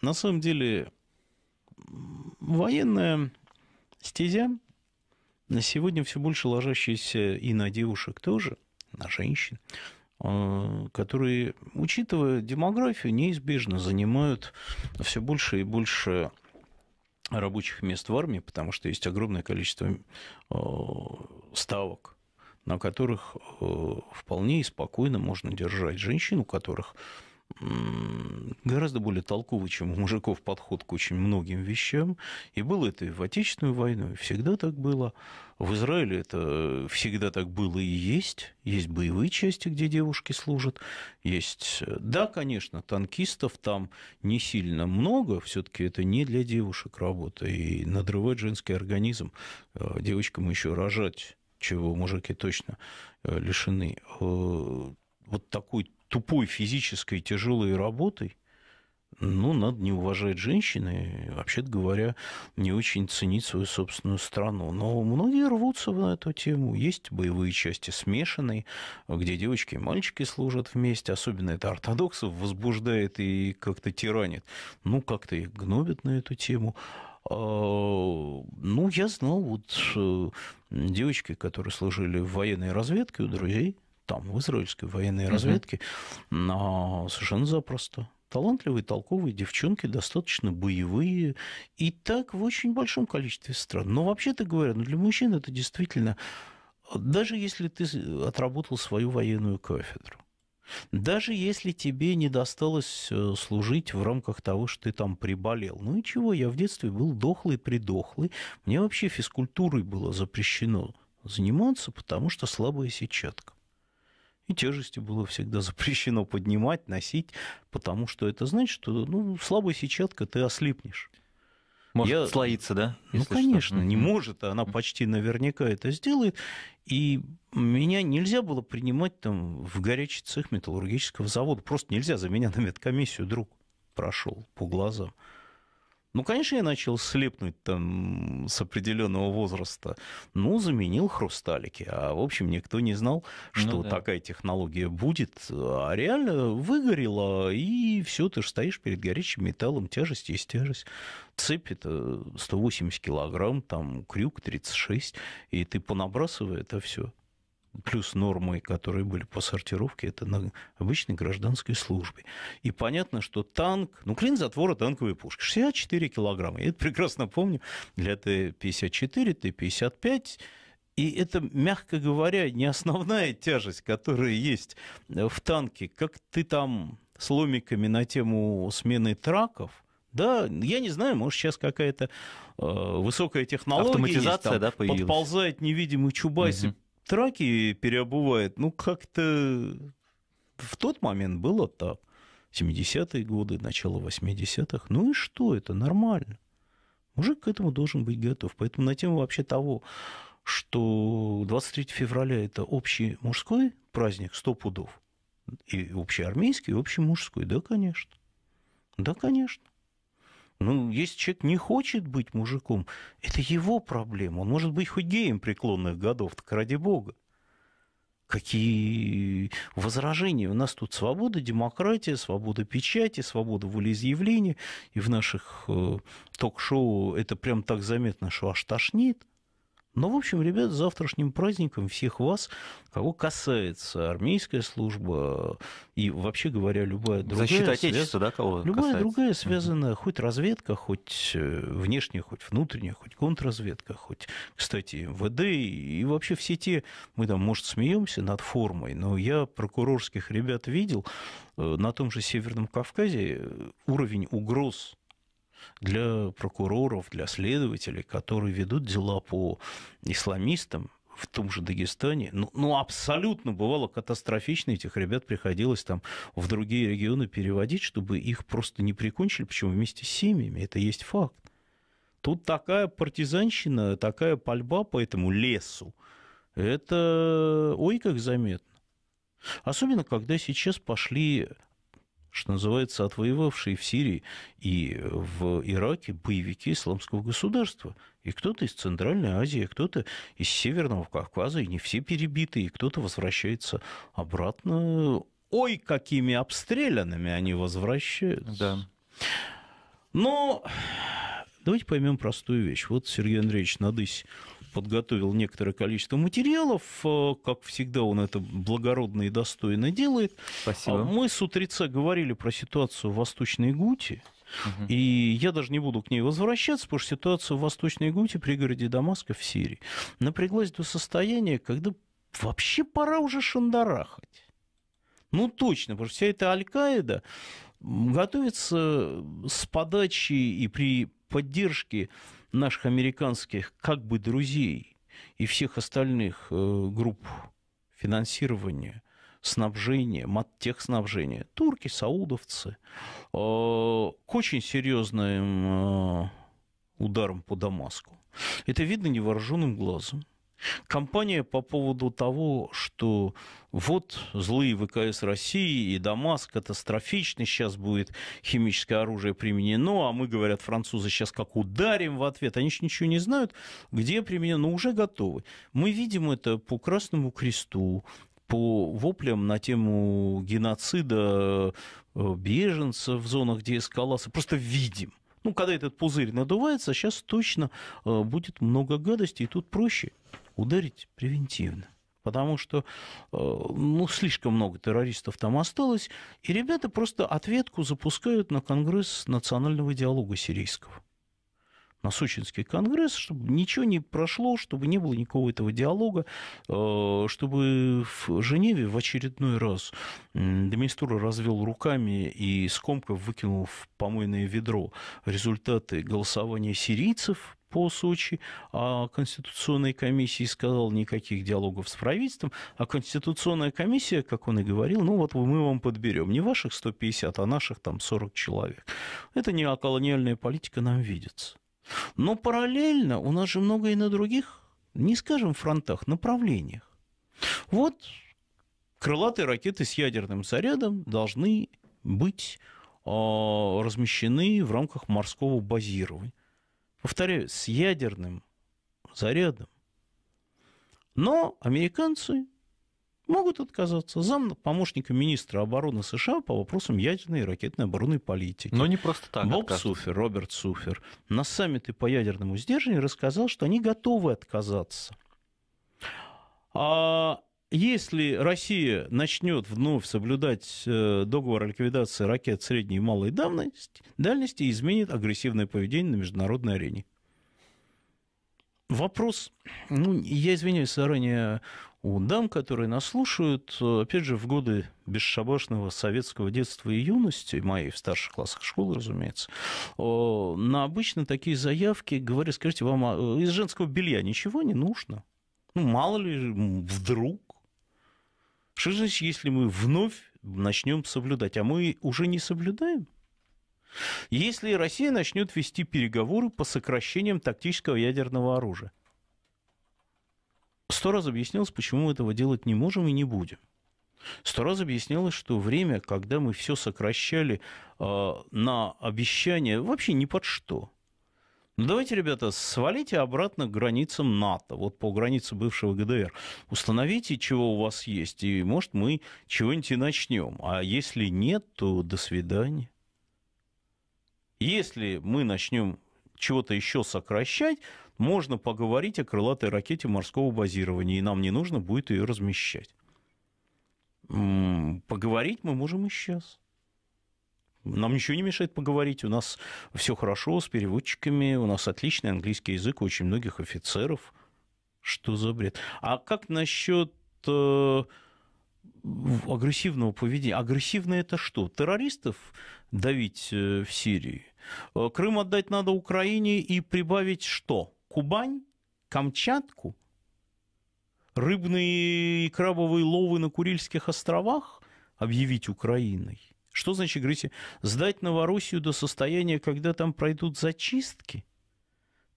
на самом деле военная стезя на сегодня все больше ложащаяся и на девушек тоже, на женщин, э, которые, учитывая демографию, неизбежно занимают все больше и больше рабочих мест в армии, потому что есть огромное количество э, ставок, на которых э, вполне и спокойно можно держать женщин, у которых гораздо более толковый, чем у мужиков, подход к очень многим вещам. И было это и в Отечественную войну, и всегда так было. В Израиле это всегда так было и есть. Есть боевые части, где девушки служат. Есть, да, конечно, танкистов там не сильно много. все таки это не для девушек работа. И надрывать женский организм э, девочкам еще рожать чего мужики точно э, лишены. Э, вот такой тупой физической тяжелой работой, ну, надо не уважать женщины, вообще говоря, не очень ценить свою собственную страну. Но многие рвутся на эту тему. Есть боевые части смешанные, где девочки и мальчики служат вместе. Особенно это ортодоксов возбуждает и как-то тиранит. Ну, как-то их гнобят на эту тему. А, ну, я знал вот э, девочки, которые служили в военной разведке у друзей – там, в израильской военной угу. разведке, а, совершенно запросто. Талантливые, толковые девчонки, достаточно боевые, и так в очень большом количестве стран. Но вообще-то говоря, ну, для мужчин это действительно, даже если ты отработал свою военную кафедру, даже если тебе не досталось э, служить в рамках того, что ты там приболел. Ну и чего, я в детстве был дохлый-придохлый. Мне вообще физкультурой было запрещено заниматься, потому что слабая сетчатка. И тяжести было всегда запрещено поднимать, носить, потому что это значит, что ну, слабая сетчатка, ты ослепнешь. Может я... слоиться, да? Ну, конечно, что. не может, а она почти наверняка это сделает. И меня нельзя было принимать там в горячий цех металлургического завода. Просто нельзя, за меня на медкомиссию друг прошел по глазам. Ну, конечно, я начал слепнуть там с определенного возраста. Ну, заменил хрусталики. А, в общем, никто не знал, ну что ну, да. такая технология будет. А реально выгорело, и все, ты же стоишь перед горячим металлом, тяжесть есть тяжесть. Цепь это 180 килограмм, там крюк 36, и ты понабрасывай это все плюс нормы, которые были по сортировке, это на обычной гражданской службе. И понятно, что танк, ну, клин затвора танковой пушки, 64 килограмма. Я это прекрасно помню. Для Т-54, Т-55, и это, мягко говоря, не основная тяжесть, которая есть в танке. Как ты там с ломиками на тему смены траков – да, я не знаю, может, сейчас какая-то э, высокая технология. Автоматизация, есть, там, да, появилась. Подползает невидимый Чубайс угу. и траки переобувает, ну, как-то в тот момент было так. 70-е годы, начало 80-х. Ну и что, это нормально. Мужик к этому должен быть готов. Поэтому на тему вообще того, что 23 февраля – это общий мужской праздник, 100 пудов, и общий армейский, и общий мужской, да, конечно. Да, конечно. Ну, если человек не хочет быть мужиком, это его проблема. Он может быть хоть геем преклонных годов, так ради бога. Какие возражения? У нас тут свобода, демократия, свобода печати, свобода волеизъявления. И в наших э, ток-шоу это прям так заметно, что аж тошнит. Но, ну, в общем, ребят, завтрашним праздником всех вас, кого касается армейская служба и, вообще говоря, любая другая... Защита Отечества, связ... да, кого Любая касается. другая связанная, mm-hmm. хоть разведка, хоть э, внешняя, хоть внутренняя, хоть контрразведка, хоть, кстати, МВД и вообще все те... Мы там, может, смеемся над формой, но я прокурорских ребят видел э, на том же Северном Кавказе э, уровень угроз для прокуроров, для следователей, которые ведут дела по исламистам, в том же Дагестане, ну, ну абсолютно бывало катастрофично, этих ребят приходилось там в другие регионы переводить, чтобы их просто не прикончили, причем вместе с семьями, это есть факт. Тут такая партизанщина, такая пальба по этому лесу, это ой как заметно. Особенно, когда сейчас пошли что называется, отвоевавшие в Сирии и в Ираке боевики исламского государства. И кто-то из Центральной Азии, кто-то из Северного Кавказа, и не все перебиты, и кто-то возвращается обратно. Ой, какими обстрелянными они возвращаются. Да. Но давайте поймем простую вещь. Вот Сергей Андреевич Надысь подготовил некоторое количество материалов. Э, как всегда, он это благородно и достойно делает. Спасибо. А мы с утреца говорили про ситуацию в Восточной Гуте. Угу. И я даже не буду к ней возвращаться, потому что ситуация в Восточной Гуте, пригороде Дамаска в Сирии, напряглась до состояния, когда вообще пора уже шандарахать. Ну, точно, потому что вся эта Аль-Каида готовится с подачи и при поддержке наших американских как бы друзей и всех остальных э, групп финансирования, снабжения, маттехснабжения, турки, саудовцы, э, к очень серьезным э, ударам по Дамаску. Это видно невооруженным глазом. Компания по поводу того, что вот злые ВКС России и Дамаск катастрофичны, сейчас будет химическое оружие применено, а мы, говорят, французы сейчас как ударим в ответ, они же ничего не знают, где применено, но уже готовы. Мы видим это по Красному Кресту, по воплям на тему геноцида э, беженцев в зонах где эскалация, просто видим. Ну, когда этот пузырь надувается, сейчас точно э, будет много гадостей, и тут проще ударить превентивно. Потому что э, ну, слишком много террористов там осталось, и ребята просто ответку запускают на Конгресс национального диалога сирийского на Сочинский конгресс, чтобы ничего не прошло, чтобы не было никакого этого диалога, э, чтобы в Женеве в очередной раз Демистура развел руками и скомко выкинул в помойное ведро результаты голосования сирийцев по Сочи, а Конституционной комиссии сказал никаких диалогов с правительством, а Конституционная комиссия, как он и говорил, ну вот мы вам подберем не ваших 150, а наших там 40 человек. Это не колониальная политика нам видится. Но параллельно у нас же много и на других, не скажем фронтах, направлениях. Вот крылатые ракеты с ядерным зарядом должны быть а, размещены в рамках морского базирования повторяю, с ядерным зарядом. Но американцы могут отказаться. Зам помощника министра обороны США по вопросам ядерной и ракетной оборонной политики. Но не просто так. Боб откажется. Суфер, Роберт Суфер на саммите по ядерному сдерживанию рассказал, что они готовы отказаться. А если Россия начнет вновь соблюдать э, договор о ликвидации ракет средней и малой дальности, дальности, изменит агрессивное поведение на международной арене. Вопрос, ну, я извиняюсь заранее у дам, которые нас слушают, э, опять же, в годы бесшабашного советского детства и юности, моей в старших классах школы, разумеется, на обычно такие заявки говорят, скажите, вам а, из женского белья ничего не нужно? Ну, мало ли, вдруг что значит, если мы вновь начнем соблюдать? А мы уже не соблюдаем? Если Россия начнет вести переговоры по сокращениям тактического ядерного оружия. Сто раз объяснилось, почему мы этого делать не можем и не будем. Сто раз объяснялось, что время, когда мы все сокращали э, на обещания, вообще ни под что – ну давайте, ребята, свалите обратно к границам НАТО, вот по границе бывшего ГДР. Установите, чего у вас есть, и, может, мы чего-нибудь и начнем. А если нет, то до свидания. Если мы начнем чего-то еще сокращать, можно поговорить о крылатой ракете морского базирования, и нам не нужно будет ее размещать. Поговорить мы можем и сейчас. Нам ничего не мешает поговорить. У нас все хорошо с переводчиками, у нас отличный английский язык у очень многих офицеров. Что за бред? А как насчет э, агрессивного поведения? Агрессивно это что? Террористов давить э, в Сирии? Э, Крым отдать надо Украине и прибавить что? Кубань? Камчатку? Рыбные и крабовые ловы на Курильских островах объявить Украиной? Что значит Грызия? Сдать Новороссию до состояния, когда там пройдут зачистки?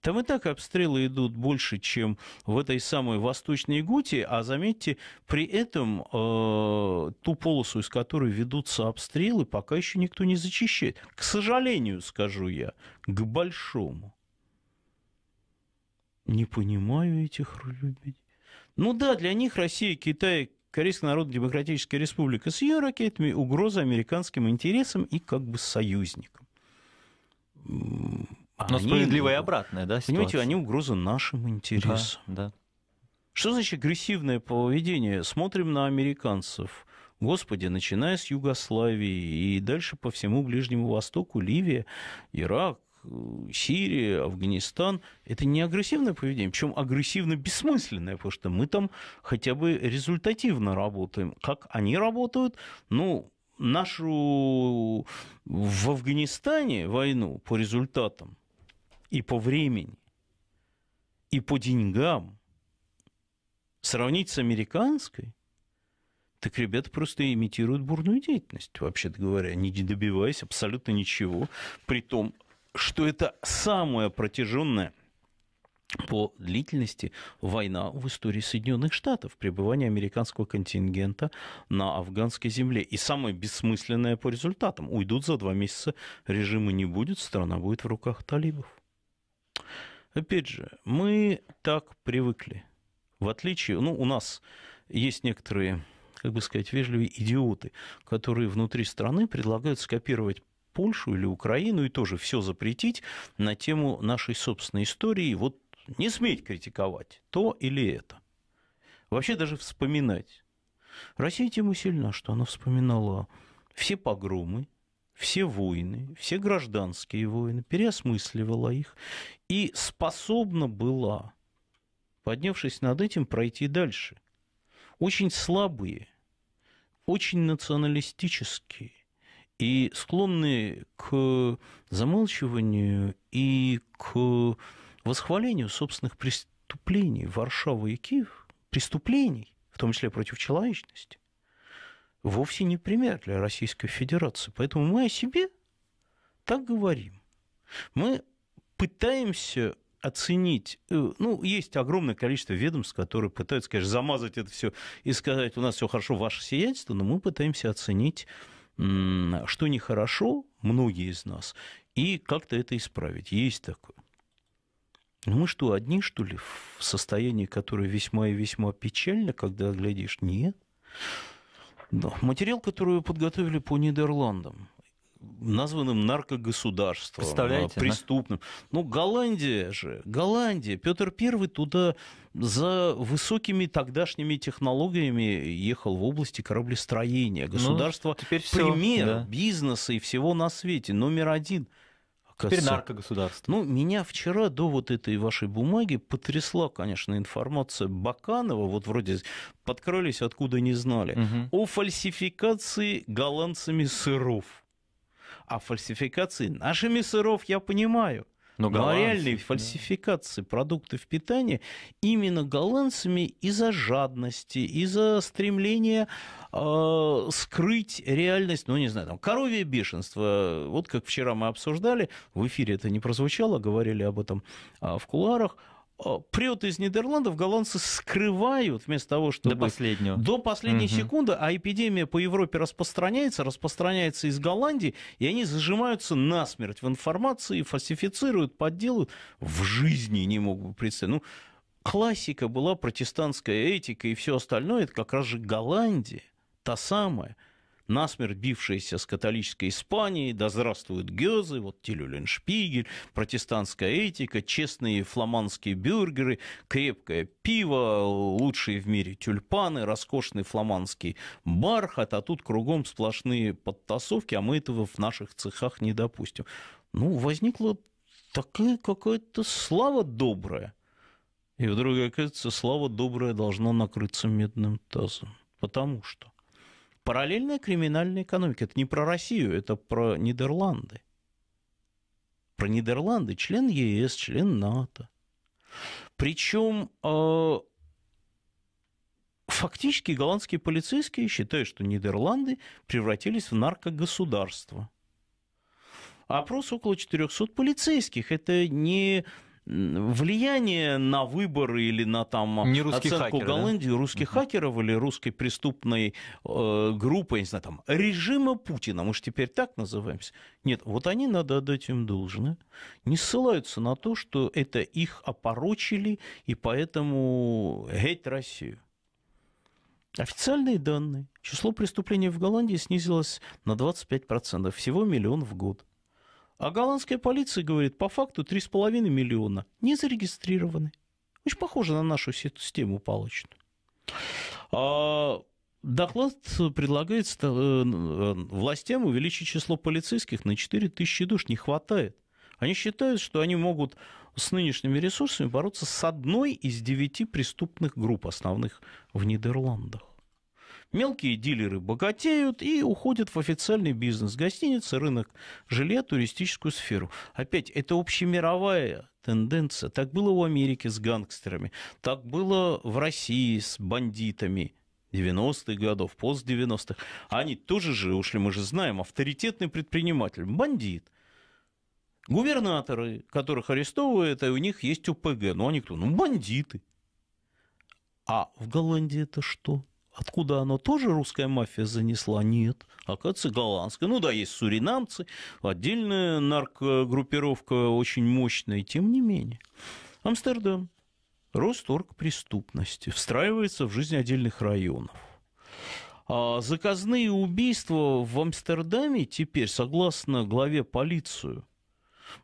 Там и так обстрелы идут больше, чем в этой самой Восточной Гуте, а заметьте, при этом э, ту полосу, из которой ведутся обстрелы, пока еще никто не зачищает. К сожалению, скажу я, к большому. Не понимаю этих людей. Ну да, для них Россия, Китай, Корейская Народно-Демократическая Республика с ее ракетами угроза американским интересам и как бы союзникам. А Но они, ну, справедливое и обратное, да, ситуация? Понимаете, они угроза нашим интересам. Да, да. Что значит агрессивное поведение? Смотрим на американцев. Господи, начиная с Югославии и дальше по всему Ближнему Востоку, Ливия, Ирак, Э, Сирия, Афганистан, это не агрессивное поведение, причем агрессивно бессмысленное, потому что мы там хотя бы результативно работаем. Как они работают, ну, нашу в Афганистане войну по результатам и по времени, и по деньгам сравнить с американской, так ребята просто имитируют бурную деятельность, вообще-то говоря, не добиваясь абсолютно ничего. при том что это самая протяженная по длительности война в истории Соединенных Штатов, пребывание американского контингента на афганской земле. И самое бессмысленное по результатам. Уйдут за два месяца, режима не будет, страна будет в руках талибов. Опять же, мы так привыкли. В отличие, ну, у нас есть некоторые, как бы сказать, вежливые идиоты, которые внутри страны предлагают скопировать Польшу или Украину и тоже все запретить на тему нашей собственной истории. Вот не сметь критиковать то или это. Вообще даже вспоминать. Россия тем и сильна, что она вспоминала все погромы, все войны, все гражданские войны, переосмысливала их и способна была, поднявшись над этим, пройти дальше. Очень слабые, очень националистические, и склонны к замалчиванию и к восхвалению собственных преступлений Варшавы и Киев, преступлений, в том числе против человечности, вовсе не пример для Российской Федерации. Поэтому мы о себе так говорим. Мы пытаемся оценить. Э, ну, есть огромное количество ведомств, которые пытаются, конечно, замазать это все и сказать, у нас все хорошо, ваше сиятельство, но мы пытаемся оценить что нехорошо, многие из нас, и как-то это исправить. Есть такое. Ну, мы что, одни, что ли, в состоянии, которое весьма и весьма печально, когда глядишь? Нет. Да. Материал, который подготовили по Нидерландам, названным наркогосударством, Представляете, а, преступным. Да? Ну, Голландия же, Голландия, Петр Первый туда за высокими тогдашними технологиями ехал в области кораблестроения. Ну, Государство ну, теперь все, пример да. бизнеса и всего на свете, номер один. Теперь наркогосударство. Ну, меня вчера до вот этой вашей бумаги потрясла, конечно, информация Баканова, вот вроде подкрались откуда не знали, угу. о фальсификации голландцами сыров. А фальсификации нашими сыров я понимаю. Но, но о фальсификации да. продуктов питания именно голландцами из-за жадности, из-за стремления э, скрыть реальность, ну, не знаю, там, коровье бешенство. Вот как вчера мы обсуждали, в эфире это не прозвучало, говорили об этом э, в куларах – Э, Приют из Нидерландов голландцы скрывают вместо того, чтобы... До последнего. До последней угу. секунды, а эпидемия по Европе распространяется, распространяется из Голландии, и они зажимаются насмерть в информации, фальсифицируют, подделывают. В жизни не могут представить. Ну, классика была протестантская этика и все остальное, это как раз же Голландия, та самая, насмерть бившаяся с католической Испанией, да здравствуют Гёзы, вот Тилюленшпигель, протестантская этика, честные фламандские бюргеры, крепкое пиво, лучшие в мире тюльпаны, роскошный фламандский бархат, а тут кругом сплошные подтасовки, а мы этого в наших цехах не допустим. Ну, возникла такая какая-то слава добрая. И вдруг, оказывается, слава добрая должна накрыться медным тазом. Потому что Параллельная криминальная экономика. Это не про Россию, это про Нидерланды. Про Нидерланды член ЕС, член НАТО. Причем э, фактически голландские полицейские считают, что Нидерланды превратились в наркогосударство. Опрос около 400 полицейских. Это не влияние на выборы или на там не оценку хакеры, Голландии да? русских угу. хакеров или русской преступной э, группы, не знаю, там, режима Путина, мы же теперь так называемся. Нет, вот они, надо отдать им должное, не ссылаются на то, что это их опорочили, и поэтому геть Россию. Официальные данные. Число преступлений в Голландии снизилось на 25%. Всего миллион в год. А голландская полиция говорит, по факту 3,5 миллиона не зарегистрированы. Очень похоже на нашу систему палочную. А доклад предлагает э, э, властям увеличить число полицейских на 4 тысячи душ. Не хватает. Они считают, что они могут с нынешними ресурсами бороться с одной из девяти преступных групп основных в Нидерландах. Мелкие дилеры богатеют и уходят в официальный бизнес, гостиницы, рынок жилья, туристическую сферу. Опять, это общемировая тенденция. Так было в Америке с гангстерами, так было в России с бандитами. 90-х годов, пост 90-х. Они тоже же ушли, мы же знаем, авторитетный предприниматель, бандит. Губернаторы, которых арестовывают, а у них есть УПГ. Ну, они кто? Ну, бандиты. А в Голландии это что? Откуда оно тоже русская мафия занесла? Нет. Оказывается, голландская. Ну да, есть суринамцы, отдельная наркогруппировка очень мощная, тем не менее. Амстердам. Росторг преступности встраивается в жизнь отдельных районов. А заказные убийства в Амстердаме теперь, согласно главе полицию,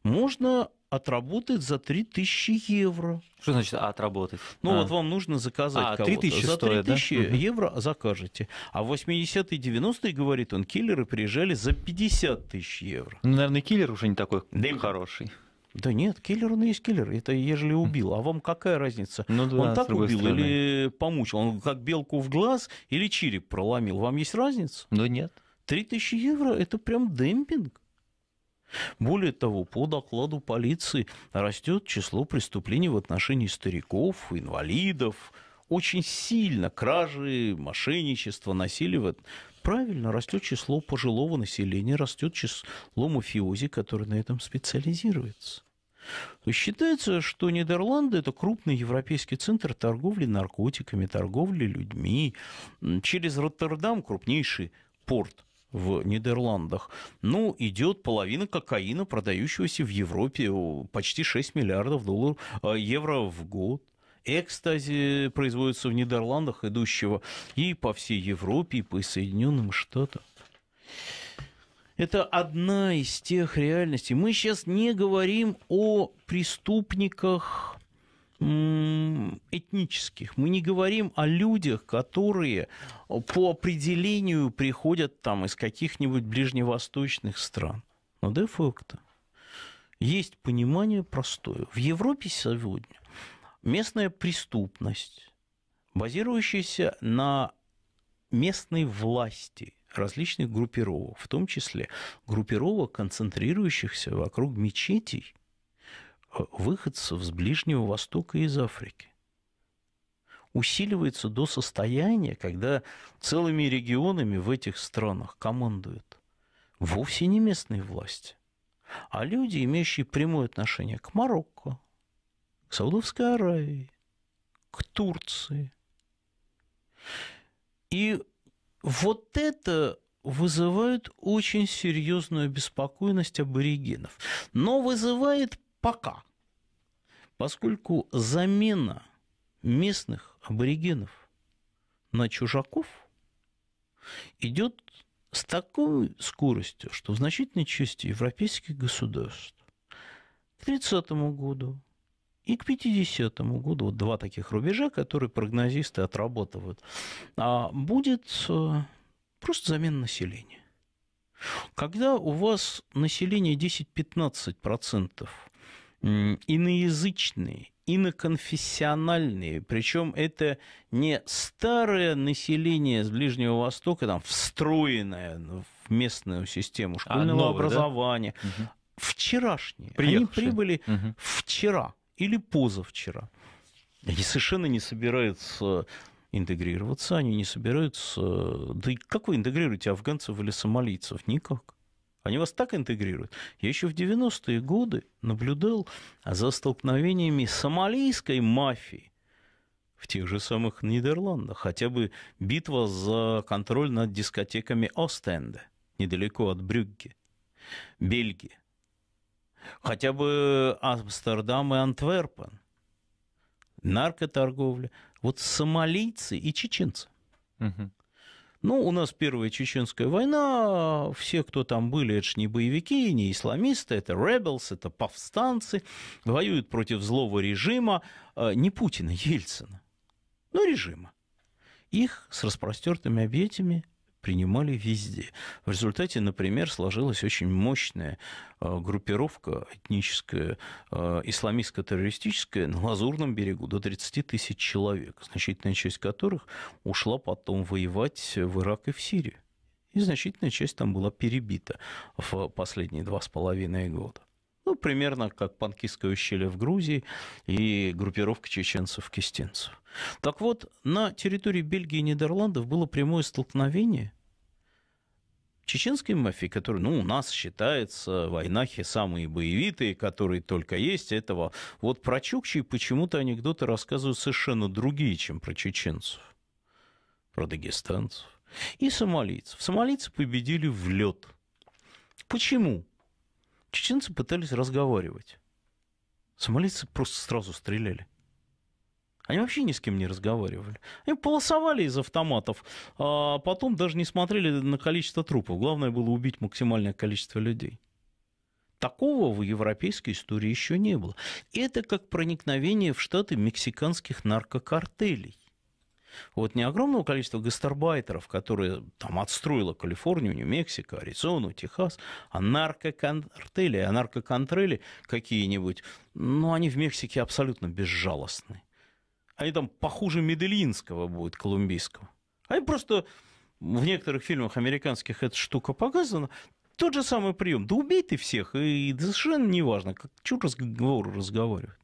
можно отработать за 3000 евро. Что значит отработать? Ну, а. вот вам нужно заказать а, кого-то. 3000 за 3000 стоит, да? евро закажете. А в 80-е и 90-е, говорит он, киллеры приезжали за 50 тысяч евро. Ну, наверное, киллер уже не такой дым хороший. Да нет, киллер он и есть киллер. Это ежели хм. убил. А вам какая разница? Ну, да, он так убил стороны. или помучил? Он как белку в глаз или череп проломил? Вам есть разница? Ну нет. 3000 евро – это прям демпинг. Более того, по докладу полиции растет число преступлений в отношении стариков, инвалидов, очень сильно кражи, мошенничество, насилие. Правильно, растет число пожилого населения, растет число мафиози, который на этом специализируется. Считается, что Нидерланды – это крупный европейский центр торговли наркотиками, торговли людьми. Через Роттердам – крупнейший порт – в Нидерландах. Ну, идет половина кокаина, продающегося в Европе, почти 6 миллиардов долларов, э, евро в год. Экстази производится в Нидерландах, идущего и по всей Европе, и по Соединенным Штатам. Это одна из тех реальностей. Мы сейчас не говорим о преступниках этнических. Мы не говорим о людях, которые по определению приходят там из каких-нибудь ближневосточных стран. Но де факто есть понимание простое. В Европе сегодня местная преступность, базирующаяся на местной власти различных группировок, в том числе группировок, концентрирующихся вокруг мечетей – выходцев с Ближнего Востока и из Африки. Усиливается до состояния, когда целыми регионами в этих странах командуют вовсе не местные власти, а люди, имеющие прямое отношение к Марокко, к Саудовской Аравии, к Турции. И вот это вызывает очень серьезную обеспокоенность аборигенов, но вызывает Пока. Поскольку замена местных аборигенов на чужаков идет с такой скоростью, что в значительной части европейских государств к 30 году и к 50 году, вот два таких рубежа, которые прогнозисты отрабатывают, а, будет э, просто замена населения. Когда у вас население 10-15% иноязычные, иноконфессиональные, причем это не старое население с Ближнего Востока, там, встроенное в местную систему а, школьного а новое, образования, да? вчерашние. Приехавшие. Они прибыли угу. вчера или позавчера. Они совершенно не собираются интегрироваться, они не собираются... Э, да и как вы интегрируете афганцев или сомалийцев? Никак. Они вас так интегрируют. Я еще в 90-е годы наблюдал за столкновениями сомалийской мафии в тех же самых Нидерландах. Хотя бы битва за контроль над дискотеками Остенде, недалеко от Брюгге, Бельгии. Хотя бы Амстердам и Антверпен. Наркоторговля. Вот сомалийцы и чеченцы. Угу. Ну, у нас Первая Чеченская война, все, кто там были, это же не боевики, не исламисты, это ребелс, это повстанцы, воюют против злого режима, э, не Путина, Ельцина, но режима. Их с распростертыми объятиями принимали везде. В результате, например, сложилась очень мощная э, группировка этническая, э, исламистско-террористическая на Лазурном берегу до 30 тысяч человек, значительная часть которых ушла потом воевать в Ирак и в Сирию. И значительная часть там была перебита в последние два с половиной года. Ну, примерно как Панкистское ущелье в Грузии и группировка чеченцев-кистинцев. Так вот, на территории Бельгии и Нидерландов было прямое столкновение чеченской мафии, которая, ну, у нас считается в Айнахе самые боевитые, которые только есть, этого. Вот про Чукчи почему-то анекдоты рассказывают совершенно другие, чем про чеченцев, про дагестанцев и сомалийцев. Сомалийцы победили в лед. Почему? Чеченцы пытались разговаривать. Сомалийцы просто сразу стреляли. Они вообще ни с кем не разговаривали. Они полосовали из автоматов, а потом даже не смотрели на количество трупов. Главное было убить максимальное количество людей. Такого в европейской истории еще не было. Это как проникновение в штаты мексиканских наркокартелей. Вот не огромного количества гастарбайтеров, которые там отстроила Калифорнию, Нью-Мексико, Аризону, Техас, а наркокартели, а наркоконтрели какие-нибудь, ну, они в Мексике абсолютно безжалостны. Они там похуже Медельинского будет, колумбийского. Они просто в некоторых фильмах американских эта штука показана, тот же самый прием. Да убей ты всех, и, совершенно неважно, как чур разговор разговаривать.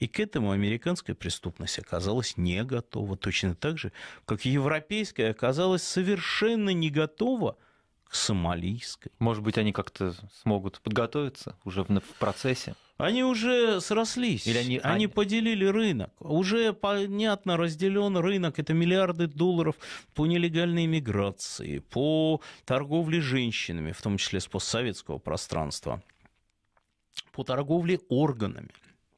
И к этому американская преступность оказалась не готова, точно так же, как европейская оказалась совершенно не готова к сомалийской. Может быть, они как-то смогут подготовиться уже в, в процессе? Они уже срослись, Или они, они поделили рынок. Уже понятно разделен рынок. Это миллиарды долларов по нелегальной миграции, по торговле женщинами, в том числе с постсоветского пространства, по торговле органами.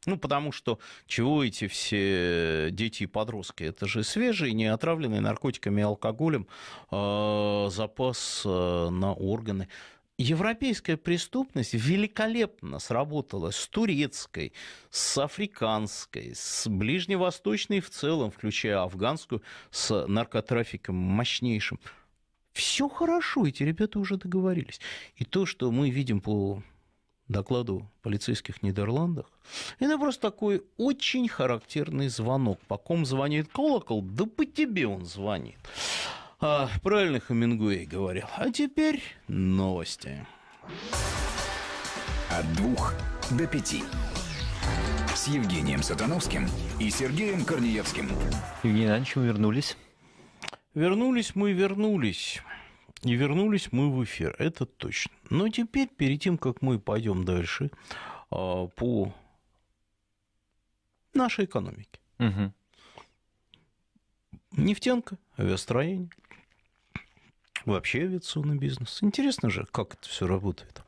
Ну, потому что чего эти все дети и подростки? Это же свежие, не отравленные наркотиками и алкоголем а, запас а, на органы. Европейская преступность великолепно сработала с турецкой, с африканской, с ближневосточной в целом, включая афганскую, с наркотрафиком мощнейшим. Все хорошо, эти ребята уже договорились. И то, что мы видим по докладу полицейских в Нидерландах. И это просто такой очень характерный звонок. По ком звонит колокол? Да по тебе он звонит. А, правильно Хемингуэй говорил. А теперь новости. От двух до пяти с Евгением Сатановским и Сергеем Корнеевским. Евгений Иванович, мы вернулись. Вернулись мы, вернулись. И вернулись мы в эфир, это точно. Но теперь, перед тем, как мы пойдем дальше а, по нашей экономике. Угу. Нефтянка, авиастроение, вообще авиационный бизнес. Интересно же, как это все работает.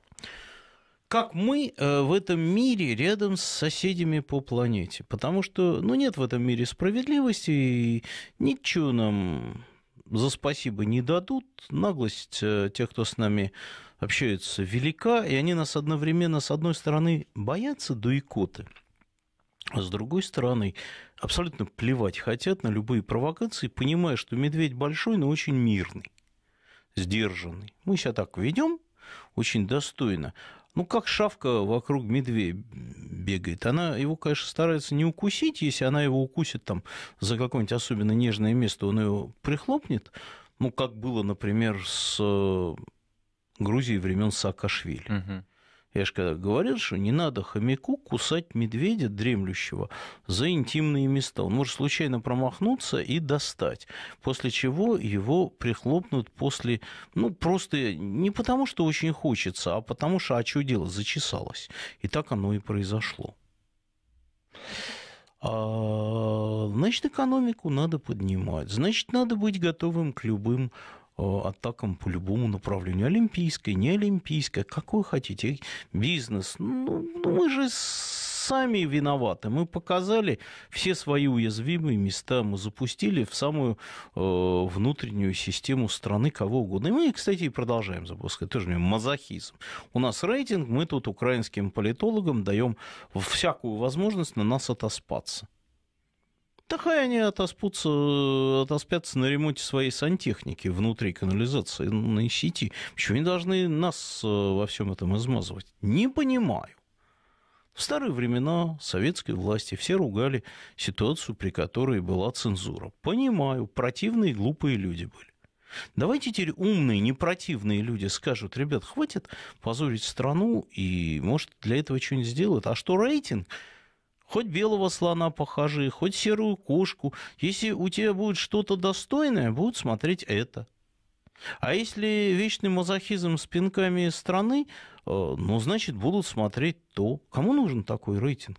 Как мы э, в этом мире рядом с соседями по планете. Потому что ну, нет в этом мире справедливости, и ничего нам за спасибо не дадут. Наглость э, тех, кто с нами общается, велика, и они нас одновременно, с одной стороны, боятся до икоты, а с другой стороны, абсолютно плевать хотят на любые провокации, понимая, что медведь большой, но очень мирный, сдержанный. Мы себя так ведем, очень достойно ну, как шавка вокруг медведя бегает. Она его, конечно, старается не укусить. Если она его укусит там за какое-нибудь особенно нежное место, он его прихлопнет. Ну, как было, например, с э, Грузией времен Саакашвили. Угу. Я же когда говорил, что не надо хомяку кусать медведя дремлющего за интимные места. Он может случайно промахнуться и достать, после чего его прихлопнут после... Ну, просто не потому, что очень хочется, а потому что, а что делать, зачесалось. И так оно и произошло. А, значит, экономику надо поднимать, значит, надо быть готовым к любым Э, атакам по любому направлению. Олимпийское, не олимпийское, какой хотите. Бизнес. Ну, ну, мы же сами виноваты. Мы показали все свои уязвимые места, мы запустили в самую э, внутреннюю систему страны кого угодно. И мы, кстати, и продолжаем запускать. Тоже мазохизм. У нас рейтинг, мы тут украинским политологам даем всякую возможность на нас отоспаться. Такая они отоспутся, отоспятся на ремонте своей сантехники внутри канализации на сети. Почему они должны нас э, во всем этом измазывать? Не понимаю. В старые времена советской власти все ругали ситуацию, при которой была цензура. Понимаю, противные глупые люди были. Давайте теперь умные, непротивные люди скажут, ребят, хватит позорить страну, и, может, для этого что-нибудь сделают. А что рейтинг? хоть белого слона похожи, хоть серую кошку. Если у тебя будет что-то достойное, будут смотреть это. А если вечный мазохизм с пинками страны, э, ну, значит, будут смотреть то. Кому нужен такой рейтинг?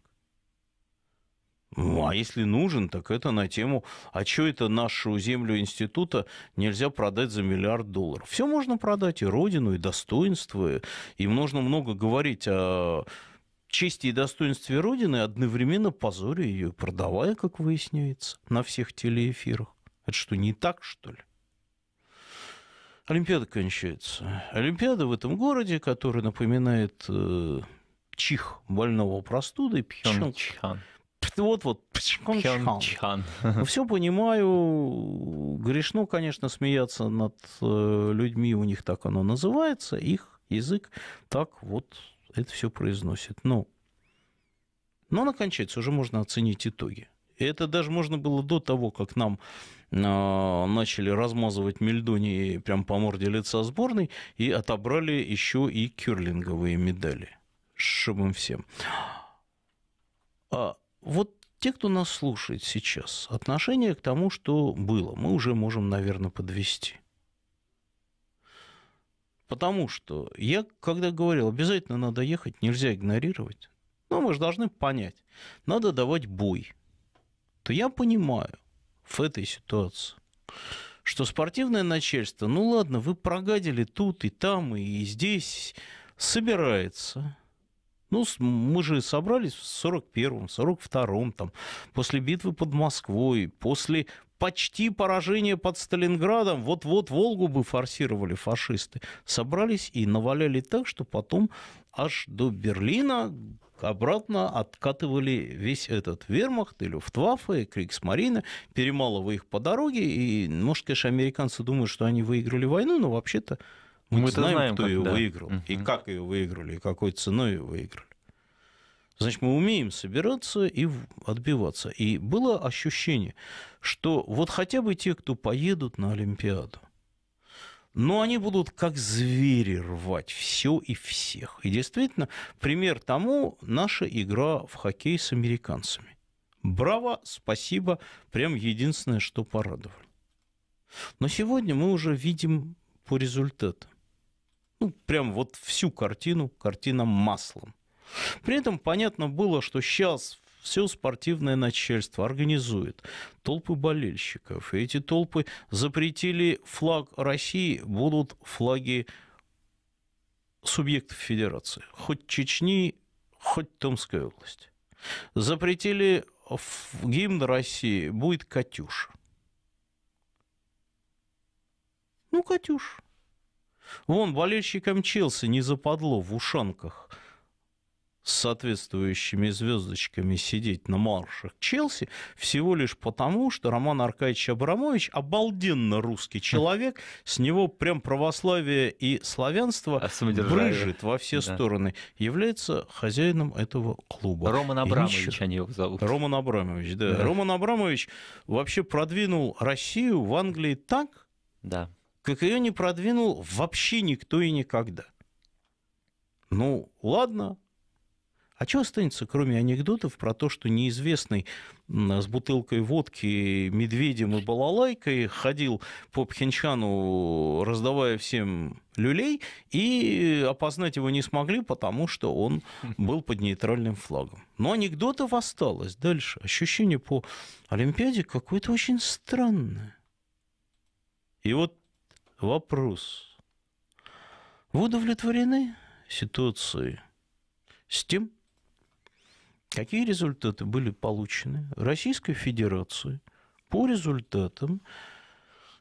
Ну, а если нужен, так это на тему, а что это нашу землю института нельзя продать за миллиард долларов? Все можно продать, и родину, и достоинство, и можно много говорить о чести и достоинстве Родины, одновременно позорю ее продавая, как выясняется, на всех телеэфирах. Это что, не так, что ли? Олимпиада кончается. Олимпиада в этом городе, который напоминает э, чих больного простуды. Пхенчхан. Вот-вот. Пхенчхан. Ну, Все понимаю. Грешно, конечно, смеяться над э, людьми. У них так оно называется. Их язык так вот это все произносит. но, ну, но ну, она кончается, уже можно оценить итоги. И это даже можно было до того, как нам э, начали размазывать Мельдони прям по морде лица сборной, и отобрали еще и кюрлинговые медали. Шибом всем. А вот те, кто нас слушает сейчас, отношение к тому, что было, мы уже можем, наверное, подвести – Потому что я, когда говорил, обязательно надо ехать, нельзя игнорировать. Но мы же должны понять, надо давать бой. То я понимаю в этой ситуации, что спортивное начальство, ну ладно, вы прогадили тут и там, и здесь, собирается ну, мы же собрались в 41-м, 42-м, там, после битвы под Москвой, после почти поражения под Сталинградом, вот-вот Волгу бы форсировали фашисты, собрались и наваляли так, что потом аж до Берлина обратно откатывали весь этот вермахт, и Люфтваффе, и Криксмарина, перемалывая их по дороге. И, может, конечно, американцы думают, что они выиграли войну, но вообще-то мы, Мы знаем, знаем, кто как, ее да. выиграл, угу. и как ее выиграли, и какой ценой ее выиграли. Значит, мы умеем собираться и отбиваться. И было ощущение, что вот хотя бы те, кто поедут на Олимпиаду, но они будут как звери рвать все и всех. И действительно, пример тому наша игра в хоккей с американцами. Браво, спасибо, прям единственное, что порадовали. Но сегодня мы уже видим по результатам. Ну, прям вот всю картину, картина маслом. При этом понятно было, что сейчас все спортивное начальство организует толпы болельщиков. И эти толпы запретили флаг России, будут флаги субъектов федерации. Хоть Чечни, хоть Томская область. Запретили гимн России, будет «Катюша». Ну, «Катюша». Вон, болельщикам Челси не западло в ушанках с соответствующими звездочками сидеть на маршах Челси всего лишь потому, что Роман Аркадьевич Абрамович обалденно русский человек, с него прям православие и славянство а, брыжет во все да. стороны, является хозяином этого клуба. Роман Абрамович ничего... они его зовут. Роман Абрамович, да. да. Роман Абрамович вообще продвинул Россию в Англии так, да как ее не продвинул вообще никто и никогда. Ну, ладно. А что останется, кроме анекдотов про то, что неизвестный с бутылкой водки, медведем и балалайкой ходил по Пхенчану, раздавая всем люлей, и опознать его не смогли, потому что он был под нейтральным флагом. Но анекдотов осталось дальше. Ощущение по Олимпиаде какое-то очень странное. И вот Вопрос. Вы удовлетворены ситуацией с тем, какие результаты были получены Российской Федерацией по результатам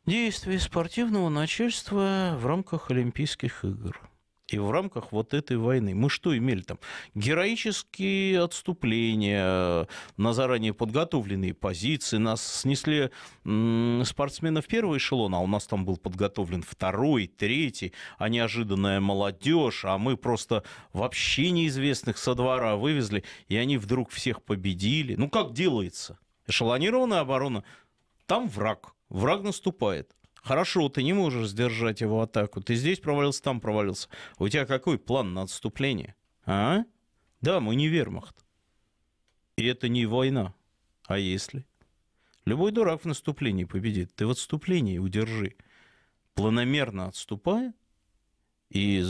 действий спортивного начальства в рамках Олимпийских игр? И в рамках вот этой войны мы что имели там? Героические отступления э, на заранее подготовленные позиции. Нас снесли спортсменов первого эшелона, а у нас там был подготовлен второй, третий, а неожиданная молодежь, а мы просто вообще неизвестных со двора вывезли, и они вдруг всех победили. Ну как делается? Эшелонированная оборона. Там враг. Враг наступает. Хорошо, ты не можешь сдержать его атаку. Ты здесь провалился, там провалился. У тебя какой план на отступление? А? Да, мы не вермахт. И это не война. А если? Любой дурак в наступлении победит. Ты в отступлении удержи. Планомерно отступая и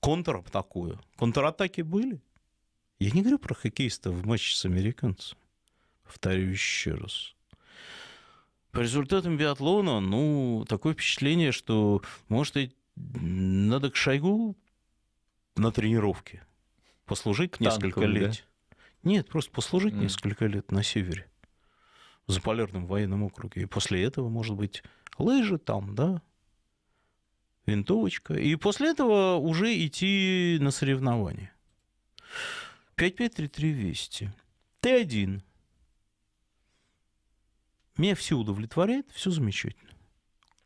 контратакуя. Контратаки были. Я не говорю про хоккеистов в матче с американцем. Повторю еще раз. По результатам биатлона, ну, такое впечатление, что, может, и надо к Шойгу на тренировке послужить Танковый, несколько лет. Да? Нет, просто послужить mm. несколько лет на севере, в Заполярном военном округе. И после этого, может быть, лыжи там, да, винтовочка. И после этого уже идти на соревнования. 5533 Вести. Ты один. Меня все удовлетворяет, все замечательно.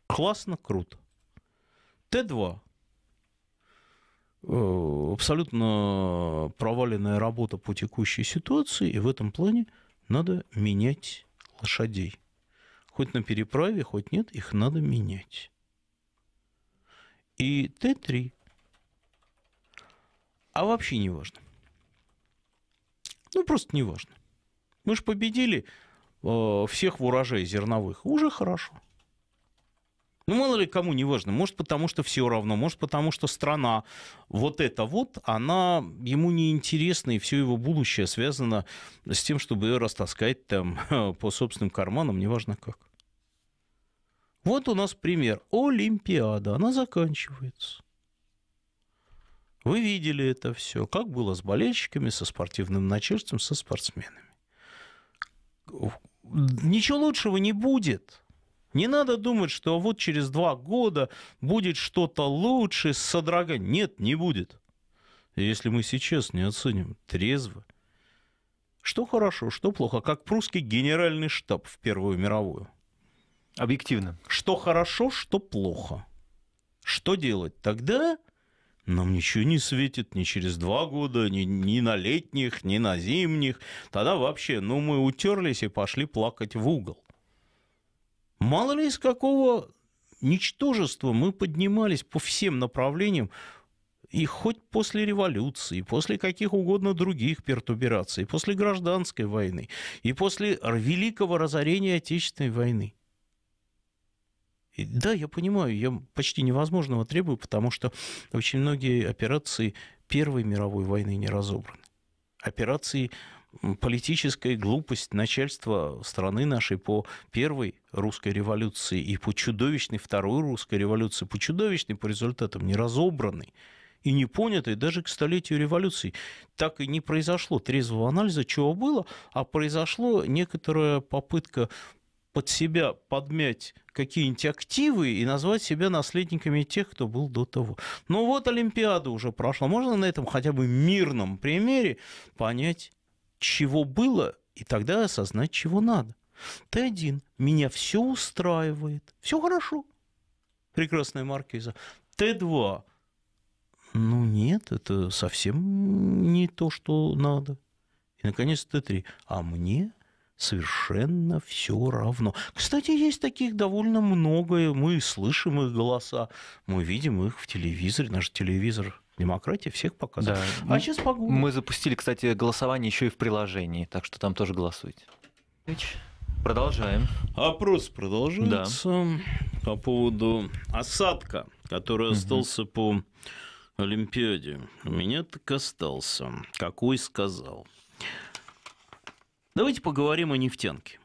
Классно, круто. Т2. Э, абсолютно проваленная работа по текущей ситуации, и в этом плане надо менять лошадей. Хоть на переправе, хоть нет, их надо менять. И Т3. А вообще не важно. Ну, просто не важно. Мы же победили Э, всех в урожай зерновых, уже хорошо. Ну, мало ли кому не важно. Может, потому что все равно, может, потому что страна вот эта вот, она ему не интересна, и все его будущее связано с тем, чтобы ее растаскать там по собственным карманам, неважно как. Вот у нас пример. Олимпиада, она заканчивается. Вы видели это все, как было с болельщиками, со спортивным начальством, со спортсменами ничего лучшего не будет. Не надо думать, что вот через два года будет что-то лучше с содроганием. Нет, не будет. Если мы сейчас не оценим трезво, что хорошо, что плохо, как прусский генеральный штаб в Первую мировую. Объективно. Что хорошо, что плохо. Что делать? Тогда нам ничего не светит ни через два года, ни, ни на летних, ни на зимних. Тогда вообще, ну, мы утерлись и пошли плакать в угол. Мало ли из какого ничтожества мы поднимались по всем направлениям, и хоть после революции, после каких угодно других пертурбаций, после гражданской войны и после великого разорения Отечественной войны – да, я понимаю, я почти невозможного требую, потому что очень многие операции Первой мировой войны не разобраны. Операции политическая глупость начальства страны нашей по первой русской революции и по чудовищной второй русской революции, по чудовищной по результатам не разобранной и не понятой даже к столетию революции. Так и не произошло трезвого анализа, чего было, а произошло некоторая попытка под себя подмять какие-нибудь активы и назвать себя наследниками тех, кто был до того. Ну вот Олимпиада уже прошла. Можно на этом хотя бы мирном примере понять, чего было, и тогда осознать, чего надо. Ты один. Меня все устраивает. Все хорошо. Прекрасная маркиза. Т2. Ну нет, это совсем не то, что надо. И, наконец, Т3. А мне совершенно все равно. Кстати, есть таких довольно много, мы слышим их голоса, мы видим их в телевизоре, наш телевизор Демократия всех показывает. Да. А сейчас погуглим. Мы запустили, кстати, голосование еще и в приложении, так что там тоже голосуйте. Продолжаем. Опрос продолжается да. по поводу осадка, который угу. остался по Олимпиаде. У меня так остался. Какой сказал. Давайте поговорим о нефтянке.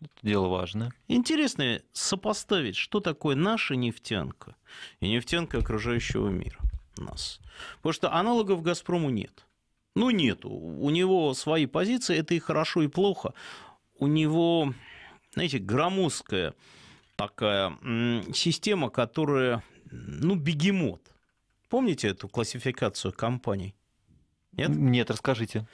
Это дело важное. Интересно сопоставить, что такое наша нефтянка и нефтянка окружающего мира нас. Потому что аналогов «Газпрому» нет. Ну, нету. У него свои позиции, это и хорошо, и плохо. У него, знаете, громоздкая такая система, которая, ну, бегемот. Помните эту классификацию компаний? Нет? Нет, расскажите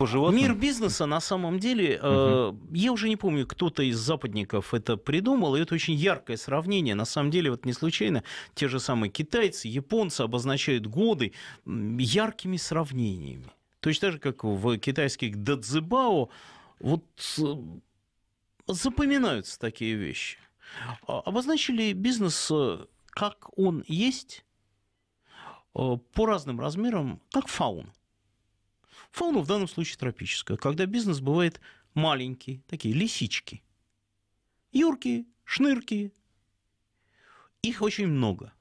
по животным. Мир бизнеса на самом деле, угу. э, я уже не помню, кто-то из западников это придумал, и это очень яркое сравнение. На самом деле, вот не случайно, те же самые китайцы, японцы обозначают годы яркими сравнениями. Точно так же, как в китайских дадзебао, вот э, запоминаются такие вещи. А, обозначили бизнес э, как он есть, э, по разным размерам, как фаун. Фауна в данном случае тропическая, когда бизнес бывает маленький, такие лисички, юрки, шнырки. Их очень много.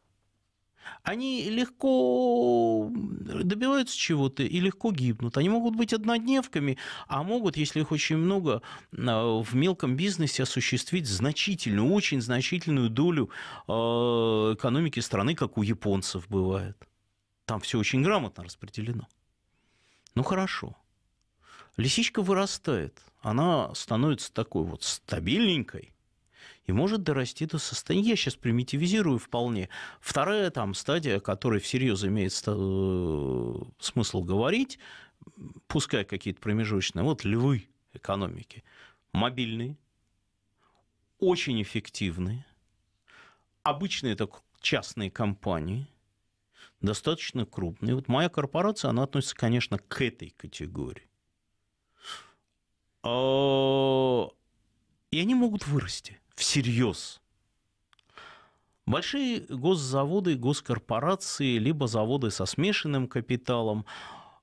Они легко добиваются чего-то и легко гибнут. Они могут быть однодневками, а могут, если их очень много, а, в мелком бизнесе осуществить значительную, очень значительную долю а, экономики страны, как у японцев бывает. Там все очень грамотно распределено. Ну хорошо. Лисичка вырастает, она становится такой вот стабильненькой и может дорасти до состояния. Я сейчас примитивизирую вполне. Вторая там стадия, о которой всерьез имеет э, смысл говорить, пускай какие-то промежуточные, вот львы экономики, мобильные, очень эффективные, обычные так частные компании – достаточно крупные. Вот моя корпорация, она относится, конечно, к этой категории. А, и они могут вырасти всерьез. Большие госзаводы, госкорпорации, либо заводы со смешанным капиталом,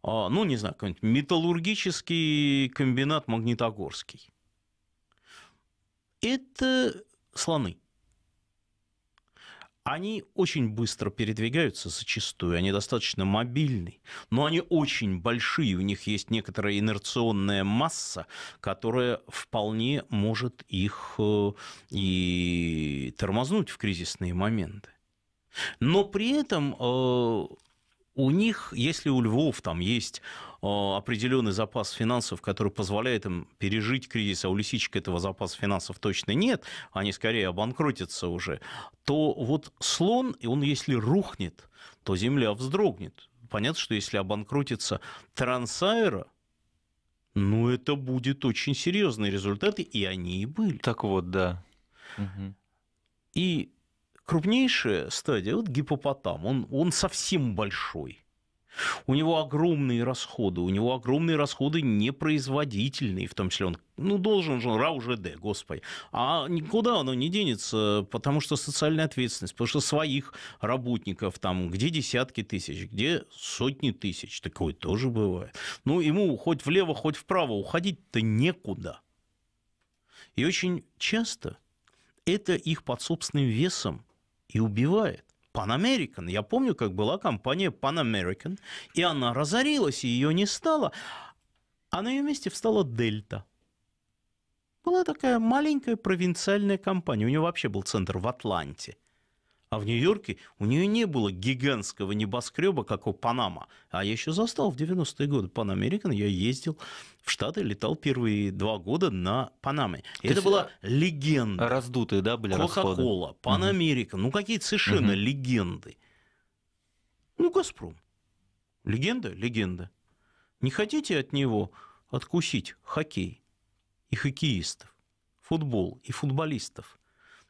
а, ну, не знаю, какой-нибудь металлургический комбинат Магнитогорский. Это слоны – они очень быстро передвигаются зачастую, они достаточно мобильны, но они очень большие, у них есть некоторая инерционная масса, которая вполне может их э, и тормознуть в кризисные моменты. Но при этом э, у них, если у Львов там есть э, определенный запас финансов, который позволяет им пережить кризис, а у лисичек этого запаса финансов точно нет, они скорее обанкротятся уже, то вот слон, и он если рухнет, то земля вздрогнет. Понятно, что если обанкротится трансайра, ну это будет очень серьезные результаты, и они и были. Так вот, да. Угу. И Крупнейшая стадия вот гипопотам, он, он совсем большой. У него огромные расходы, у него огромные расходы непроизводительные, в том числе он, ну, должен же РАУ ЖД, господи. А никуда оно не денется, потому что социальная ответственность, потому что своих работников там где десятки тысяч, где сотни тысяч, такое тоже бывает. Ну, ему хоть влево, хоть вправо уходить-то некуда. И очень часто это их под собственным весом и убивает. Pan American. Я помню, как была компания Pan American, и она разорилась, и ее не стало. А на ее месте встала Дельта. Была такая маленькая провинциальная компания. У нее вообще был центр в Атланте. А в Нью-Йорке у нее не было гигантского небоскреба, как у Панама. А я еще застал в 90-е годы Pan American, я ездил в Штаты, летал первые два года на Панаме. это была э, легенда. Раздутые, да, были Кока-кола, Pan American, ну какие-то совершенно угу. легенды. Ну, «Газпром». Легенда? Легенда. Не хотите от него откусить хоккей и хоккеистов, футбол и футболистов?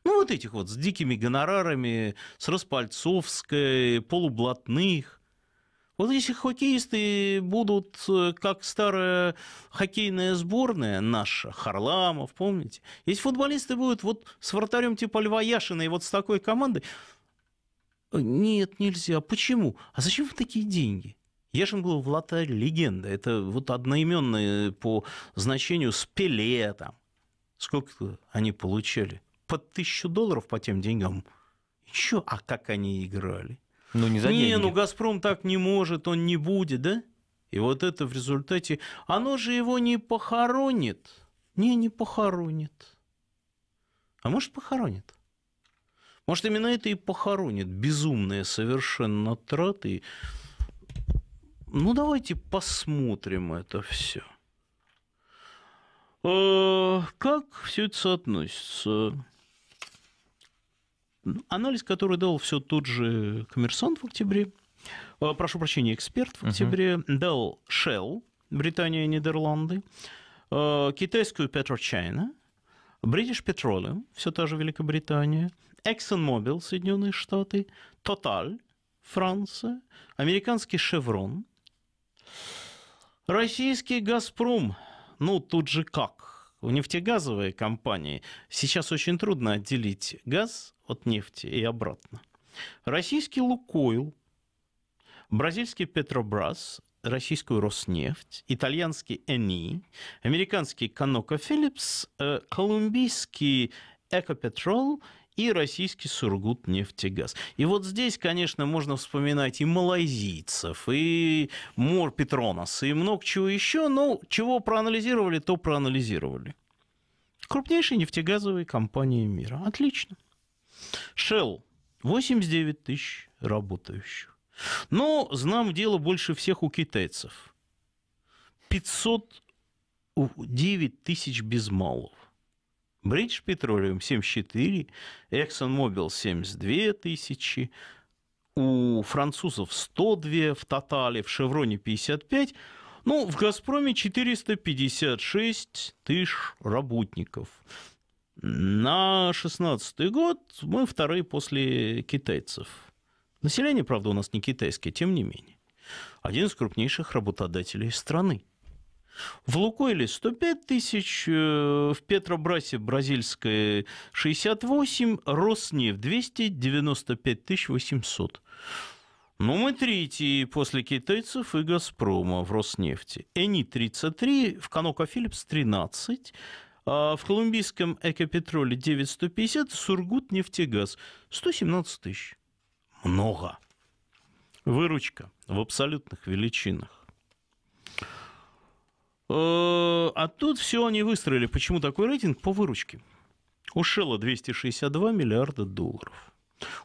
Ну, вот этих вот с дикими гонорарами, с Распальцовской, полублатных. Вот если хоккеисты будут, э, как старая хоккейная сборная наша, Харламов, помните? Если футболисты будут вот с вратарем типа Льва Яшина и вот с такой командой, э, нет, нельзя. Почему? А зачем вы такие деньги? Яшин был вратарь легенда. Это вот одноименные по значению с Пеле там. Сколько они получали? по тысячу долларов по тем деньгам. Еще, а как они играли? Ну, не за деньги. Не, ну Газпром так не может, он не будет, да? И вот это в результате, оно же его не похоронит. Не, не похоронит. А может, похоронит. Может, именно это и похоронит. Безумные совершенно траты. Ну, давайте посмотрим это все. Э, как все это соотносится? Ну, анализ, который дал все тот же коммерсант в октябре, э, прошу прощения, эксперт в октябре, uh-huh. дал Shell, Британия и Нидерланды, э, китайскую PetroChina, British Petroleum, все та же Великобритания, ExxonMobil, Соединенные Штаты, Total, Франция, американский Chevron, российский «Газпром», ну тут же как – нефтегазовые компании сейчас очень трудно отделить газ от нефти и обратно. Российский «Лукойл», бразильский «Петробрас», российскую «Роснефть», итальянский «Эни», американский «Канока Филлипс», э, колумбийский «Экопетрол» и российский Сургут нефтегаз. И вот здесь, конечно, можно вспоминать и малайзийцев, и Мор Петронас, и много чего еще, но чего проанализировали, то проанализировали. Крупнейшие нефтегазовые компании мира. Отлично. Shell 89 тысяч работающих. Но, ну, знам дело, больше всех у китайцев. 509 тысяч без малого. British Petroleum 74, ExxonMobil 72 тысячи, у французов 102 в тотале, в «Шевроне» 55, ну, в «Газпроме» 456 тысяч работников. На 16 год мы вторые после китайцев. Население, правда, у нас не китайское, тем не менее. Один из крупнейших работодателей страны. В Лукойле 105 тысяч, э, в Петробрасе бразильской 68, Роснефть 295 800. Ну, мы третий после китайцев и «Газпрома» в Роснефти. Эни 33, в Канока Филлипс 13, а, в колумбийском экопетроле 950, Сургут нефтегаз 117 тысяч. Много. Выручка в абсолютных величинах. Э, а тут все они выстроили. Почему такой рейтинг? По выручке. У Шелла 262 миллиарда долларов.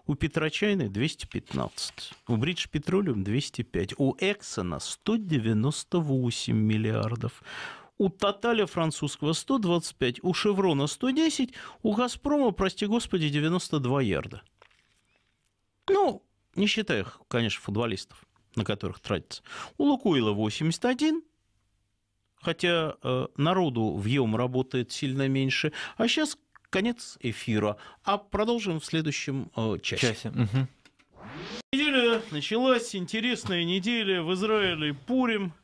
У Петрочайной 215. У Бридж Петролиум 205. У Эксона 198 миллиардов у Тоталя французского 125, у Шеврона 110, у Газпрома, прости господи, 92 ярда. Ну, не считая, конечно, футболистов, на которых тратится. У Лукойла 81, хотя э, народу в ЕОМ работает сильно меньше. А сейчас конец эфира, а продолжим в следующем э, часе. часе. Угу. Неделя началась, интересная неделя в Израиле Пурим –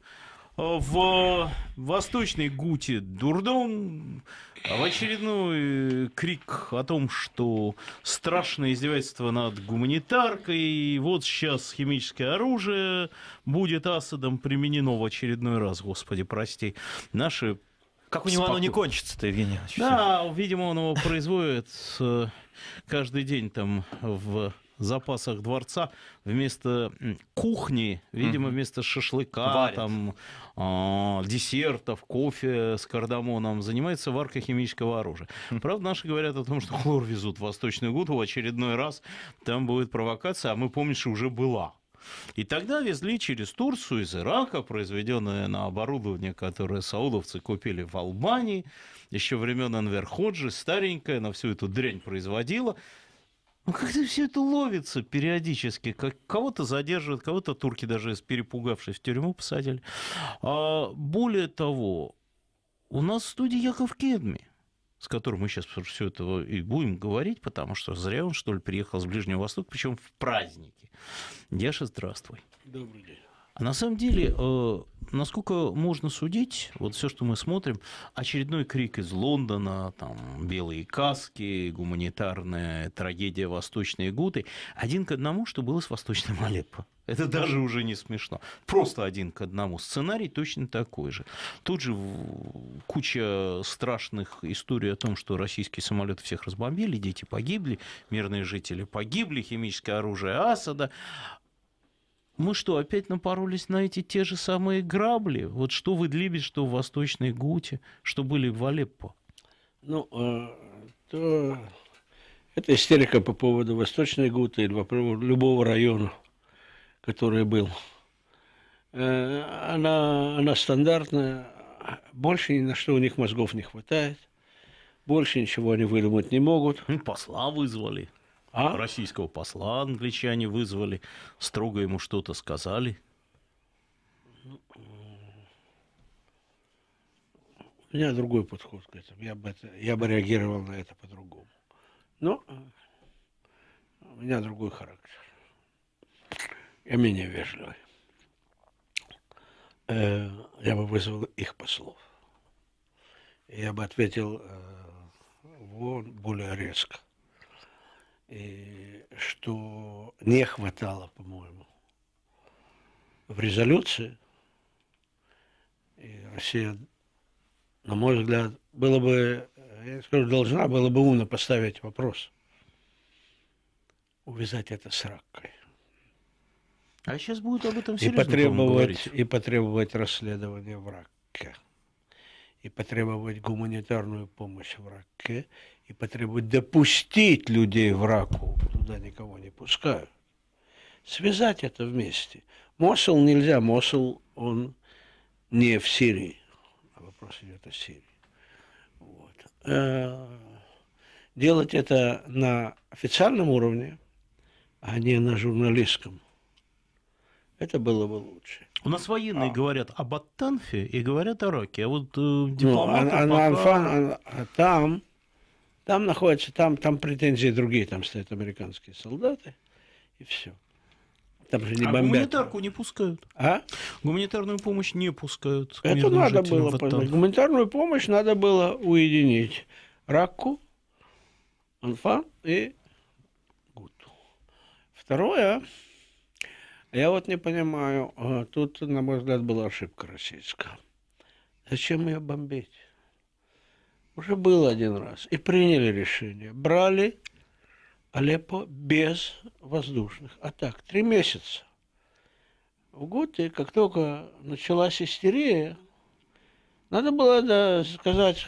в Восточной Гуте дурдом, а в очередной э, крик о том, что страшное издевательство над гуманитаркой, вот сейчас химическое оружие будет Асадом применено в очередной раз, господи, прости. Наши как у него Споко... оно не кончится-то, Евгений? Да, видимо, он его производит э, каждый день там в запасах дворца вместо кухни, видимо, вместо шашлыка, Варят. там, э, десертов, кофе с кардамоном, занимается варкой химического оружия. Хм. Правда, наши говорят о том, что хлор везут в Восточную Гуту, в очередной раз там будет провокация, а мы, помним, что уже была. И тогда везли через Турцию из Ирака, произведенное на оборудование, которое саудовцы купили в Албании, еще времен Анвер Ходжи, старенькое, на всю эту дрянь производила. Ну как-то все это ловится периодически. Как, кого-то задерживают, кого-то турки даже перепугавшись в тюрьму посадили. А, более того, у нас в студии Яков Кедми, с которым мы сейчас все это и будем говорить, потому что зря он, что ли, приехал с Ближнего Востока, причем в праздники. Яша, здравствуй. Добрый день. А на самом деле, э, насколько можно судить, вот все, что мы смотрим, очередной крик из Лондона, там, белые каски, гуманитарная трагедия Восточной Гуты, один к одному, что было с Восточным Алеппо. Это даже уже не смешно. Просто один к одному. Сценарий точно такой же. Тут же куча страшных историй о том, что российские самолеты всех разбомбили, дети погибли, мирные жители погибли, химическое оружие Асада мы что, опять напоролись на эти те же самые грабли? Вот что в Идлибе, что в Восточной Гуте, что были в Алеппо? Ну, э, то... это истерика по поводу Восточной Гуты или по поводу любого района, который был. Э, она, она стандартная, больше ни на что у них мозгов не хватает, больше ничего они выдумать не могут. Посла вызвали. А? Российского посла англичане вызвали, строго ему что-то сказали. У меня другой подход к этому. Я бы, это, я бы реагировал на это по-другому. Но э, у меня другой характер. Я менее вежливый. Э, я бы вызвал их послов. Я бы ответил э, более резко и э, что не хватало, по-моему, в резолюции. И Россия, на мой взгляд, было бы, я скажу, должна была бы умно поставить вопрос, увязать это с ракой. А сейчас будут об этом серьезно и потребовать, и потребовать расследования в раке, и потребовать гуманитарную помощь в раке, и потребует допустить людей в раку, туда никого не пускают. Связать это вместе. Мосул нельзя, Мосул, он не в Сирии, а вопрос идет о Сирии. Вот. Э, делать это на официальном уровне, а не на журналистском. Это было бы лучше. У нас военные а. говорят об Аттанфе и говорят о Раке. А вот э, дипломаты ну, а, а пока... а, а, там там находятся, там, там претензии другие, там стоят американские солдаты, и все. Там же не а бомбят. гуманитарку не пускают. А? Гуманитарную помощь не пускают. Это надо было. Гуманитарную помощь надо было уединить. Ракку, Анфан и Гуту. Второе, я вот не понимаю, э, тут, на мой взгляд, была ошибка российская. Зачем ее бомбить? уже был один раз, и приняли решение. Брали Алеппо без воздушных атак. Три месяца. В год, и как только началась истерия, надо было да, сказать,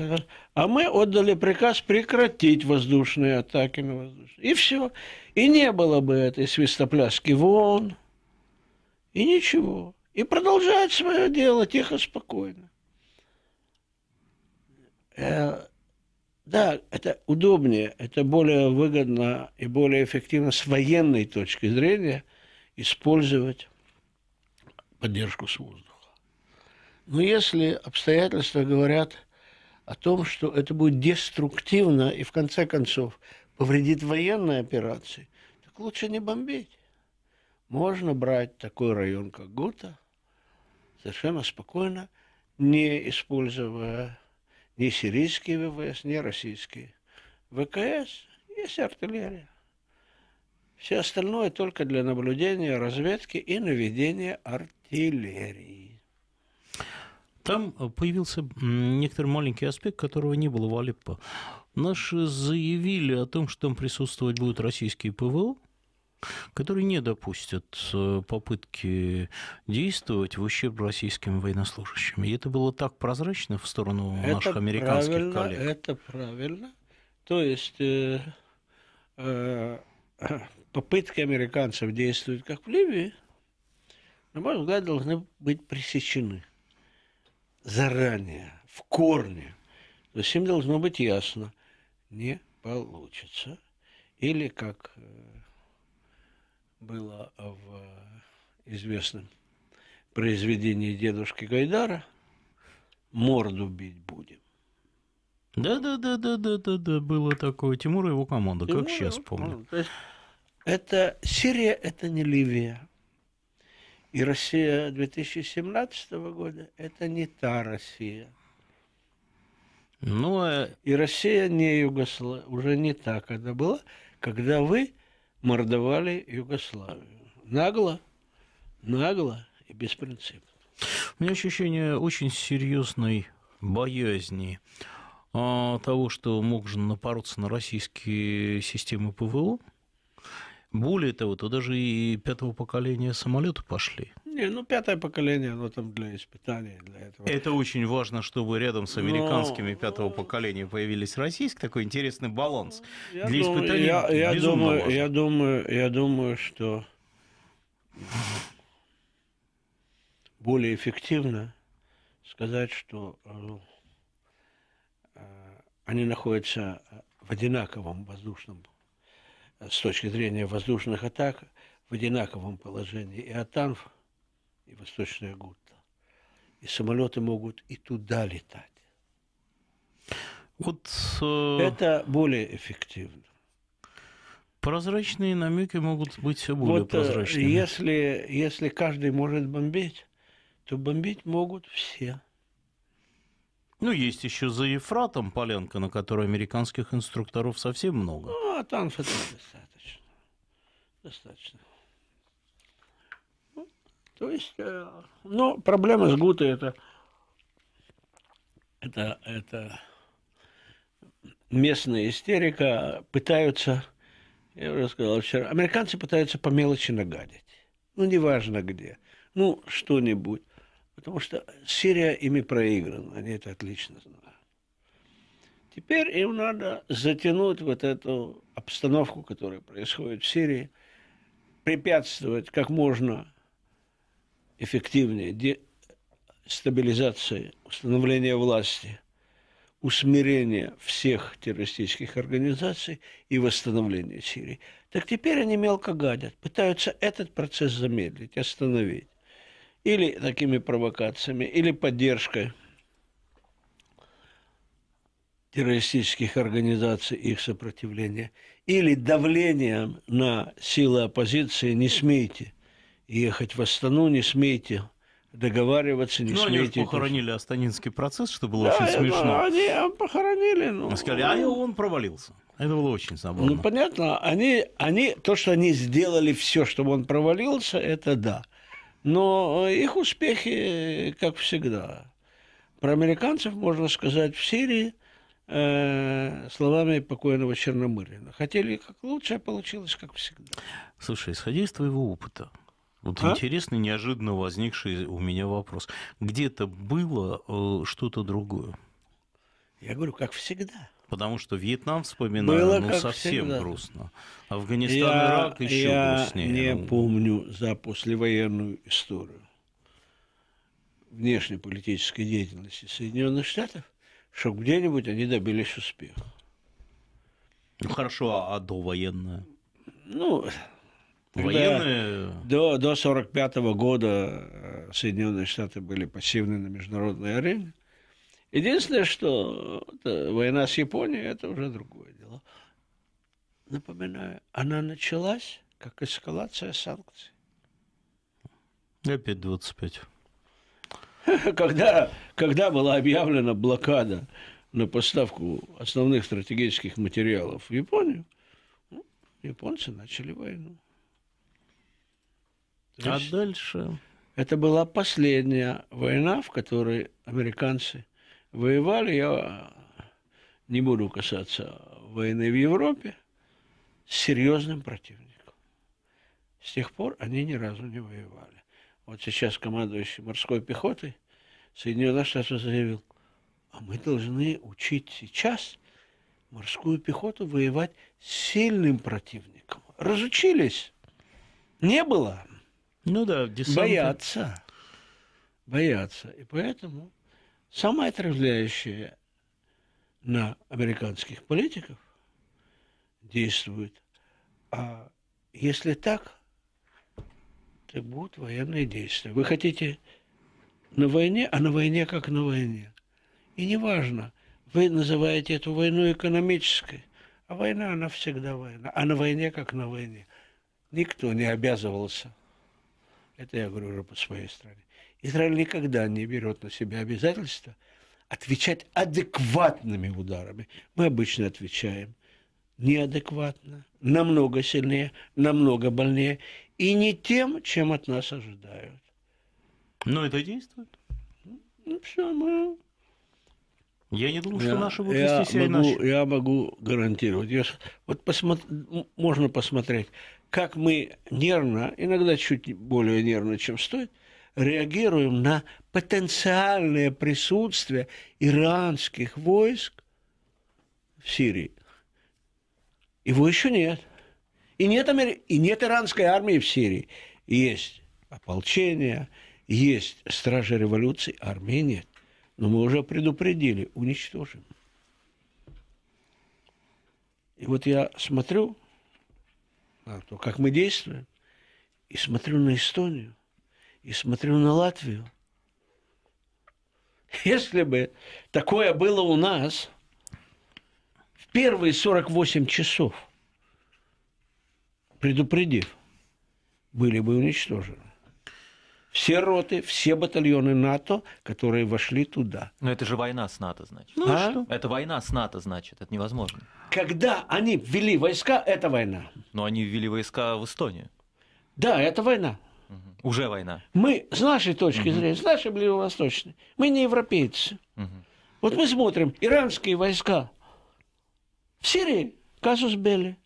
а мы отдали приказ прекратить воздушные атаки на воздушные. И все. И не было бы этой свистопляски вон, и ничего. И продолжать свое дело тихо, спокойно. Э, да, это удобнее, это более выгодно и более эффективно с военной точки зрения использовать поддержку с воздуха. Но если обстоятельства говорят о том, что это будет деструктивно и в конце концов повредит военной операции, так лучше не бомбить. Можно брать такой район, как Гута, совершенно спокойно, не используя не сирийские ВВС, не российские. ВКС есть артиллерия. Все остальное только для наблюдения, разведки и наведения артиллерии. Там э, появился некоторый маленький аспект, которого не было в Алиппо. Наши заявили о том, что там присутствовать будут российские ПВО, которые не допустят э, попытки действовать в ущерб российским военнослужащим. И это было так прозрачно в сторону это наших американских коллег. Это правильно. То есть э, э, попытки американцев действовать как в Ливии, на мой взгляд, должны быть пресечены заранее, в корне. То есть им должно быть ясно, не получится. Или как э, было в э, известном произведении дедушки Гайдара «Морду бить будем». Да, да, да, да, да, да, да, было такое. Тимур и его команда, Тимур, как сейчас помню. Есть, это Сирия, это не Ливия. И Россия 2017 года – это не та Россия. Ну, а... И Россия не Югославия, уже не та, когда была, когда вы мордовали Югославию. Нагло, нагло и без принципа. У меня ощущение очень серьезной боязни а, того, что можно напороться на российские системы ПВО. Более того, то даже и пятого поколения самолета пошли. Не, ну пятое поколение, оно там для испытаний, для этого. Это очень важно, чтобы рядом с ну, американскими Но... пятого поколения появились российские, такой интересный баланс. Ну, я для думаю, испытаний я, я думаю, важно. Я думаю, я думаю, что более эффективно сказать, что э, э, они находятся в одинаковом воздушном, э, с точки зрения воздушных атак, в одинаковом положении и Атанф – и Восточная Гута. И самолеты могут и туда летать. Вот, э... Это более эффективно. Прозрачные намеки могут быть все более вот, э, прозрачными. Если, если каждый может бомбить, то бомбить могут все. Ну, есть еще за Ефратом полянка, на которой американских инструкторов совсем много. Ну, а танцев достаточно. Достаточно. То есть, э, но проблема с Гутой это, это, это местная истерика, пытаются, я уже сказал вчера, американцы пытаются по мелочи нагадить. Ну, неважно где. Ну, что-нибудь. Потому что Сирия ими проиграна, они это отлично знают. Теперь им надо затянуть вот эту обстановку, которая происходит в Сирии, препятствовать как можно эффективнее дестабилизации, установления власти, усмирения всех террористических организаций и восстановления Сирии. Так теперь они мелко гадят, пытаются этот процесс замедлить, остановить. Или такими провокациями, или поддержкой террористических организаций и их сопротивления, или давлением на силы оппозиции «не смейте», ехать в Астану, не смейте договариваться, не ну, смейте. Ну, они похоронили Астанинский процесс, что было да, очень смешно. Да Они похоронили. Ну... Сказали, а он провалился. Это было очень забавно. Ну, понятно. Они, они, то, что они сделали все, чтобы он провалился, это да. Но э, их успехи, как всегда. Про американцев можно сказать в Сирии э, словами покойного Черномырина. Хотели как лучше, а получилось как всегда. Слушай, исходя из твоего опыта, вот а? интересный, неожиданно возникший у меня вопрос. Где-то было э, что-то другое? Я говорю, как всегда. Потому что Вьетнам вспоминаю, было, ну, совсем всегда. грустно. Афганистан, я, Ирак еще я грустнее. Я не ну. помню за послевоенную историю внешней политической деятельности Соединенных Штатов, что где-нибудь они добились успеха. Ну хорошо, а, а довоенная? Ну, Военные? До, до 1945 года э, Соединенные Штаты были пассивны на международной арене. Единственное, что э, война с Японией – это уже другое дело. Напоминаю, она началась как эскалация санкций. Ну, опять 25. Когда, когда была объявлена блокада на поставку основных стратегических материалов в Японию, ну, японцы начали войну. А дальше? Это была последняя война, в которой американцы воевали. Я не буду касаться войны в Европе с серьезным противником. С тех пор они ни разу не воевали. Вот сейчас командующий морской пехотой Соединенных Штатов заявил, а мы должны учить сейчас морскую пехоту воевать с сильным противником. Разучились. Не было. Ну да, десанты. Боятся. Боятся. И поэтому самое отравляющее на американских политиков действует. А если так, то будут военные действия. Вы хотите на войне, а на войне как на войне. И неважно, вы называете эту войну экономической, а война, она всегда война. А на войне как на войне. Никто не обязывался это я говорю уже по своей стране. Израиль никогда не берет на себя обязательства отвечать адекватными ударами. Мы обычно отвечаем неадекватно, намного сильнее, намного больнее, и не тем, чем от нас ожидают. Но это действует. Ну, все, мы... Я не думаю, что наши будут вести себя могу, иначе. Я могу гарантировать. вот посмотри, можно посмотреть как мы нервно, иногда чуть более нервно, чем стоит, реагируем на потенциальное присутствие иранских войск в Сирии. Его еще нет. И нет, Амери... и нет иранской армии в Сирии. Есть ополчение, есть стражи революции, армии нет. Но мы уже предупредили, уничтожим. И вот я смотрю, на то, как мы действуем, и смотрю на Эстонию, и смотрю на Латвию. Если бы такое было у нас в первые 48 часов, предупредив, были бы уничтожены все роты, все батальоны НАТО, которые вошли туда. Но это же война с НАТО, значит. Ну а? что? Это война с НАТО, значит, это невозможно. Когда они ввели войска, это война. Но они ввели войска в Эстонию. Да, это война. Угу. Уже война. Мы, с нашей точки угу. зрения, с нашей ближневосточной, мы не европейцы. Угу. Вот мы смотрим, иранские войска в Сирии, казус Белли,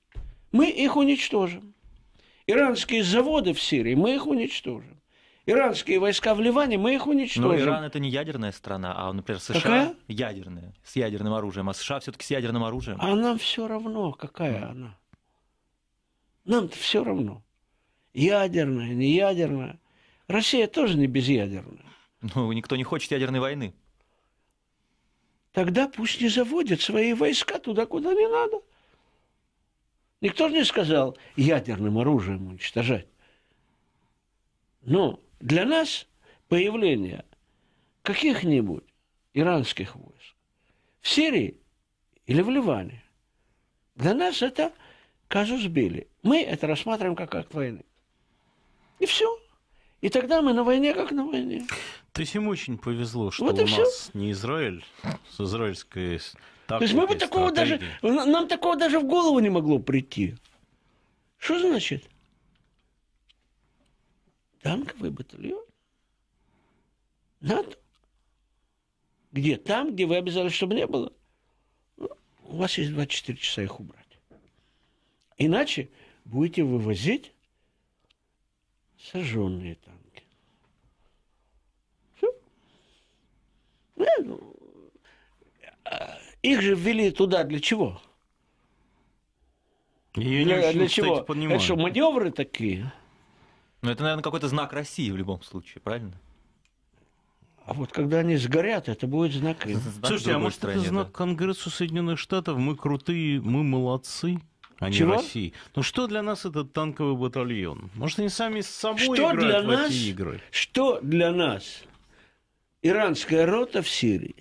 мы их уничтожим. Иранские заводы в Сирии, мы их уничтожим иранские войска в Ливане, мы их уничтожим. Но Иран это не ядерная страна, а, например, США какая? ядерная, с ядерным оружием, а США все-таки с ядерным оружием. А нам все равно, какая она. Нам-то все равно. Ядерная, не ядерная. Россия тоже не безъядерная. Ну, никто не хочет ядерной войны. Тогда пусть не заводят свои войска туда, куда не надо. Никто же не сказал ядерным оружием уничтожать. Ну, для нас появление каких-нибудь иранских войск в Сирии или в Ливане, для нас это казус били. Мы это рассматриваем как акт войны. И все. И тогда мы на войне, как на войне. То есть им очень повезло, что вот у нас все. не Израиль с израильской тактикой, То есть мы бы такого даже, нам такого даже в голову не могло прийти. Что значит? танковый батальон НАТО. Где? Там, где вы обязали, чтобы не было. Ну, у вас есть 24 часа их убрать. Иначе будете вывозить сожженные танки. Все. Ну, а, их же ввели туда для чего? Я для, не очень, для кстати, чего? понимаю. Это что, маневры такие? Но ну, это, наверное, какой-то знак России в любом случае, правильно? А вот когда они сгорят, это будет знак. знак Слушайте, а может стране, это знак да? Конгрессу Соединенных Штатов? Мы крутые, мы молодцы. А не Чего? России. Ну что для нас этот танковый батальон? Может, они сами с собой что играют для в нас, эти игры? Что для нас иранская рота в Сирии?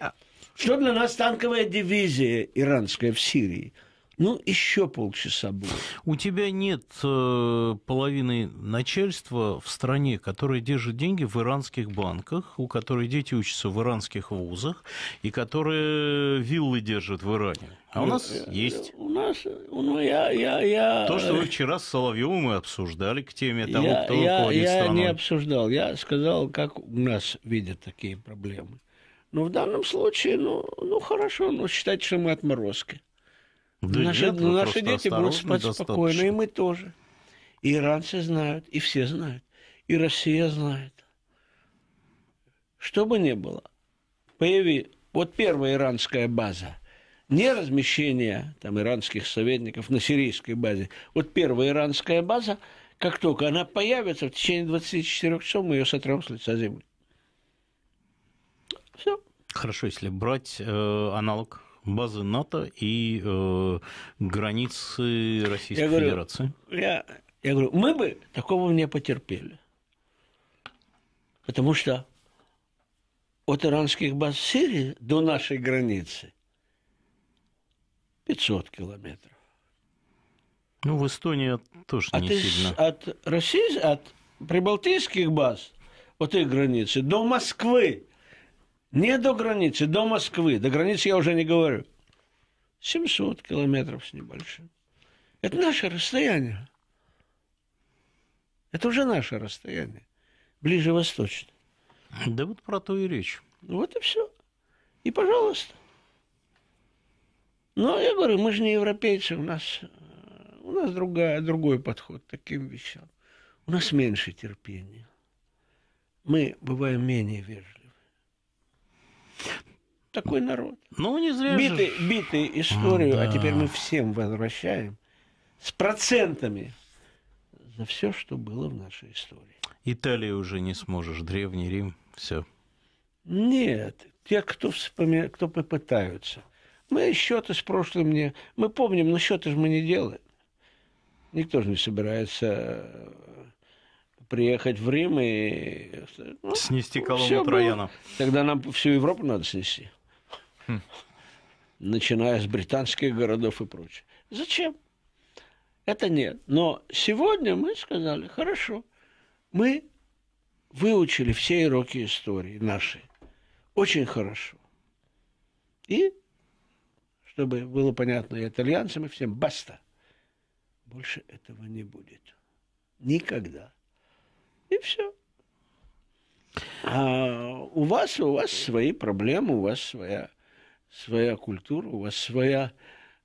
А. Что для нас танковая дивизия иранская в Сирии? Ну, еще полчаса будет. У тебя нет э, половины начальства в стране, которое держит деньги в иранских банках, у которой дети учатся в иранских вузах, и которые виллы держат в Иране. А у ну, нас э, есть. У нас, ну, я, я, я... То, что вы э, вчера с Соловьевым и обсуждали к теме того, я, кто я, руководит я страной. Я не обсуждал, я сказал, как у нас видят такие проблемы. Но ну, в данном случае, ну, ну хорошо, ну считать, что мы отморозки. Да наши нет, ну, наши дети будут спать спокойно, и мы тоже. И иранцы знают, и все знают, и Россия знает. Что бы ни было, появи... Вот первая иранская база, не размещение там, иранских советников на сирийской базе. Вот первая иранская база, как только она появится, в течение 24 часов мы ее сотрем с лица земли. Все. Хорошо, если брать э, аналог базы НАТО и э, границы Российской я говорю, Федерации. Я, я говорю, мы бы такого не потерпели. Потому что от иранских баз Сирии до нашей границы 500 километров. Ну, в Эстонии тоже от а не из, сильно. От, России, от прибалтийских баз, вот их границы, до Москвы не до границы, до Москвы. До границы я уже не говорю. 700 километров с небольшим. Это наше расстояние. Это уже наше расстояние. Ближе восточно. Да вот про то и речь. Вот и все. И пожалуйста. Но я говорю, мы же не европейцы, у нас, э, у нас другая, другой подход к таким вещам. У нас меньше терпения. Мы бываем менее вежливы. Такой народ. Ну, не зря биты, же... биты историю, да. а теперь мы всем возвращаем с процентами за все, что было в нашей истории. Италия уже не сможешь, Древний Рим, все. Нет, те, кто, вспоми... кто попытаются. Мы счеты с прошлым не... Мы помним, но счеты же мы не делаем. Никто же не собирается э, приехать в Рим и... Ну, Снести колонну Трояна. Было. Тогда нам всю Европу надо снести. Хм. Начиная с британских городов и прочее. Зачем? Это нет. Но сегодня мы сказали, хорошо, мы выучили все уроки истории наши. Очень хорошо. И, чтобы было понятно и итальянцам, и всем, баста. Больше этого не будет. Никогда. И все. А у вас, у вас свои проблемы, у вас своя, своя культура, у вас своя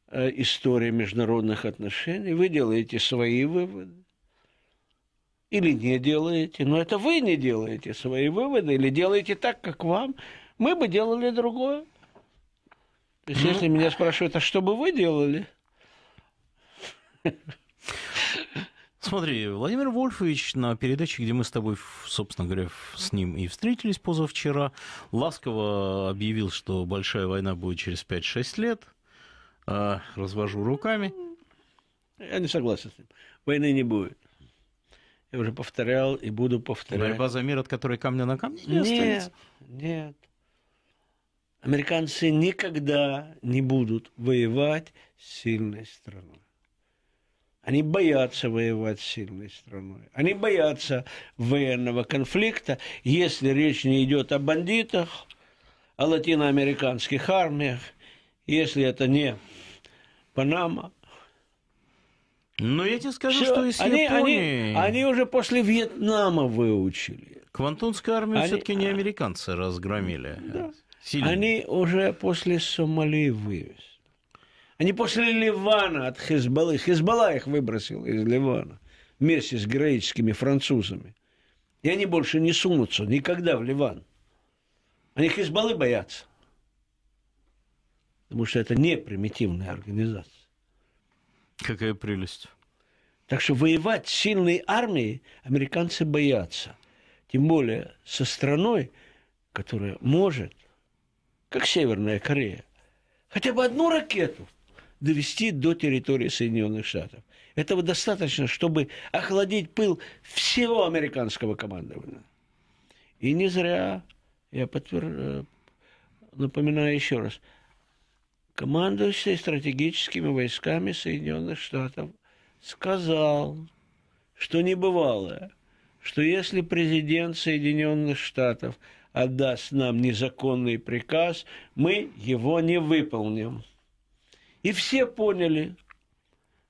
э, история международных отношений. Вы делаете свои выводы или не делаете. Но это вы не делаете свои выводы или делаете так, как вам. Мы бы делали другое. То есть, ну. если меня спрашивают, а что бы вы делали? Смотри, Владимир Вольфович на передаче, где мы с тобой, собственно говоря, с ним и встретились позавчера, ласково объявил, что большая война будет через 5-6 лет. А, развожу руками. Я не согласен с ним. Войны не будет. Я уже повторял и буду повторять. Борьба за мир, от которой камня на камне не нет, останется? Нет, Американцы никогда не будут воевать с сильной страной. Они боятся воевать с сильной страной. Они боятся военного конфликта, если речь не идет о бандитах, о латиноамериканских армиях, если это не Панама. Но ну, я тебе скажу, Всё. что из они, Японии... Они, они уже после Вьетнама выучили. Квантунскую армию они... все-таки не американцы разгромили. Да. Сильно. Они уже после Сомали вывез. Они после Ливана от Хизбаллы. Хизбалла их выбросил из Ливана вместе с героическими французами. И они больше не сунутся никогда в Ливан. Они Хизбаллы боятся. Потому что это не примитивная организация. Какая прелесть. Так что воевать с сильной армией американцы боятся. Тем более со страной, которая может, как Северная Корея, хотя бы одну ракету довести до территории Соединенных Штатов. Этого достаточно, чтобы охладить пыл всего американского командования. И не зря, я подтвер... Э, напоминаю еще раз, командующий стратегическими войсками Соединенных Штатов сказал, что небывалое, что если президент Соединенных Штатов отдаст нам незаконный приказ, мы его не выполним. И все поняли,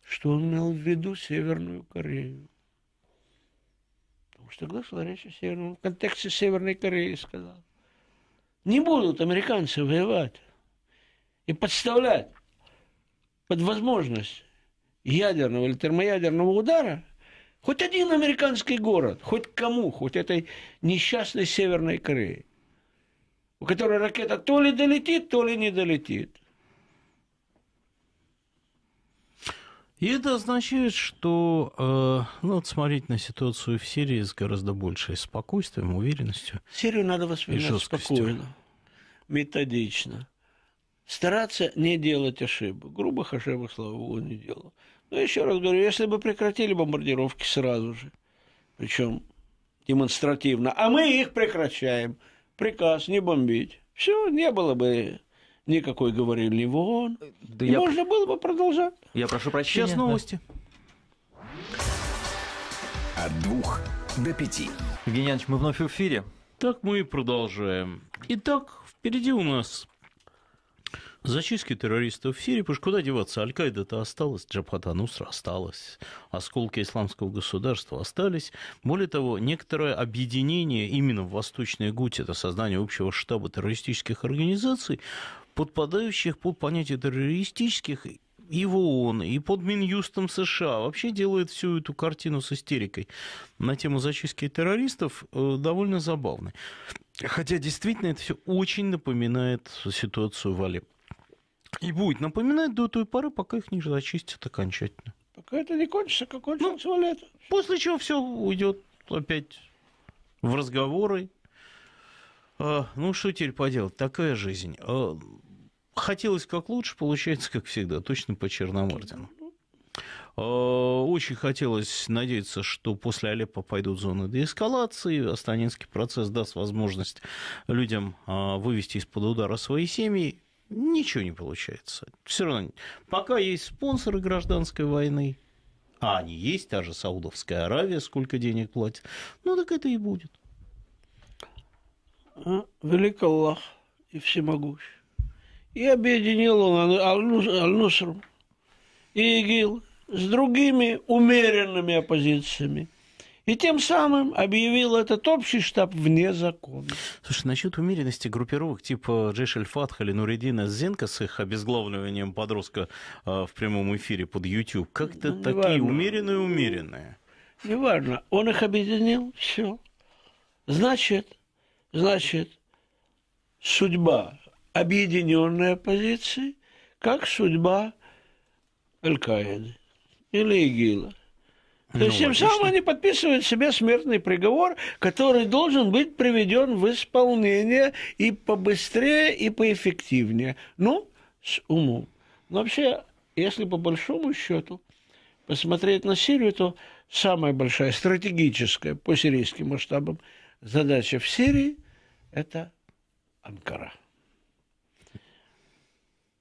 что он имел в виду Северную Корею. Потому что тогда шла речь о Северном, в контексте Северной Кореи сказал. Не будут американцы воевать и подставлять под возможность ядерного или термоядерного удара хоть один американский город, хоть кому, хоть этой несчастной Северной Кореи, у которой ракета то ли долетит, то ли не долетит – И это означает, что э, ну, смотреть на ситуацию в Сирии с гораздо большей спокойствием, уверенностью. Сирию надо воспринимать спокойно, методично. Стараться не делать ошибок. Грубых ошибок, слава богу, не делал. Но еще раз говорю, если бы прекратили бомбардировки сразу же, причем демонстративно, а мы их прекращаем, приказ не бомбить, все, не было бы никакой говорили вон. Да И я... Можно было бы продолжать. Я прошу прощения. Сейчас новости. От двух до пяти. Евгений Ильич, мы вновь в эфире. Так мы и продолжаем. Итак, впереди у нас Зачистки террористов в Сирии, потому что куда деваться? Аль-Каида-то осталась, Джабхата Нусра осталась, осколки исламского государства остались. Более того, некоторое объединение именно в Восточной Гуте, это создание общего штаба террористических организаций, подпадающих под понятие террористических и в ООН, и под Минюстом США вообще делает всю эту картину с истерикой на тему зачистки террористов э, довольно забавной. Хотя действительно это все очень напоминает ситуацию в Алеппо. И будет напоминать до той поры, пока их не зачистят окончательно. Пока это не кончится, как кончится ну, валет. После чего все уйдет опять в разговоры. А, ну, что теперь поделать? Такая жизнь. А, хотелось как лучше, получается, как всегда, точно по Черномордину. Э, очень хотелось надеяться, что после Алеппо пойдут зоны деэскалации, Астанинский процесс даст возможность людям э, вывести из-под удара свои семьи. Ничего не получается. Все равно, пока есть спонсоры гражданской войны, а они есть, та же Саудовская Аравия, сколько денег платит, ну так это и будет. А, Велик Аллах и всемогущий и объединил он Аль-Нусру и ИГИЛ с другими умеренными оппозициями. И тем самым объявил этот общий штаб вне закона. Слушай, насчет умеренности группировок типа Джейш Аль-Фатх или Нуридина Зенка с их обезглавливанием подростка э, в прямом эфире под YouTube, как-то ну, такие важно. умеренные умеренные. Неважно, он их объединил, все. Значит, значит, судьба объединенной оппозиции, как судьба Аль-Каиды или ИГИЛа. То ну, есть тем самым они подписывают себе смертный приговор, который должен быть приведен в исполнение и побыстрее, и поэффективнее. Ну, с умом. Но вообще, если по большому счету посмотреть на Сирию, то самая большая стратегическая по сирийским масштабам задача в Сирии – это Анкара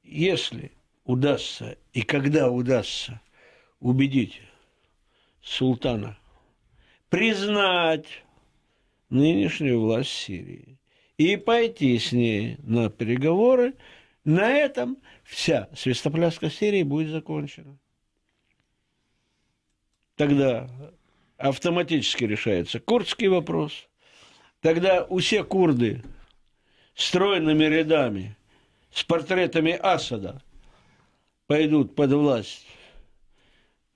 если удастся и когда удастся убедить султана признать нынешнюю власть Сирии и пойти с ней на переговоры, на этом вся свистопляска Сирии будет закончена. Тогда автоматически решается курдский вопрос. Тогда все курды стройными рядами – с портретами Асада пойдут под власть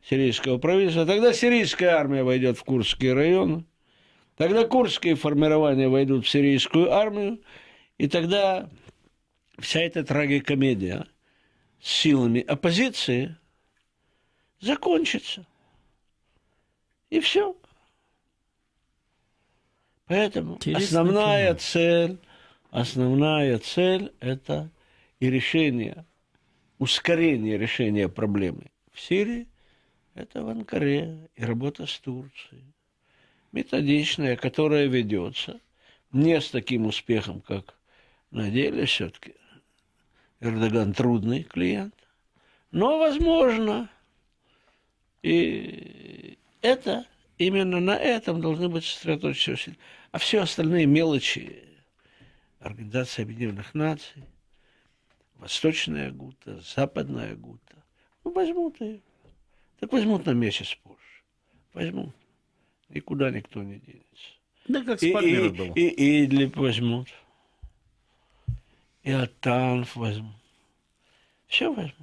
сирийского правительства, тогда сирийская армия войдет в Курский район, тогда курские формирования войдут в сирийскую армию, и тогда вся эта трагикомедия с силами оппозиции закончится. И все. Поэтому Интересная основная тема. цель, основная цель – это и решение, ускорение решения проблемы в Сирии – это в Анкаре и работа с Турцией. Методичная, которая ведется не с таким успехом, как на деле все-таки Эрдоган трудный клиент, но возможно. И это именно на этом должны быть сосредоточены. все А все остальные мелочи Организации Объединенных Наций – Восточная Гута, Западная Гута. Ну, возьмут и... Так возьмут на месяц позже. Возьмут. Никуда никто не денется. Да как и, и, было. И, и Идлиб возьмут. И Атанф возьмут. Все возьмут.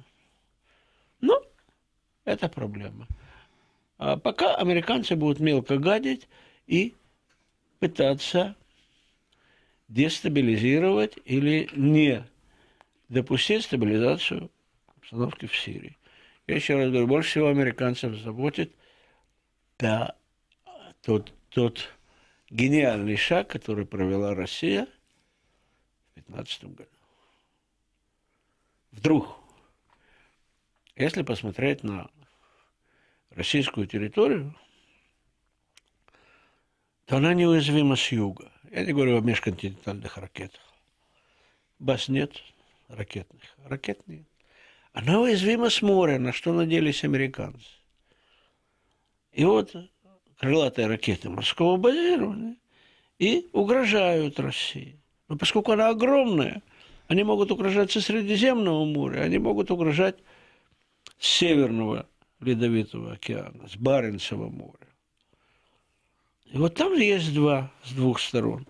Ну, это проблема. А пока американцы будут мелко гадить и пытаться дестабилизировать или не допустить стабилизацию обстановки в Сирии. Я еще раз говорю, больше всего американцев заботит да, тот, тот гениальный шаг, который провела Россия в 2015 году. Вдруг, если посмотреть на российскую территорию, то она неуязвима с юга. Я не говорю о межконтинентальных ракетах. Бас нет – ракетных. Ракетные. Она уязвима с моря, на что надеялись американцы. И вот крылатые ракеты морского базирования и угрожают России. Но поскольку она огромная, они могут угрожать со Средиземного моря, они могут угрожать с Северного Ледовитого океана, с Баренцева моря. И вот там есть два с двух сторон.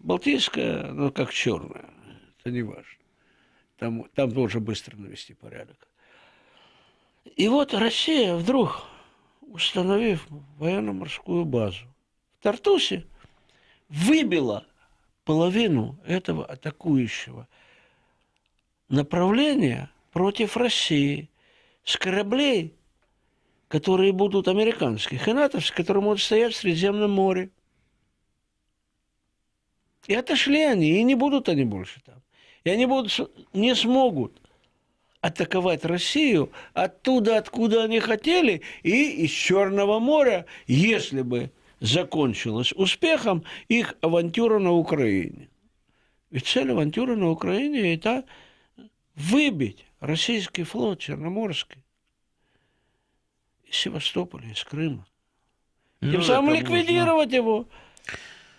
Балтийская, но ну, как черная, это не важно. Там, там тоже быстро навести порядок. И вот Россия вдруг, установив военно-морскую базу в Тартусе, выбила половину этого атакующего направления против России с кораблей, которые будут американских и натовских, которые могут стоять в Средиземном море. И отошли они, и не будут они больше там. И они будут, не смогут атаковать Россию оттуда, откуда они хотели, и из Черного моря, если бы закончилось успехом их авантюра на Украине. Ведь цель авантюры на Украине – это выбить российский флот Черноморский из Севастополя, из Крыма. Тем ну, самым ликвидировать можно. его.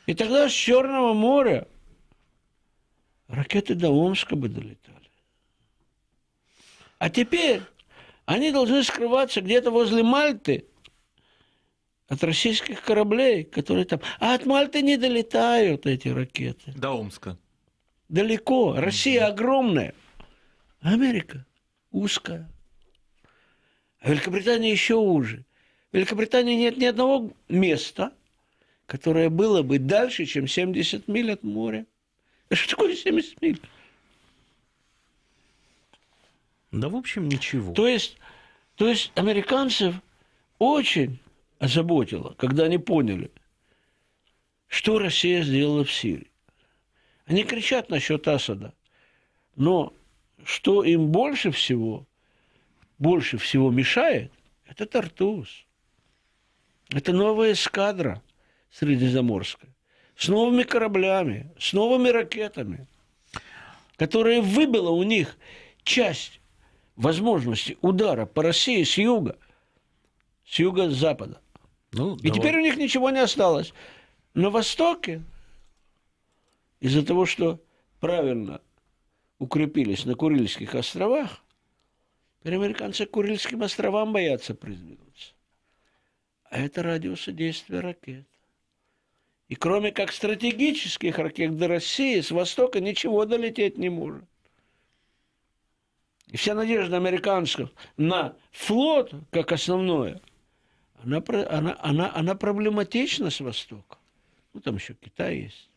И тогда с Черного моря ракеты до Омска бы долетали. А теперь они должны скрываться где-то возле Мальты от российских кораблей, которые там... А от Мальты не долетают эти ракеты. До Омска. Далеко. Россия огромная. Америка узкая. А Великобритания еще уже. В Великобритании нет ни одного места, которое было бы дальше, чем 70 миль от моря. Что такое 70 миль? Да, в общем, ничего. То есть, то есть американцев очень озаботило, когда они поняли, что Россия сделала в Сирии. Они кричат насчет Асада, но что им больше всего, больше всего мешает, это Тартус. Это новая эскадра Средиземноморская с новыми кораблями, с новыми ракетами, которая выбила у них часть возможности удара по России с юга, с юга-запада. с Ну, и давай. теперь у них ничего не осталось. На Востоке, из-за того, что правильно укрепились на Курильских островах, теперь американцы Курильским островам боятся придвинуться. А это радиусы действия ракет. И кроме как стратегических ракет до России, с Востока ничего долететь не может. И вся надежда американцев на флот, как основное, она, она, она, она проблематична с Востока. Ну, там еще Китай есть.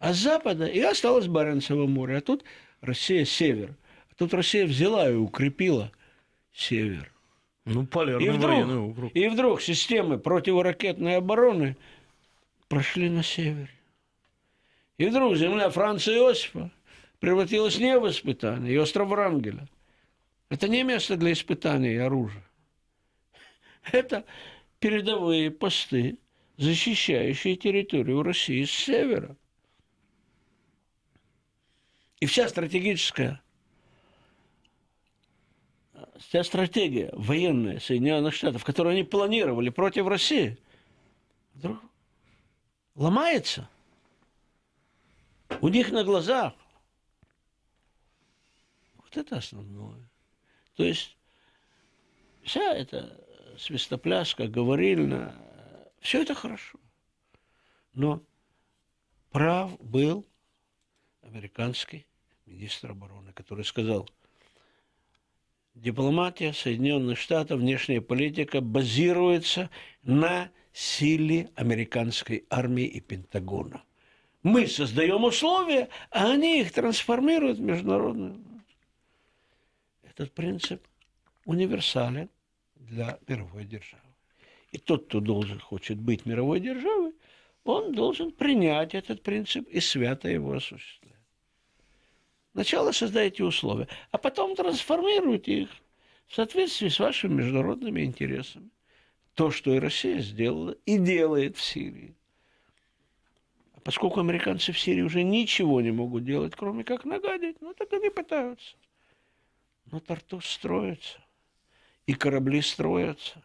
А с Запада и осталось Баренцево море. А тут Россия север. А тут Россия взяла и укрепила север. Ну, полярный и вдруг, военный округ. И вдруг системы противоракетной обороны – прошли на север. И вдруг земля Франции Иосифа превратилась не в испытание, и остров Рангеля Это не место для испытаний и оружия. Это передовые посты, защищающие территорию России с севера. И вся стратегическая, вся стратегия военная Соединенных Штатов, которую они планировали против России, вдруг ломается. У них на глазах. Вот это основное. То есть вся эта свистопляска, говорильна, все это хорошо. Но прав был американский министр обороны, который сказал, дипломатия Соединенных Штатов, внешняя политика базируется на силе американской армии и Пентагона. Мы создаем условия, а они их трансформируют в международную. Этот принцип универсален для мировой державы. И тот, кто должен, хочет быть мировой державой, он должен принять этот принцип и свято его осуществлять. Сначала создайте условия, а потом трансформируйте их в соответствии с вашими международными интересами то, что и Россия сделала и делает в Сирии. поскольку американцы в Сирии уже ничего не могут делать, кроме как нагадить, ну так они пытаются. Но Тартус строится, и корабли строятся.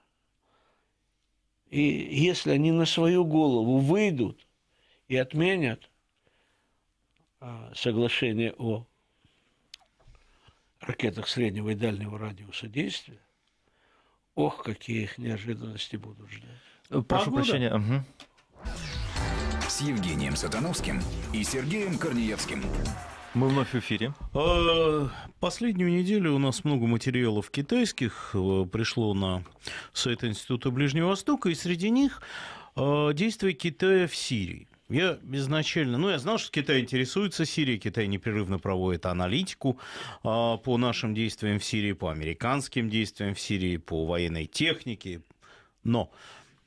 И если они на свою голову выйдут и отменят а, соглашение о ракетах среднего и дальнего радиуса действия, Ох, какие их неожиданности будут ждать. Э, прошу Погода. прощения. Угу. С Евгением Сатановским и Сергеем Корнеевским. Мы вновь в эфире. А, последнюю неделю у нас много материалов китайских э, пришло на сайт Института Ближнего Востока, и среди них э, действия Китая в Сирии. Я изначально, ну, я знал, что Китай интересуется Сирией, Китай непрерывно проводит аналитику э, по нашим действиям в Сирии, по американским действиям в Сирии, по военной технике, но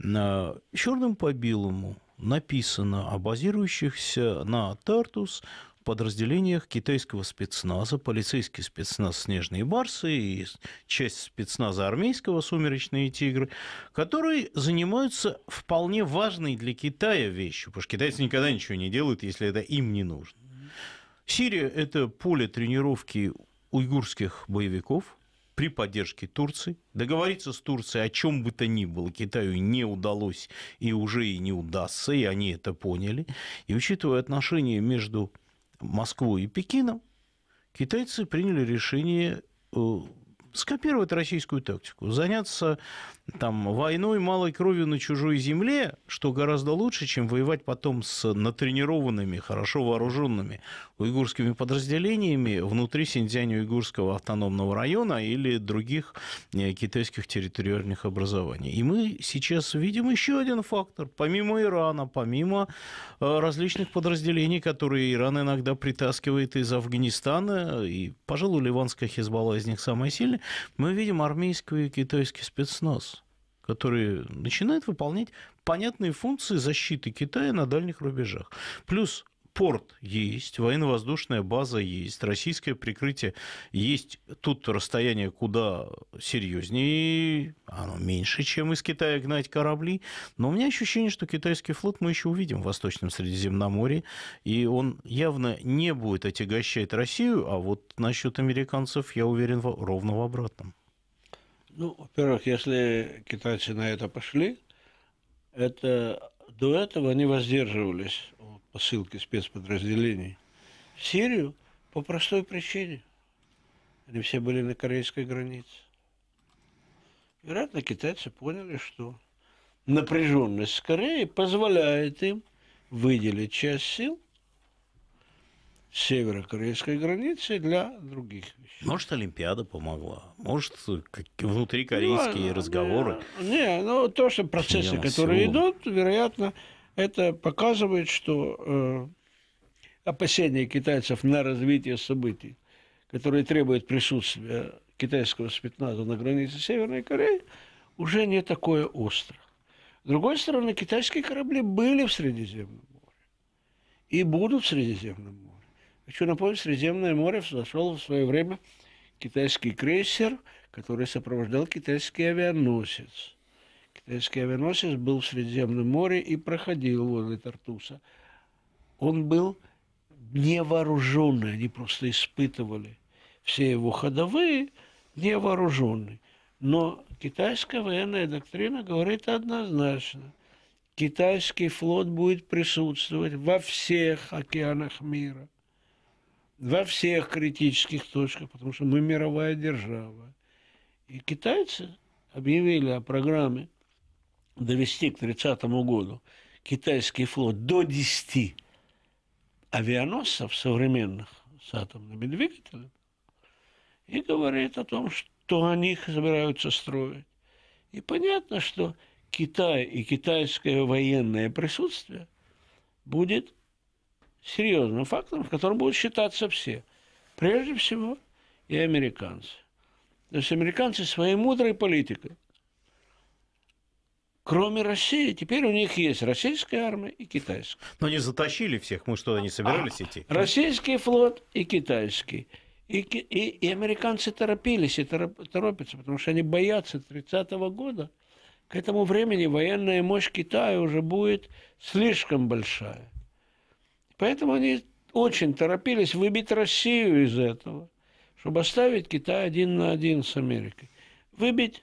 э, а, черным по белому написано о базирующихся на Тартус подразделениях китайского спецназа, полицейский спецназ «Снежные барсы» и часть спецназа армейского «Сумеречные тигры», которые занимаются вполне важной для Китая вещью, потому что китайцы никогда ничего не делают, если это им не нужно. Сирия – это поле тренировки уйгурских боевиков при поддержке Турции. Договориться с Турцией о чем бы то ни было Китаю не удалось и уже и не удастся, и они это поняли. И учитывая отношения между Москвой и Пекином, китайцы приняли решение э, скопировать российскую тактику, заняться там, войной малой кровью на чужой земле, что гораздо лучше, чем воевать потом с натренированными, хорошо вооруженными уйгурскими подразделениями внутри Синьцзянь-Уйгурского автономного района или других э, китайских территориальных образований. И мы сейчас видим еще один фактор. Помимо Ирана, помимо э, различных подразделений, которые Иран иногда притаскивает из Афганистана, и, пожалуй, ливанская Хизбалла из них самая сильная, мы видим армейский и китайский спецназ, который начинает выполнять понятные функции защиты Китая на дальних рубежах. Плюс порт есть, военно-воздушная база есть, российское прикрытие есть. Тут расстояние куда серьезнее, оно меньше, чем из Китая гнать корабли. Но у меня ощущение, что китайский флот мы еще увидим в Восточном Средиземноморье, и он явно не будет отягощать Россию, а вот насчет американцев я уверен ровно в обратном. Ну, во-первых, если китайцы на это пошли, это до этого они воздерживались посылки спецподразделений в Сирию по простой причине. Они все были на корейской границе. Вероятно, китайцы поняли, что напряженность с Кореей позволяет им выделить часть сил северокорейской границы для других вещей. Может, Олимпиада помогла? Может, внутрикорейские ну, разговоры? Не, не, ну то, что процессы, Финансово. которые идут, вероятно, это показывает, что э, опасения китайцев на развитие событий, которые требуют присутствия китайского спецназа на границе Северной Кореи, уже не такое остро. С другой стороны, китайские корабли были в Средиземном море и будут в Средиземном море. Хочу напомнить, в Средиземное море зашел в свое время китайский крейсер, который сопровождал китайский авианосец. Скиавеносец был в Средиземном море и проходил возле Тартуса. Он был невооруженный, они просто испытывали все его ходовые невооруженные. Но китайская военная доктрина говорит однозначно. Китайский флот будет присутствовать во всех океанах мира, во всех критических точках, потому что мы мировая держава. И китайцы объявили о программе довести к 30 году китайский флот до 10 авианосцев современных с атомными двигателями, и говорит о том, что они собираются строить. И понятно, что Китай и китайское военное присутствие будет серьезным фактором, в котором будут считаться все. Прежде всего и американцы. То есть американцы своей мудрой политикой – Кроме России, теперь у них есть российская армия и китайская. Но не затащили всех, мы что-то не собирались а, идти. Российский флот и китайский. И, и, и американцы торопились и торопятся, потому что они боятся 30 -го года. К этому времени военная мощь Китая уже будет слишком большая. Поэтому они очень торопились выбить Россию из этого, чтобы оставить Китай один на один с Америкой. Выбить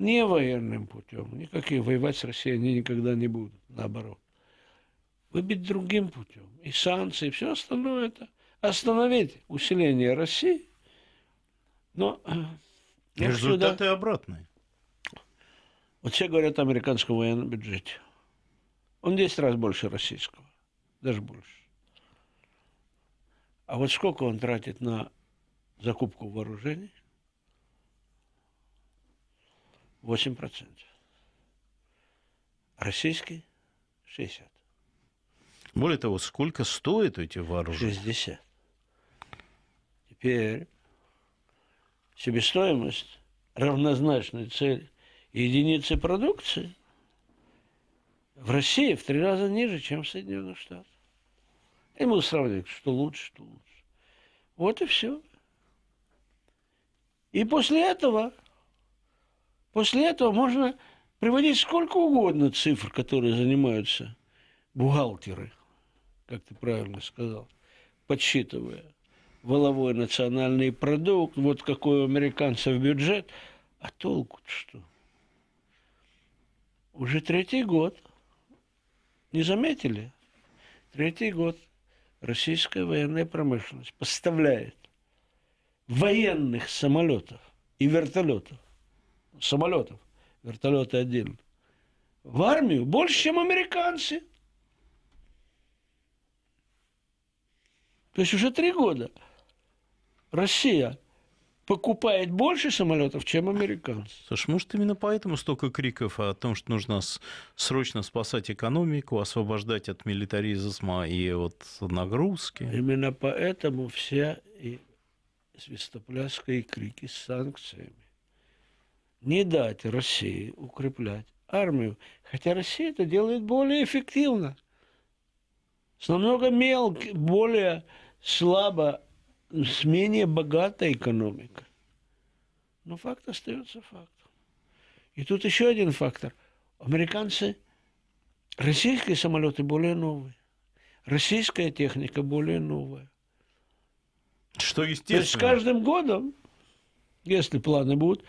не военным путем. Никакие воевать с Россией они никогда не будут, наоборот. Выбить другим путем. И санкции, и все остальное это. Остановить усиление России. Но результаты сюда... обратные. Вот все говорят о американском военном бюджете. Он 10 раз больше российского. Даже больше. А вот сколько он тратит на закупку вооружений? 8%. Российский 60%. Более того, сколько стоят эти вооружения? 60. Теперь себестоимость равнозначной цели единицы продукции в России в три раза ниже, чем в Соединенных Штатах. И мы сравниваем, что лучше, что лучше. Вот и все. И после этого После этого можно приводить сколько угодно цифр, которые занимаются бухгалтеры, как ты правильно сказал, подсчитывая воловой национальный продукт, вот какой у американцев бюджет, а толку-то что? Уже третий год. Не заметили? Третий год российская военная промышленность поставляет военных самолетов и вертолетов самолетов, вертолеты отдельно, в армию больше, чем американцы. То есть уже три года Россия покупает больше самолетов, чем американцы. Слушай, может, именно поэтому столько криков о том, что нужно срочно спасать экономику, освобождать от милитаризма и вот нагрузки? Именно поэтому все и свистопляска, и крики с санкциями не дать России укреплять армию, хотя Россия это делает более эффективно, с намного мелкой, более слабо, с менее богатой экономикой. Но факт остается фактом. И тут еще один фактор. Американцы, российские самолеты более новые. Российская техника более новая. Что естественно. То есть с каждым годом, если планы будут,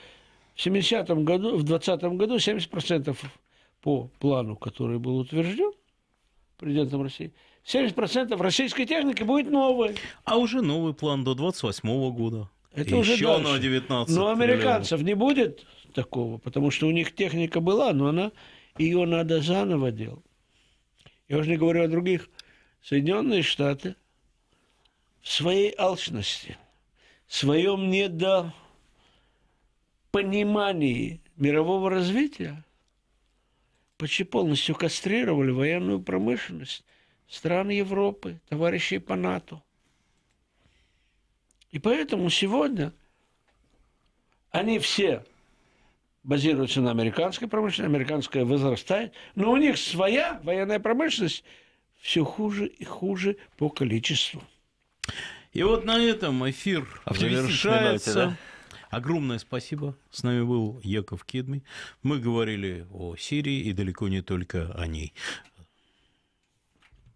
в 70 году, в 2020 году 70% по плану, который был утвержден президентом России, 70% российской техники будет новой. А уже новый план до 28 года. Это Еще уже дальше. на 19 Но американцев миллионов. не будет такого, потому что у них техника была, но она ее надо заново делать. Я уже не говорю о других. Соединенные Штаты в своей алчности, в своем недо понимании мирового развития почти полностью кастрировали военную промышленность стран Европы, товарищей по НАТО. И поэтому сегодня они все базируются на американской промышленности, американская возрастает, но у них своя военная промышленность все хуже и хуже по количеству. И вот на этом эфир а завершается. Ноте, да? Огромное спасибо. С нами был Яков Кедми. Мы говорили о Сирии и далеко не только о ней.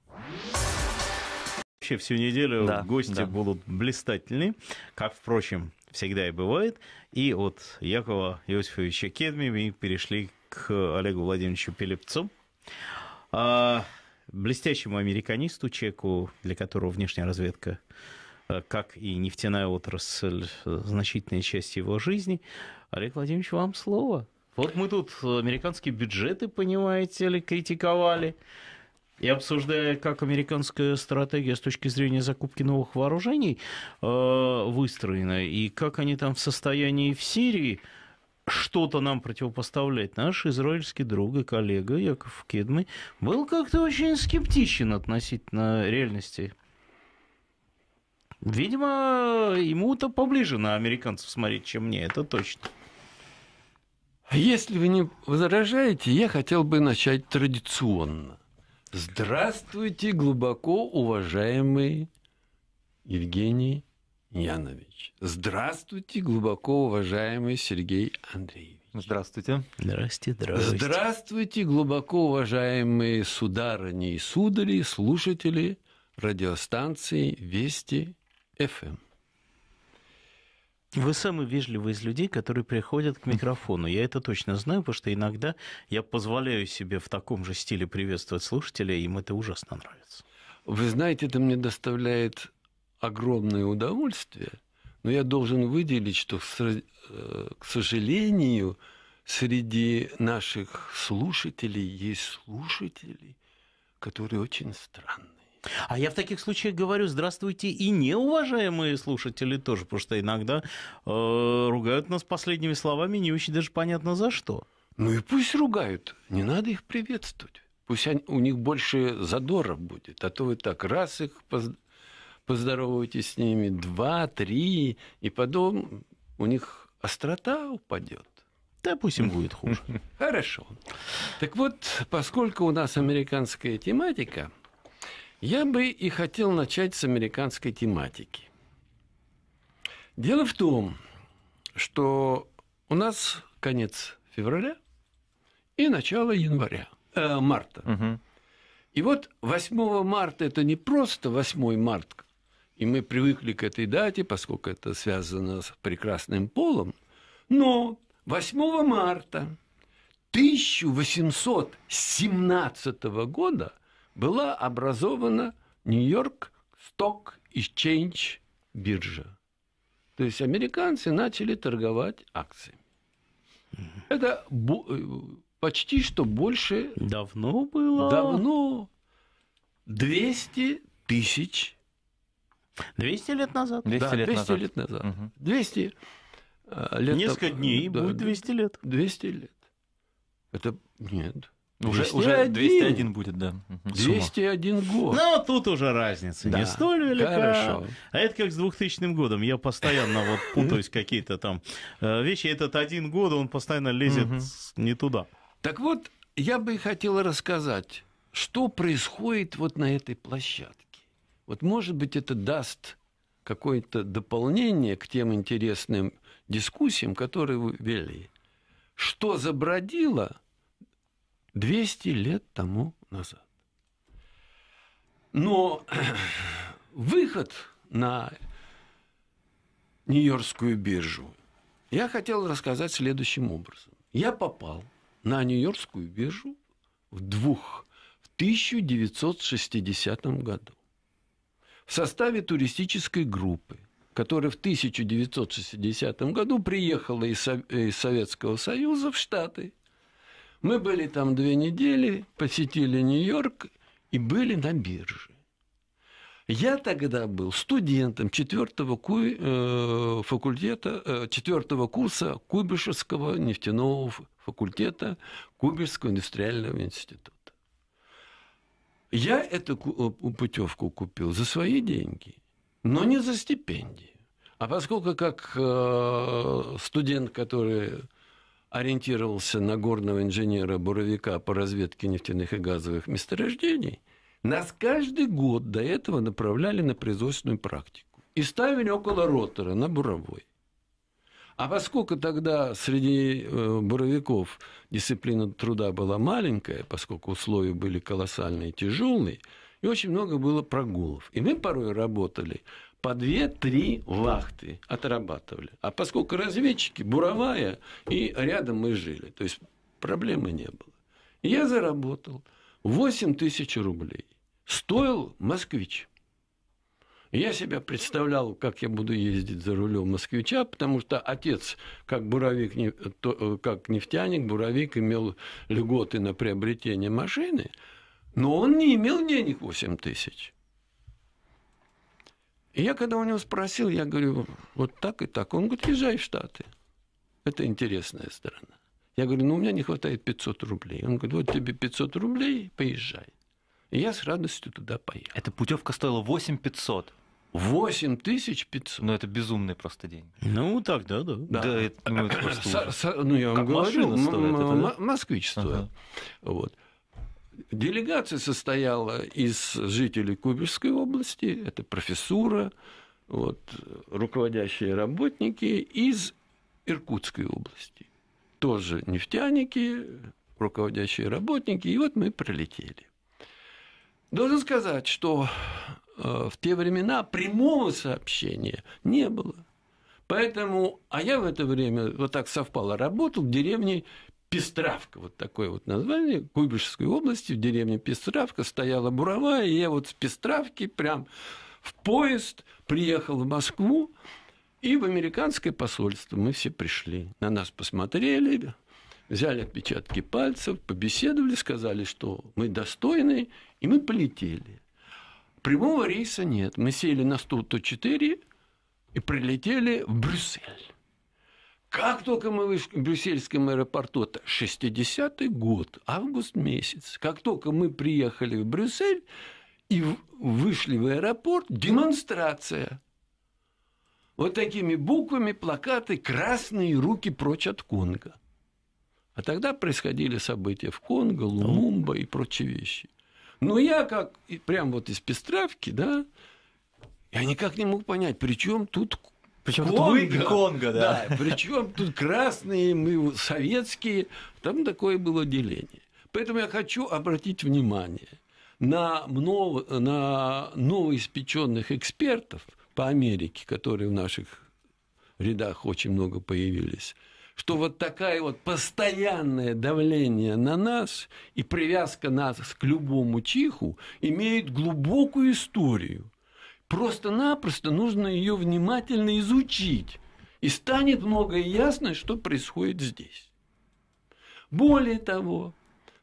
Вообще всю неделю да, гости да. будут блистательны, как, впрочем, всегда и бывает. И от Якова Иосифовича Кедми мы перешли к Олегу Владимировичу Пелепцу а, блестящему американисту, чеку, для которого внешняя разведка Э, как и нефтяная отрасль, э, значительная часть его жизни. Олег Владимирович, вам слово. Вот мы тут американские бюджеты, понимаете ли, критиковали. И обсуждая, как американская стратегия с точки зрения закупки новых вооружений э, выстроена, и как они там в состоянии в Сирии что-то нам противопоставлять, наш израильский друг и коллега Яков Кедмы был как-то очень скептичен относительно реальности Видимо, ему-то поближе на американцев смотреть, чем мне, это точно. Если вы не возражаете, я хотел бы начать традиционно. Здравствуйте, глубоко уважаемый Евгений Янович. Здравствуйте, глубоко уважаемый Сергей Андреевич. Здравствуйте. Здрасте. здравствуйте. Здравствуйте, глубоко уважаемые сударыни и судари, слушатели радиостанции «Вести FM. Вы самый вежливый из людей, которые приходят к микрофону. Я это точно знаю, потому что иногда я позволяю себе в таком же стиле приветствовать слушателя, им это ужасно нравится. Вы знаете, это мне доставляет огромное удовольствие, но я должен выделить, что, э, к сожалению, среди наших слушателей есть слушатели, которые очень странны. А я в таких случаях говорю, здравствуйте, и неуважаемые слушатели тоже, потому что иногда э, ругают нас последними словами, не очень даже понятно за что. Ну и пусть ругают, не надо их приветствовать. Пусть они, у них больше задоров будет, а то вы так раз их поз, поздороваетесь с ними, два, три, и потом у них острота упадет. Да пусть им будет хуже. Хорошо. Так вот, поскольку у нас американская тематика – я бы и хотел начать с американской тематики. Дело в том, что у нас конец февраля и начало января, э, марта. Угу. И вот 8 марта это не просто 8 марта, и мы привыкли к этой дате, поскольку это связано с прекрасным полом, но 8 марта 1817 года – была образована Нью-Йорк Сток Exchange биржа. То есть американцы начали торговать акциями. Это э, почти что больше... Давно было? Давно. 200 тысяч. 200 лет назад? 200 да, лет 200 назад. лет назад. Угу. 200 э, лет Несколько дней да, будет 200 лет. 200 лет. Это нет. Уже, 201. уже 201 будет, да. 201 год. Ну, а тут уже разница да. не столь велика. Хорошо. А это как с 2000 годом. Я постоянно вот путаюсь какие-то там э, вещи. Этот один год, он постоянно лезет не туда. Так вот, я бы хотел рассказать, что происходит вот на этой площадке. Вот, может быть, это даст какое-то дополнение к тем интересным дискуссиям, которые вы вели. Что забродило – 200 лет тому назад. Но выход на Нью-Йоркскую биржу я хотел рассказать следующим образом. Я попал на Нью-Йоркскую биржу в двух в 1960 году в составе туристической группы, которая в 1960 году приехала из Советского Союза в Штаты – мы были там две недели, посетили Нью-Йорк и были на бирже. Я тогда был студентом четвертого ку... Э, факультета, э, четвертого курса Кубишевского нефтяного факультета Кубишевского индустриального института. Я эту э, путевку купил за свои деньги, но не за стипендию. А поскольку как студент, который ориентировался на горного инженера-буровика по разведке нефтяных и газовых месторождений, нас каждый год до этого направляли на производственную практику и ставили около ротора на буровой. А поскольку тогда среди э, буровиков дисциплина труда была маленькая, поскольку условия были колоссальные и тяжелые, и очень много было прогулов. И мы порой работали по 2-3 вахты отрабатывали. А поскольку разведчики, буровая, и рядом мы жили, то есть проблемы не было. Я заработал 8 тысяч рублей. Стоил москвич. Я себя представлял, как я буду ездить за рулем москвича, потому что отец, как, буровик, как нефтяник, буровик имел льготы на приобретение машины, но он не имел денег 8 тысяч. И я когда у него спросил, я говорю, вот так и так. Он говорит, езжай в Штаты. Это интересная страна. Я говорю, ну, у меня не хватает 500 рублей. Он говорит, вот тебе 500 рублей, поезжай. И я с радостью туда поехал. Эта путевка стоила 8500. 8500. Ну, это безумный просто день. Ну, так, да, да. да. да это, ну, это со, со, ну, я вам как говорю, стоит, это, да? москвич стоит. Ага. Вот. Делегация состояла из жителей Кубельской области, это профессура, вот, руководящие работники из Иркутской области. Тоже нефтяники, руководящие работники, и вот мы пролетели. Должен сказать, что э, в те времена прямого сообщения не было. Поэтому, а я в это время, вот так совпало, работал в деревне Пестравка, вот такое вот название, Куйбышевской области, в деревне Пестравка стояла буровая, и я вот с Пестравки прям в поезд приехал в Москву, и в американское посольство мы все пришли. На нас посмотрели, взяли отпечатки пальцев, побеседовали, сказали, что мы достойны, и мы полетели. Прямого рейса нет. Мы сели на 104 и прилетели в Брюссель. Как только мы вышли в брюссельском аэропорту, это 60-й год, август месяц, как только мы приехали в Брюссель и вышли в аэропорт, демонстрация. Вот такими буквами, плакаты, красные руки прочь от Конго. А тогда происходили события в Конго, Лумумба и прочие вещи. Но я как, прям вот из Пестравки, да, я никак не мог понять, при чем тут причем Конго, тут вы и Конго, да. да причем тут красные, мы советские. Там такое было деление. Поэтому я хочу обратить внимание на, много, на новоиспеченных экспертов по Америке, которые в наших рядах очень много появились, что вот такая вот постоянное давление на нас и привязка нас к любому чиху имеет глубокую историю – Просто-напросто нужно ее внимательно изучить, и станет многое ясно, что происходит здесь. Более того,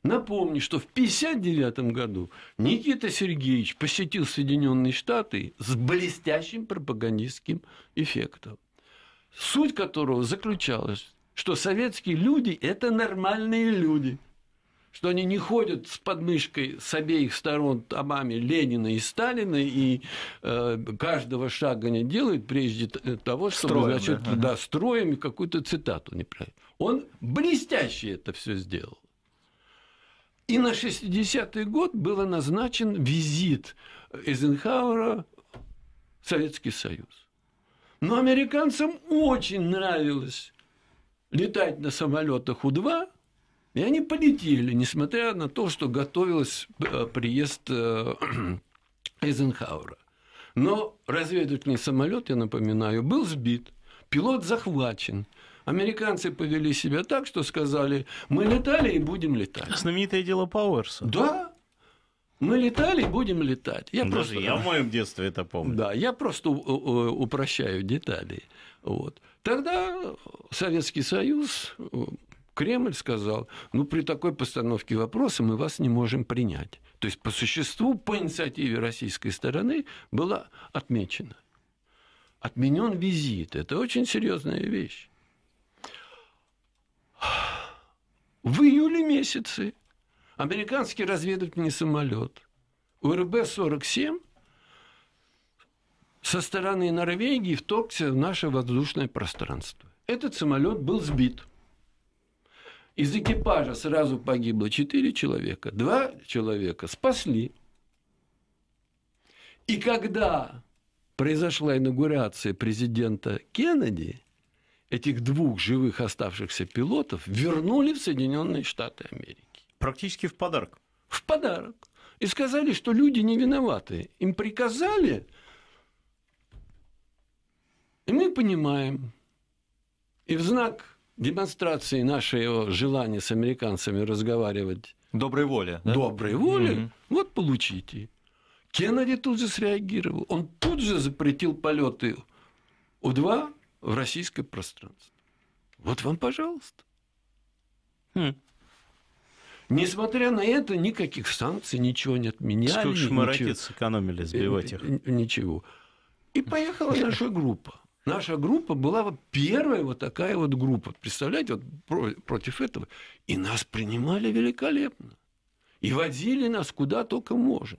напомню, что в 1959 году Никита Сергеевич посетил Соединенные Штаты с блестящим пропагандистским эффектом, суть которого заключалась, что советские люди – это нормальные люди – что они не ходят с подмышкой с обеих сторон обами Ленина и Сталина, и э, каждого шага не делают прежде э, того, чтобы, значит, да, да строим какую-то цитату неправильно. Он блестяще это все сделал. И на 60-й год был назначен визит Эйзенхауэра в Советский Союз. Но американцам очень нравилось летать на самолетах У-2, и они полетели, несмотря на то, что готовилось э, приезд э, Эйзенхауэра. Но разведывательный самолет, я напоминаю, был сбит, пилот захвачен. Американцы повели себя так, что сказали, мы летали и будем летать. Знаменитое дело Пауэрса. Да, мы летали и будем летать. Я Даже просто... я в моем детстве это помню. Да, я просто упрощаю детали. Вот. Тогда Советский Союз Кремль сказал, ну, при такой постановке вопроса мы вас не можем принять. То есть, по существу, по инициативе российской стороны была отмечена. Отменен визит. Это очень серьезная вещь. В июле месяце американский разведывательный самолет УРБ-47 со стороны Норвегии вторгся в наше воздушное пространство. Этот самолет был сбит – из экипажа сразу погибло 4 человека, 2 человека спасли. И когда произошла инаугурация президента Кеннеди, этих двух живых оставшихся пилотов вернули в Соединенные Штаты Америки. Практически в подарок. В подарок. И сказали, что люди не виноваты. Им приказали, и мы понимаем. И в знак демонстрации нашего желания с американцами разговаривать. Доброй воли. Да? Доброй воли. Угу. Вот получите. Кеннеди тут же среагировал. Он тут же запретил полеты У-2 в российское пространство. Вот вам, пожалуйста. Хм. Несмотря на это, никаких санкций, ничего не отменяли. Сколько же мы ракет сэкономили, сбивать э, их? Э, ничего. И поехала наша группа. Наша группа была первая вот такая вот группа. Представляете, вот против этого. И нас принимали великолепно. И водили нас куда только можно.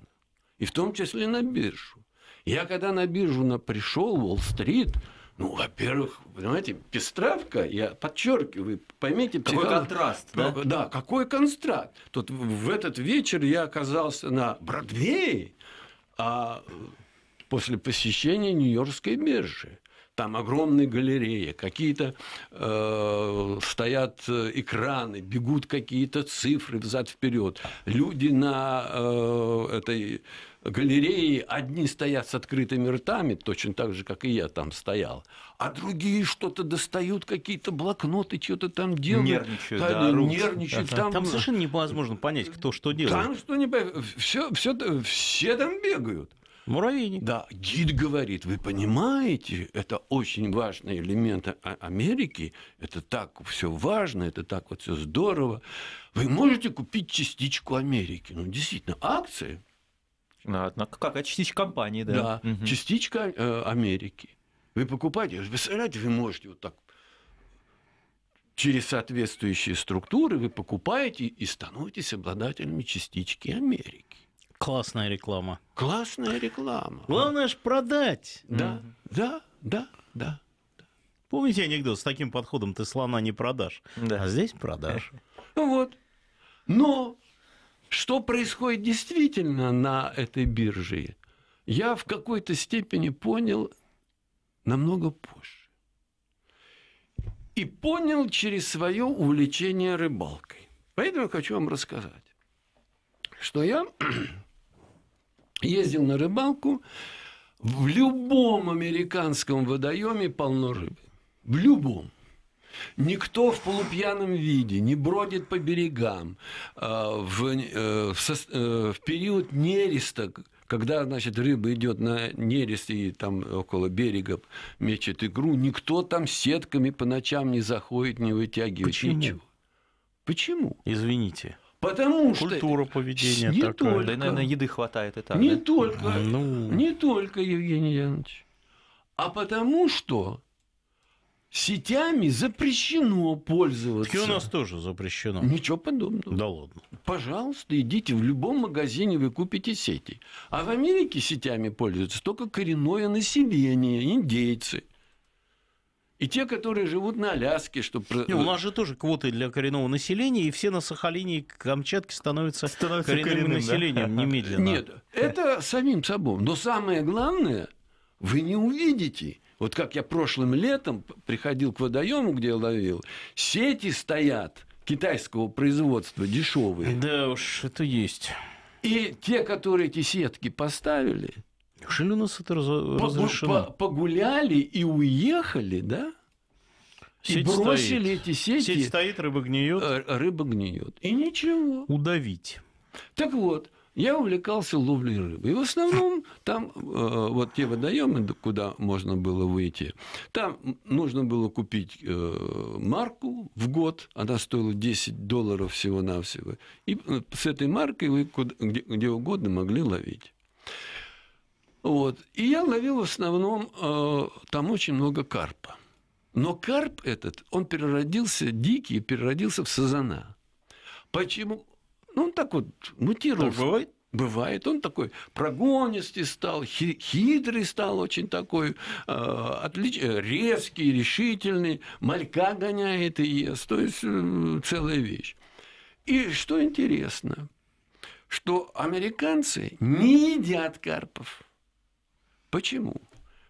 И в том числе на биржу. Я когда на биржу на пришел, Уолл-стрит, ну, во-первых, понимаете, пестравка, я подчеркиваю, поймите... Какой психолог... контраст, да? Да, какой контраст. Тут в этот вечер я оказался на Бродвее а после посещения Нью-Йоркской биржи. Там огромные галереи, какие-то э, стоят э, экраны, бегут какие-то цифры взад вперед. Люди на э, этой галереи одни стоят с открытыми ртами, точно так же, как и я там стоял, а другие что-то достают, какие-то блокноты, что-то там делают. Нервничают, да, да нервничают. там... там совершенно невозможно понять, кто что делает. Там что нибудь все, все, все там бегают. Муравейник. Да, гид говорит, вы понимаете, это очень важный элемент а, Америки, это так все важно, это так вот все здорово. Вы можете купить частичку Америки. Ну, действительно, акции. А, однако, как, а частичка компании, да? Да, угу. частичка э, Америки. Вы покупаете, вы представляете, вы можете вот так через соответствующие структуры вы покупаете и становитесь обладателями частички Америки. Классная реклама. Классная реклама. Главное же продать. Да, mm-hmm. да, да, да. Помните анекдот, с таким подходом ты слона не продашь, да. а здесь продашь. Ну вот. Но что происходит действительно на этой бирже, я в какой-то степени понял намного позже. И понял через свое увлечение рыбалкой. Поэтому я хочу вам рассказать, что я ездил на рыбалку, в любом американском водоеме полно рыбы. В любом. Никто в полупьяном виде не бродит по берегам а, в, э, э, в период нереста, когда, значит, рыба идет на нерест и там около берега мечет игру, никто там сетками по ночам не заходит, не вытягивает. Почему? Ничего. Почему? Извините. Потому Культура что... Культура поведения не такая. Только, да, наверное, еды хватает и так. Не да? только, ну... не только, Евгений Янович, а потому что сетями запрещено пользоваться. И у нас тоже запрещено. Ничего подобного. Да ладно. Пожалуйста, идите, в любом магазине вы купите сети. А в Америке сетями пользуются только коренное население, индейцы и те, которые живут на Аляске, чтобы Не, у нас же тоже квоты для коренного населения, и все на Сахалине и Камчатке становятся, становятся коренным, коренным населением да? немедленно. Нет, это самим собой. Но самое главное, вы не увидите. Вот как я прошлым летом приходил к водоему, где я ловил, сети стоят китайского производства, дешевые. Да уж, это есть. И те, которые эти сетки поставили, Неужели у нас это ну, разрешено? Погуляли и уехали, да? Сеть и бросили стоит. эти сети. Сеть стоит, рыба гниет. Э, рыба гниет. И ничего. Удавить. Так вот, я увлекался ловлей рыбы. И в основном там э, вот те водоемы, куда можно было выйти, там нужно было купить э, марку в год, она стоила 10 долларов всего-навсего. И э, с этой маркой вы куда, где, где угодно могли ловить. Вот. И я ловил в основном, э, там очень много карпа. Но карп этот, он переродился, дикий, переродился в сазана. Почему? Ну, он так вот мутировал. бывает? Бывает, он такой прогонистый стал, хитрый стал очень такой, э, отлич... Э, резкий, решительный, малька гоняет и ест, то есть э, целая вещь. И что интересно, что американцы не едят карпов. Почему?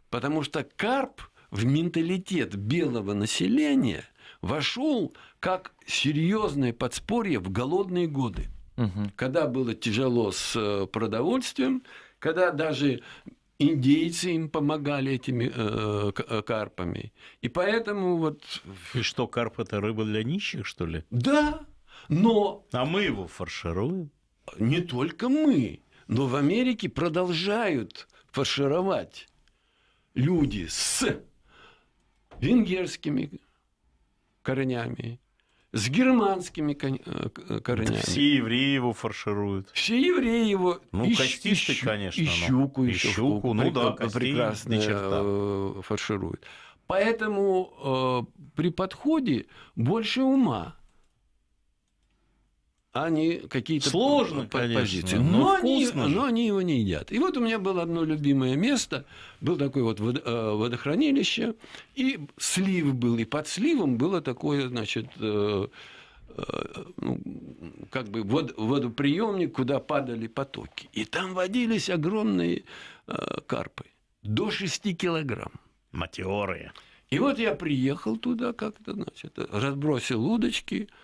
Потому что карп в менталитет белого населения вошел как серьезное подспорье в голодные годы, угу. когда было тяжело с э, продовольствием, когда даже индейцы им помогали этими э, э, карпами. И поэтому вот... И что, карп – это рыба для нищих, что ли? Да, но... А мы его фаршируем? Не только мы. Но в Америке продолжают фаршировать люди с венгерскими корнями, с германскими э, э, корнями. Все евреи его фаршируют. Все евреи его. Ну, и, костисты, и, конечно. И ну. щуку, и щуку, ну, да, прекрасно э, фаршируют. Поэтому э, при подходе больше ума они какие-то сложные позиции. но, но, они, но они его не едят. И вот у меня было одно любимое место, было такое вот э, водохранилище, и слив был, и под сливом было такое, значит, э, э, ну, как бы вод, водоприемник, куда падали потоки. И там водились огромные карпы до 6 килограмм. Матеоры. И вот я приехал туда как-то, значит, разбросил удочки –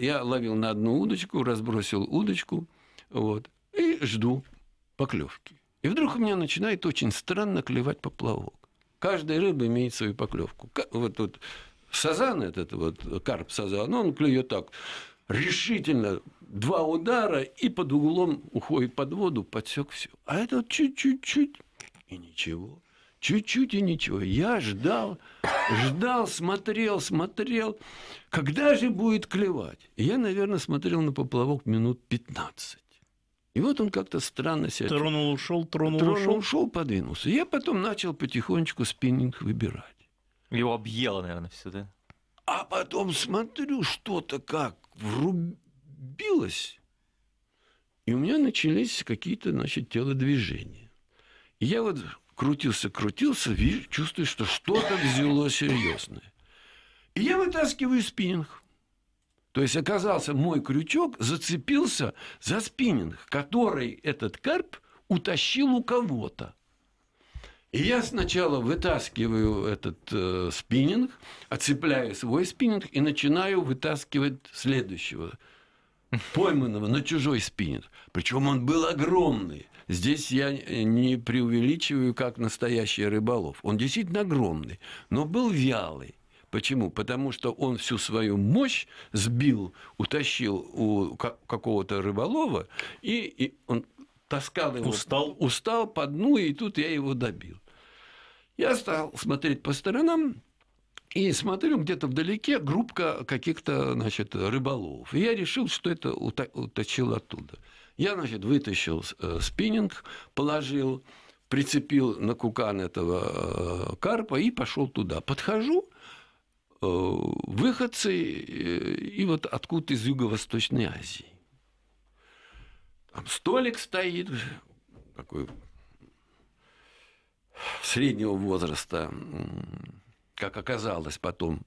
я ловил на одну удочку, разбросил удочку, вот, и жду поклевки. И вдруг у меня начинает очень странно клевать поплавок. Каждая рыба имеет свою поклевку. Вот, вот сазан этот, вот, карп сазан, он клюет так решительно два удара и под углом уходит под воду, подсек все. А этот чуть-чуть-чуть и ничего. Чуть-чуть и ничего. Я ждал, ждал, смотрел, смотрел. Когда же будет клевать? я, наверное, смотрел на поплавок минут 15. И вот он как-то странно себя... Тронул, ушел, тронул, тронул ушел. ушел, подвинулся. Я потом начал потихонечку спиннинг выбирать. Его объело, наверное, все, да? А потом смотрю, что-то как врубилось. И у меня начались какие-то, значит, телодвижения. И я вот крутился, крутился, чувствую, что что-то взяло серьезное. И я вытаскиваю спиннинг. То есть оказался мой крючок, зацепился за спиннинг, который этот карп утащил у кого-то. И я сначала вытаскиваю этот э, спиннинг, отцепляю свой спиннинг и начинаю вытаскивать следующего пойманного на чужой спиннинг. Причем он был огромный. Здесь я не преувеличиваю, как настоящий рыболов. Он действительно огромный, но был вялый. Почему? Потому что он всю свою мощь сбил, утащил у какого-то рыболова, и, и он таскал его. Устал. Устал по дну, и тут я его добил. Я стал смотреть по сторонам, и смотрю, где-то вдалеке группка каких-то значит, рыболов. И я решил, что это уточил оттуда. Я, значит, вытащил э, спиннинг, положил, прицепил на кукан этого э, карпа и пошел туда. Подхожу, э, выходцы и вот откуда из Юго-Восточной Азии. Там столик стоит, такой среднего возраста, как оказалось потом,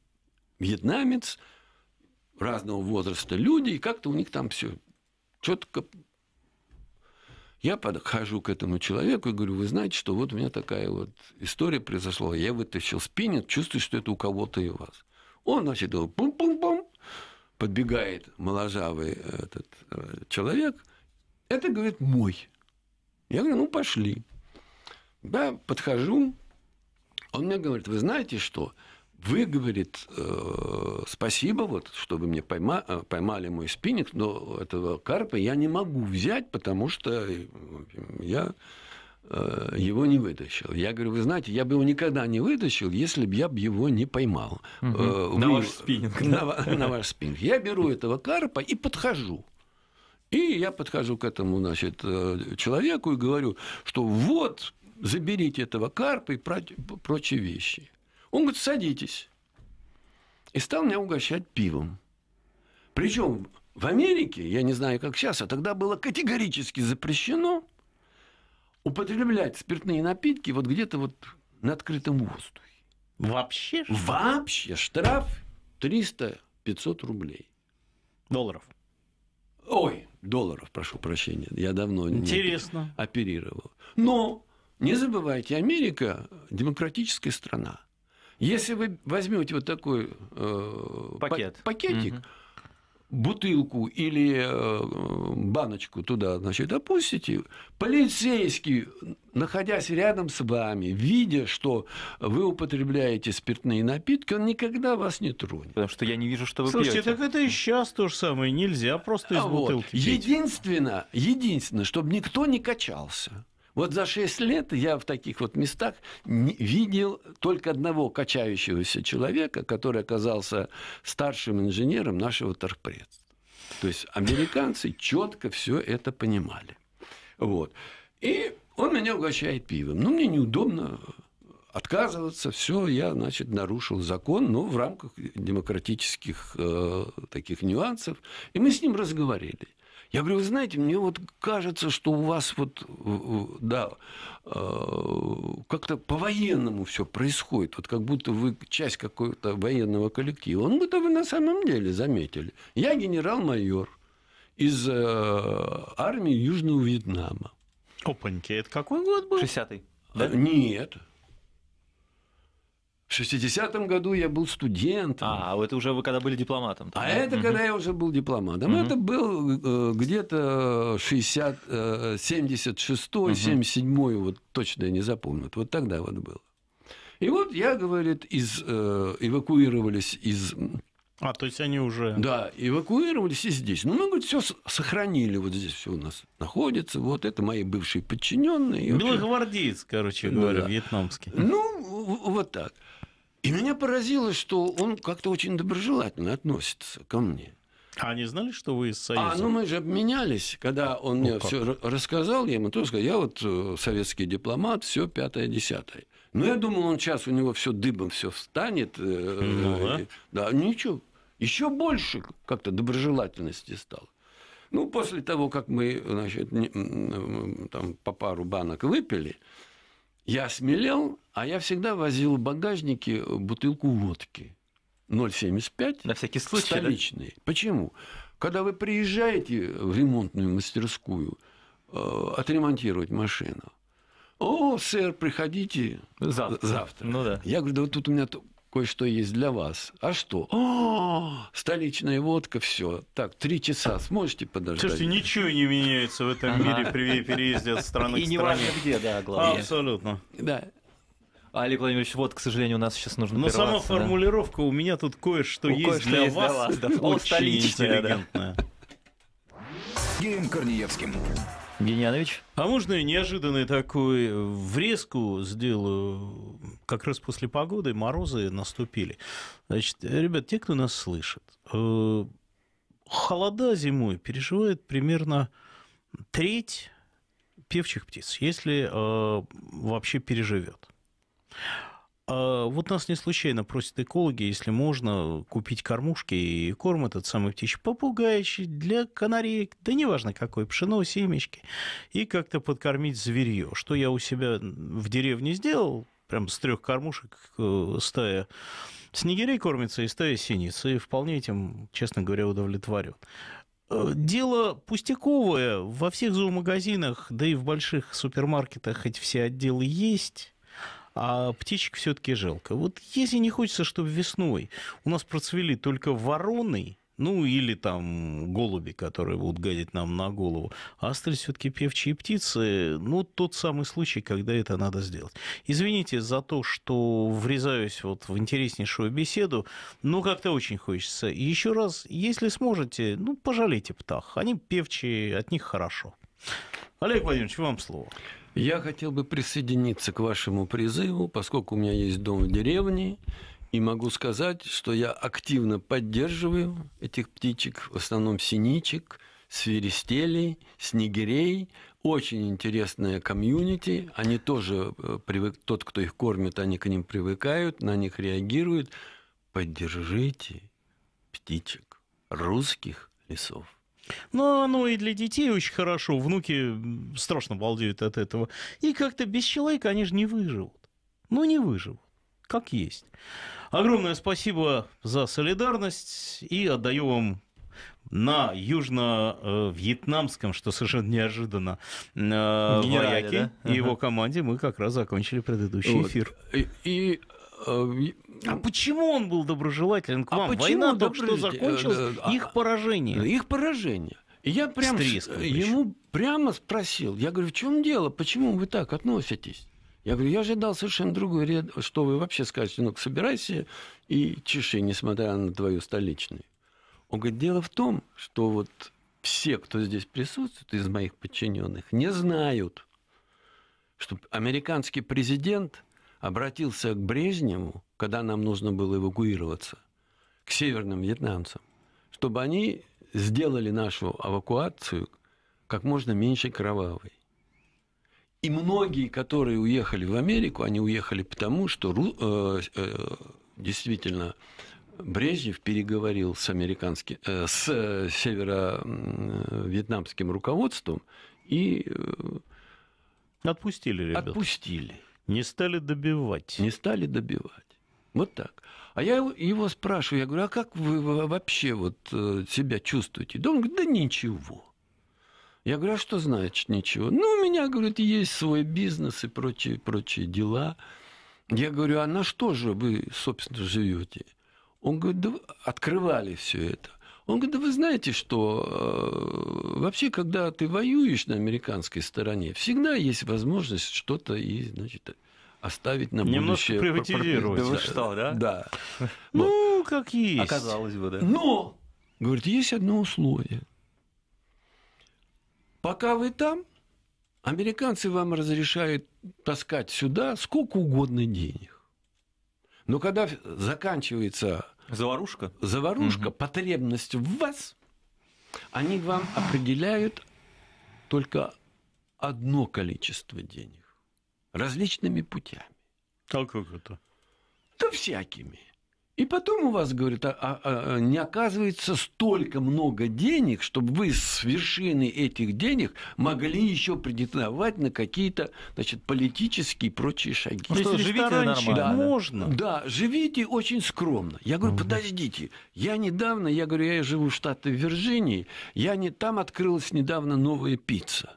вьетнамец, разного возраста люди, и как-то у них там все четко я подхожу к этому человеку и говорю, вы знаете, что вот у меня такая вот история произошла, я вытащил спиннинг, чувствую, что это у кого-то и у вас. Он, значит, его пум-пум-пум, подбегает моложавый э, этот э, человек, это, говорит, мой. Я говорю, ну, пошли. Да, подхожу, он мне говорит, вы знаете что, вы, говорит, э, спасибо, вот, что вы мне пойма, э, поймали мой спинник, но этого карпа я не могу взять, потому что э, я его не вытащил. Я говорю, вы знаете, я бы его никогда не вытащил, если бы я бы его не поймал. Угу. Вы, на ваш спиннинг. На, на ваш спиннинг. Я беру этого карпа и подхожу. И я подхожу к этому значит, человеку и говорю, что вот, заберите этого карпа и прочие вещи. Он говорит, садитесь. И стал меня угощать пивом. Причем в Америке, я не знаю, как сейчас, а тогда было категорически запрещено употреблять спиртные напитки вот где-то вот на открытом воздухе. Вообще? Что? Вообще. Штраф 300-500 рублей. Долларов. Ой, долларов, прошу прощения. Я давно Интересно. не оперировал. Но не забывайте, Америка – демократическая страна. Если вы возьмете вот такой э, Пакет. па- пакетик, угу. бутылку или э, баночку туда, значит, допустите, полицейский, находясь рядом с вами, видя, что вы употребляете спиртные напитки, он никогда вас не тронет. Потому что я не вижу, что вы Слушайте, пьете. так это и сейчас то же самое. Нельзя просто из а бутылки вот. пить. Единственное, единственное, чтобы никто не качался. Вот за 6 лет я в таких вот местах видел только одного качающегося человека, который оказался старшим инженером нашего торгпредства. То есть американцы четко все это понимали. Вот. И он меня угощает пивом. Ну, мне неудобно отказываться, все, я, значит, нарушил закон, но в рамках демократических э, таких нюансов. И мы с ним разговаривали. Я говорю, вы знаете, мне вот кажется, что у вас вот, э, э, да, э, как-то по-военному все происходит, вот как будто вы часть какого-то военного коллектива. Он бы будто вы на самом деле заметили. Я генерал-майор из армии Южного Вьетнама. Опаньки, это какой год был? 60-й. Да? Нет, в 60-м году я был студентом. А, а, это уже вы когда были дипломатом. А тогда? А это угу. когда я уже был дипломатом. Угу. Это был э, где-то 60, э, 76 угу. 77 вот точно я не запомню. Вот тогда вот было. И вот я, говорит, из, э, эвакуировались из а, то есть они уже... Да, эвакуировались и здесь. Ну, мы, говорит, все сохранили, вот здесь все у нас находится. Вот это мои бывшие подчиненные. Белогвардеец, короче говоря, да. вьетнамский. Ну, вот так. И меня поразило, что он как-то очень доброжелательно относится ко мне. А они знали, что вы из а, Союза? А, ну мы же обменялись, когда он мне как? все рассказал, я ему тоже сказал, я вот э, советский дипломат, все пятое, десятое. Но я думал, он сейчас у него все дыбом все встанет. Э, ну, э, да. да, ничего. Еще больше как-то доброжелательности стало. Ну, после того, как мы значит, там, по пару банок выпили, я смелел, а я всегда возил в багажнике э, бутылку водки. 0,75. На всякий случай. Столичный. Да? Почему? Когда вы приезжаете в ремонтную мастерскую э, отремонтировать машину, о, сэр, приходите завтра. завтра. Ну, да. Я говорю, да вот тут у меня кое-что есть для вас. А что? О, столичная водка, все. Так, три часа сможете подождать? Слушайте, ничего не меняется в этом мире при переезде от страны к стране. И неважно где, да, главное. Абсолютно. Да, а, Олег Владимирович, вот, к сожалению, у нас сейчас нужно Но ну, сама формулировка да? у меня тут кое-что у есть кое для есть вас. Для вас да. Очень интеллигентная. Геем Корнеевским. Генианович? А можно и неожиданный такой врезку сделаю? Как раз после погоды морозы наступили. Значит, ребят, те, кто нас слышит, э, холода зимой переживает примерно треть певчих птиц, если э, вообще переживет. А, вот нас не случайно просят экологи, если можно, купить кормушки и корм этот самый птичий попугайчик для канареек, да неважно какой, пшено, семечки, и как-то подкормить зверье, что я у себя в деревне сделал, прям с трех кормушек э, стая снегирей кормится и стая синиц, и вполне этим, честно говоря, удовлетворю. Э, дело пустяковое, во всех зоомагазинах, да и в больших супермаркетах хоть все отделы есть, а птичек все-таки жалко. Вот если не хочется, чтобы весной у нас процвели только вороны, ну или там голуби, которые будут гадить нам на голову, а остались все-таки певчие птицы, ну тот самый случай, когда это надо сделать. Извините за то, что врезаюсь вот в интереснейшую беседу, но как-то очень хочется. еще раз, если сможете, ну пожалейте птах, они певчие, от них хорошо. Олег Владимирович, вам слово. Я хотел бы присоединиться к вашему призыву, поскольку у меня есть дом в деревне, и могу сказать, что я активно поддерживаю этих птичек, в основном синичек, свиристелей, снегирей. Очень интересная комьюнити. Они тоже э, привык... Тот, кто их кормит, они к ним привыкают, на них реагируют. Поддержите птичек русских лесов. Но ну, оно и для детей очень хорошо. Внуки страшно балдеют от этого. И как-то без человека они же не выживут. Ну, не выживут. Как есть. Огромное спасибо за солидарность. И отдаю вам на южно-вьетнамском, э, что совершенно неожиданно, э, вояке да? и его команде мы как раз закончили предыдущий вот. эфир. И, и э, а ну. почему он был доброжелателен к а вам? А Война только что э, закончилась, э, а, их поражение. Э, их поражение. И я прям ему прямо спросил, я говорю, в чем дело, почему вы так относитесь? Я говорю, я ожидал совершенно другой ряд, что вы вообще скажете, ну-ка, собирайся и чеши, несмотря на твою столичную. Он говорит, дело в том, что вот все, кто здесь присутствует из моих подчиненных, не знают, что американский президент обратился к Брежневу когда нам нужно было эвакуироваться, к северным вьетнамцам, чтобы они сделали нашу эвакуацию как можно меньше кровавой. И многие, которые уехали в Америку, они уехали потому, что э, э, действительно Брежнев переговорил с, американским, э, с э, северо-вьетнамским э, руководством и э, отпустили ребят. Отпустили. Не стали добивать. Не стали добивать. Вот так. А я его спрашиваю, я говорю, а как вы вообще вот э, себя чувствуете? Да он говорит, да ничего. Я говорю, а что значит ничего? Ну, у меня, говорит, есть свой бизнес и прочие, прочие дела. Я говорю, а на что же вы, собственно, живете? Он говорит, да открывали все это. Он говорит, да вы знаете, что э, вообще, когда ты воюешь на американской стороне, всегда есть возможность что-то и, значит, оставить на будущее. Немножко приватизировать. Да вы что, да? Да. Ну, как есть. Оказалось бы, да. Но, говорит, есть одно условие. Пока вы там, американцы вам разрешают таскать сюда сколько угодно денег. Но когда заканчивается... Заварушка? Заварушка, угу. потребность в вас, они вам определяют только одно количество денег различными путями. А как это? Да всякими. И потом у вас, говорит, а, а, а, не оказывается столько много денег, чтобы вы с вершины этих денег могли еще претендовать на какие-то значит, политические и прочие шаги. Ну, что, живите нормально. Да, можно. Да, живите очень скромно. Я говорю, угу. подождите, я недавно, я говорю, я живу в штате Вирджинии, я не, там открылась недавно новая пицца.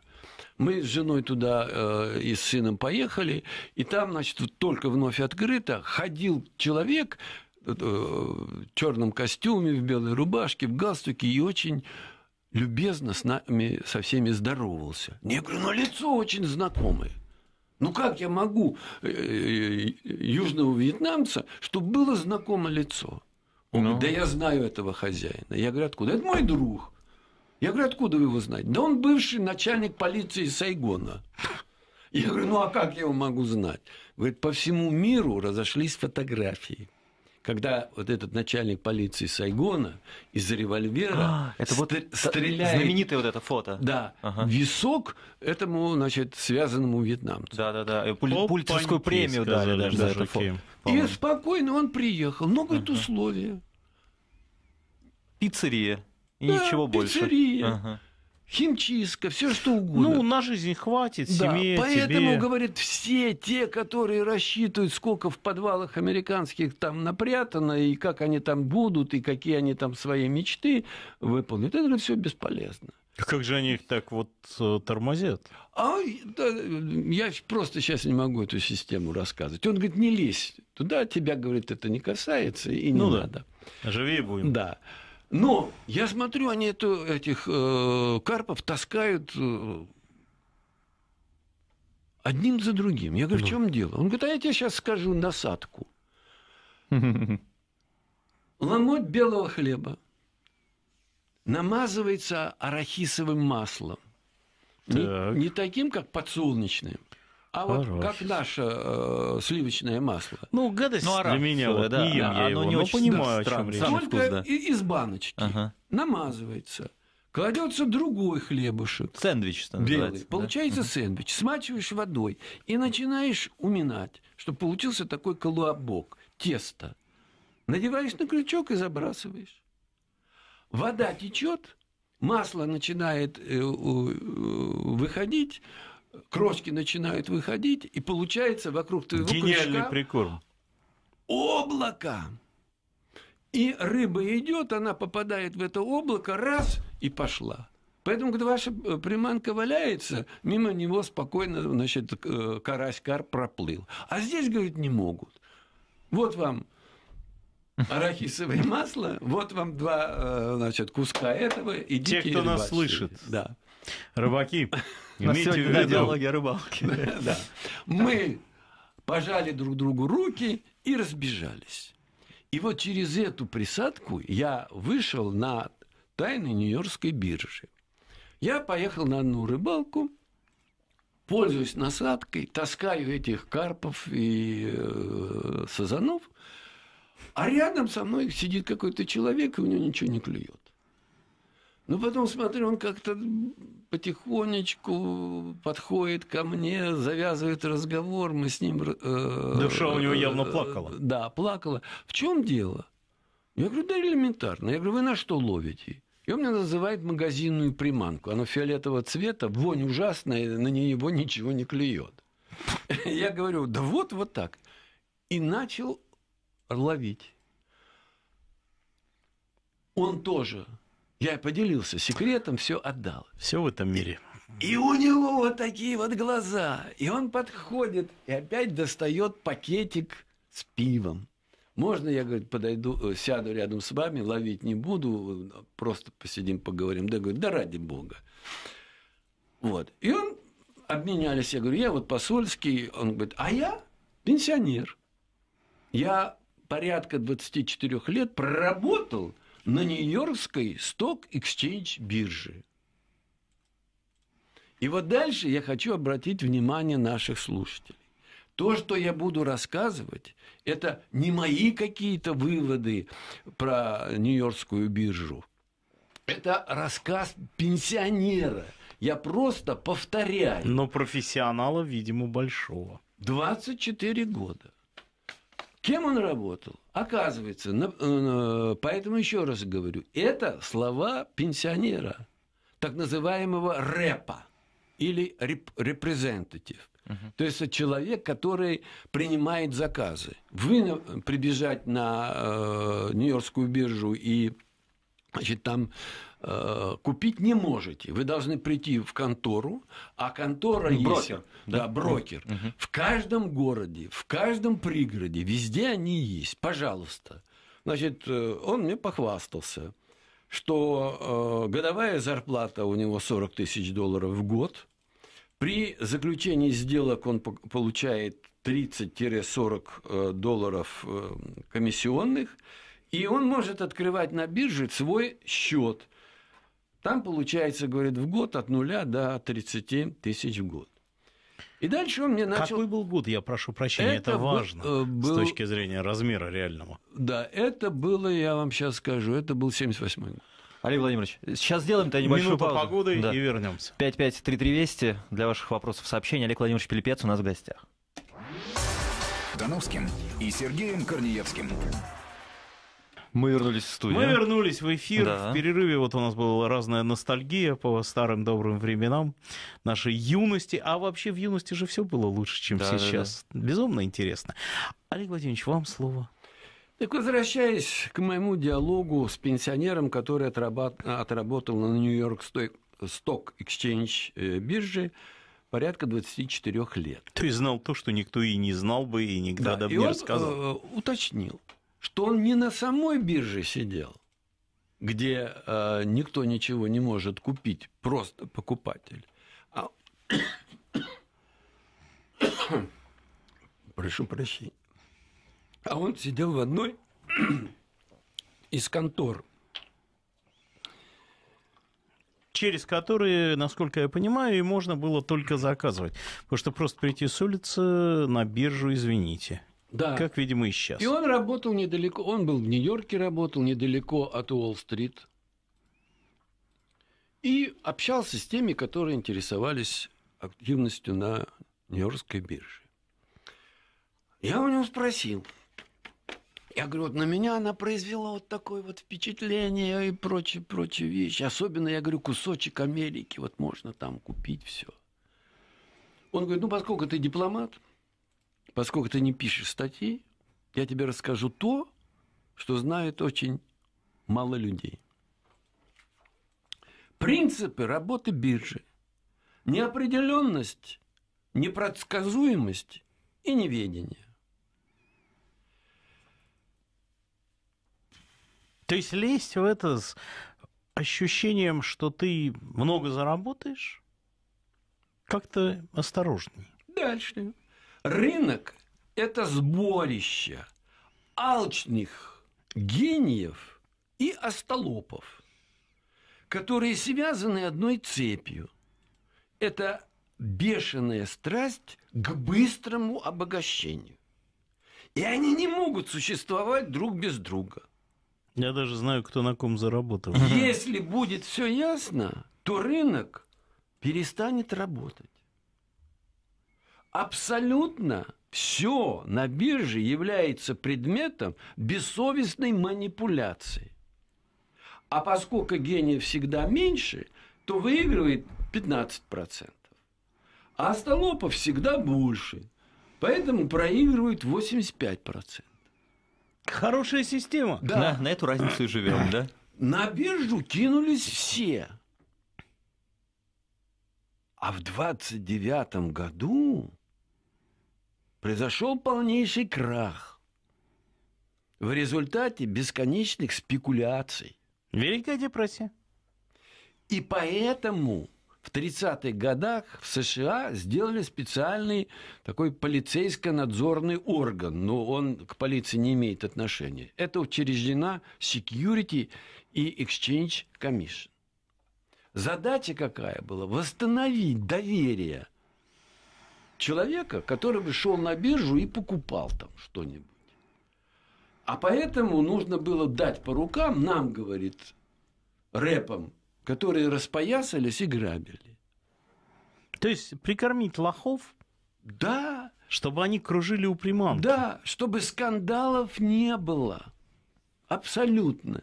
Мы с женой туда э, и с сыном поехали, и там, значит, только вновь открыто ходил человек э, в черном костюме, в белой рубашке, в галстуке и очень любезно с нами со всеми здоровался. Я говорю, ну лицо очень знакомое. Ну как я могу э, э, южного вьетнамца, чтобы было знакомо лицо? Он говорит, ну. да я знаю этого хозяина. Я говорю, откуда? Это мой друг. Я говорю, откуда вы его знаете? Да он бывший начальник полиции Сайгона. Я говорю, ну а как я его могу знать? Говорит, по всему миру разошлись фотографии. Когда вот этот начальник полиции Сайгона из за револьвера а, это вот стреляет... Знаменитое вот это фото. Да. Ага. Висок этому, значит, связанному вьетнамцу. Да-да-да. Пуль, пульцерскую премию дали даже за это фото. И спокойно он приехал. Но, говорит, условия. Пиццерия. И да, ничего больше. Пиццерия. Ага химчистка, все что угодно. Ну, на жизнь хватит, да. Поэтому, тебе... говорит, все те, которые рассчитывают, сколько в подвалах американских там напрятано, и как они там будут, и какие они там свои мечты выполнят, это все бесполезно. А как же они их так вот э, тормозят? А да, я просто сейчас не могу эту систему рассказывать. Он говорит, не лезь туда, тебя, говорит, это не касается, и не ну, надо. Да. Живее будем. Да. Но я смотрю, они эту, этих э, карпов таскают э, одним за другим. Я говорю, в ну. чем дело? Он говорит, а я тебе сейчас скажу насадку. Ломоть белого хлеба намазывается арахисовым маслом. Не, не таким, как подсолнечным. А Хорош. вот как наше э, сливочное масло. Ну, гадость ну, араб, для меня, вот, да, не ем да, я его, не но очень понимаю, о чем речь. Только вкус, да. из баночки ага. намазывается, кладется другой хлебушек. Сэндвич становится белый. Да? Получается да? сэндвич. Смачиваешь водой и начинаешь уминать, чтобы получился такой колобок, тесто. Надеваешь на крючок и забрасываешь. Вода течет, масло начинает э, э, выходить, крошки начинают выходить, и получается вокруг твоего Гениальный крючка прикорм. облако. И рыба идет, она попадает в это облако, раз, и пошла. Поэтому, когда ваша э, приманка валяется, мимо него спокойно, значит, э, карась-кар проплыл. А здесь, говорит, не могут. Вот вам арахисовое масло, вот вам два, э, значит, куска этого. Идите Те, кто рыбачьте. нас слышит. Да. Рыбаки, Имейте в виду. диалоги о рыбалке. Да. Мы пожали друг другу руки и разбежались. И вот через эту присадку я вышел на тайной Нью-Йоркской бирже. Я поехал на одну рыбалку, пользуюсь насадкой, таскаю этих карпов и э, сазанов, а рядом со мной сидит какой-то человек, и у него ничего не клюет. Ну, потом смотрю, он как-то потихонечку подходит ко мне, завязывает разговор, мы с ним... Э, Душа у него явно э, плакала. Да, плакала. В чем дело? Я говорю, да элементарно. Я говорю, вы на что ловите? И он меня называет магазинную приманку. Она фиолетового цвета, вонь ужасная, на него ничего не клюет. Я говорю, да вот, вот так. И начал ловить. Он тоже я поделился секретом, все отдал. Все в этом мире. И у него вот такие вот глаза. И он подходит и опять достает пакетик с пивом. Можно я, говорит, подойду, э, сяду рядом с вами, ловить не буду, просто посидим, поговорим. Да, говорит, да ради бога. Вот. И он обменялись. Я говорю, я вот посольский. Он говорит, а я пенсионер. Я порядка 24 лет проработал – на Нью-Йоркской сток-эксчейндж бирже. И вот дальше я хочу обратить внимание наших слушателей. То, что я буду рассказывать, это не мои какие-то выводы про Нью-Йоркскую биржу. Это рассказ пенсионера. Я просто повторяю. Но профессионала, видимо, большого. 24 года. Кем он работал? Оказывается, э, на, поэтому еще раз говорю, это слова пенсионера, так называемого репа или реп, репрезентатив. Угу. То есть это человек, который принимает заказы. Вы э, прибежать на э, Нью-Йоркскую биржу и значит, там Э, купить не можете. Вы должны прийти в контору, а контора брокер, есть. Да, да брокер. Угу. В каждом городе, в каждом пригороде, везде они есть. Пожалуйста. Значит, э, он мне похвастался, что э, годовая зарплата у него 40 тысяч долларов в год. При заключении сделок он получает 30-40 долларов комиссионных, и он может открывать на бирже свой счет – там получается, говорит, в год от нуля до 30 тысяч в год. И дальше он мне начал... Какой был год, я прошу прощения, это, это важно э, был... с точки зрения размера реального. Да, это было, я вам сейчас скажу, это был 78-й год. Олег Владимирович, сейчас сделаем-то небольшую Минуту паузу. погоды да. и вернемся. 553320 для ваших вопросов сообщений. Олег Владимирович Пилипец у нас в гостях. Доновским и Сергеем Корнеевским. Мы вернулись в студию. Мы вернулись в эфир. Да. В перерыве вот у нас была разная ностальгия по старым добрым временам нашей юности. А вообще в юности же все было лучше, чем да, сейчас. Да, да. Безумно интересно. Олег Владимирович, вам слово. Так возвращаясь к моему диалогу с пенсионером, который отрабат... отработал на Нью-Йорк Сток Exchange э, бирже порядка 24 лет. Ты знал то, что никто и не знал бы, и никогда да, бы не он, рассказал. Э, уточнил что он не на самой бирже сидел, где э, никто ничего не может купить, просто покупатель. А... Прошу прощения. А он сидел в одной из контор – через которые, насколько я понимаю, и можно было только заказывать. Потому что просто прийти с улицы на биржу, извините, да. Как, видимо, и сейчас. И он работал недалеко, он был в Нью-Йорке, работал недалеко от Уолл-стрит. И общался с теми, которые интересовались активностью на Нью-Йоркской бирже. Я у него спросил. Я говорю, вот на меня она произвела вот такое вот впечатление и прочие, прочие вещи. Особенно, я говорю, кусочек Америки, вот можно там купить все. Он говорит, ну, поскольку ты дипломат – поскольку ты не пишешь статей, я тебе расскажу то, что знает очень мало людей. Принципы работы биржи. Неопределенность, непредсказуемость и неведение. То есть лезть в это с ощущением, что ты много заработаешь, как-то осторожнее. Дальше. Рынок – это сборище алчных гениев и остолопов, которые связаны одной цепью. Это бешеная страсть к быстрому обогащению. И они не могут существовать друг без друга. Я даже знаю, кто на ком заработал. Если будет все ясно, то рынок перестанет работать абсолютно все на бирже является предметом бессовестной манипуляции. А поскольку гения всегда меньше, то выигрывает 15%. А остолопа всегда больше, поэтому проигрывает 85%. Хорошая система. Да. На, на эту разницу и живем, да? На биржу кинулись все. А в 29 году произошел полнейший крах в результате бесконечных спекуляций. Великая депрессия. И поэтому в 30-х годах в США сделали специальный такой полицейско-надзорный орган, но он к полиции не имеет отношения. Это учреждена Security и Exchange Commission. Задача какая была? Восстановить доверие человека, который бы шел на биржу и покупал там что-нибудь. А поэтому нужно было дать по рукам, нам, говорит, рэпам, которые распоясались и грабили. То есть прикормить лохов? Да. Чтобы они кружили у приманки? Да, чтобы скандалов не было. Абсолютно.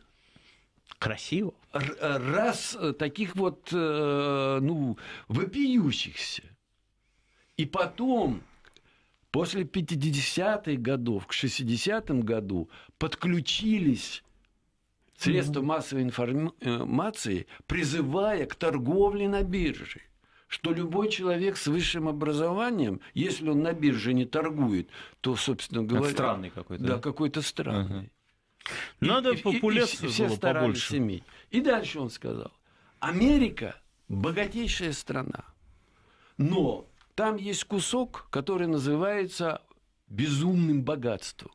Красиво. Э, раз э, таких вот, э, ну, вопиющихся. И потом, после 50-х годов, к 60-м году подключились средства массовой э, информации, призывая к торговле на бирже что любой человек с высшим образованием, если он на бирже не торгует, то, собственно говоря... Это странный какой-то. Да, какой-то странный. Угу. Надо популяцию все было старались побольше. иметь. И дальше он сказал, Америка богатейшая страна, но там есть кусок, который называется безумным богатством.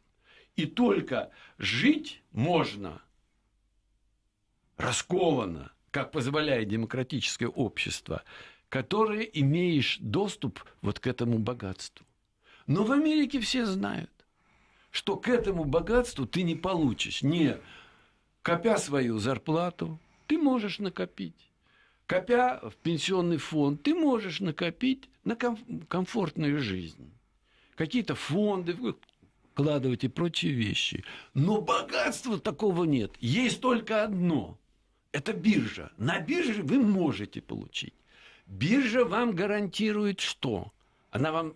И только жить можно раскованно, как позволяет демократическое общество, которое имеешь доступ вот к этому богатству. Но в Америке все знают, что к этому богатству ты не получишь, не копя свою зарплату, ты можешь накопить копя в пенсионный фонд, ты можешь накопить на комфортную жизнь. Какие-то фонды вкладывать и прочие вещи. Но богатства такого нет. Есть только одно. Это биржа. На бирже вы можете получить. Биржа вам гарантирует что? Она вам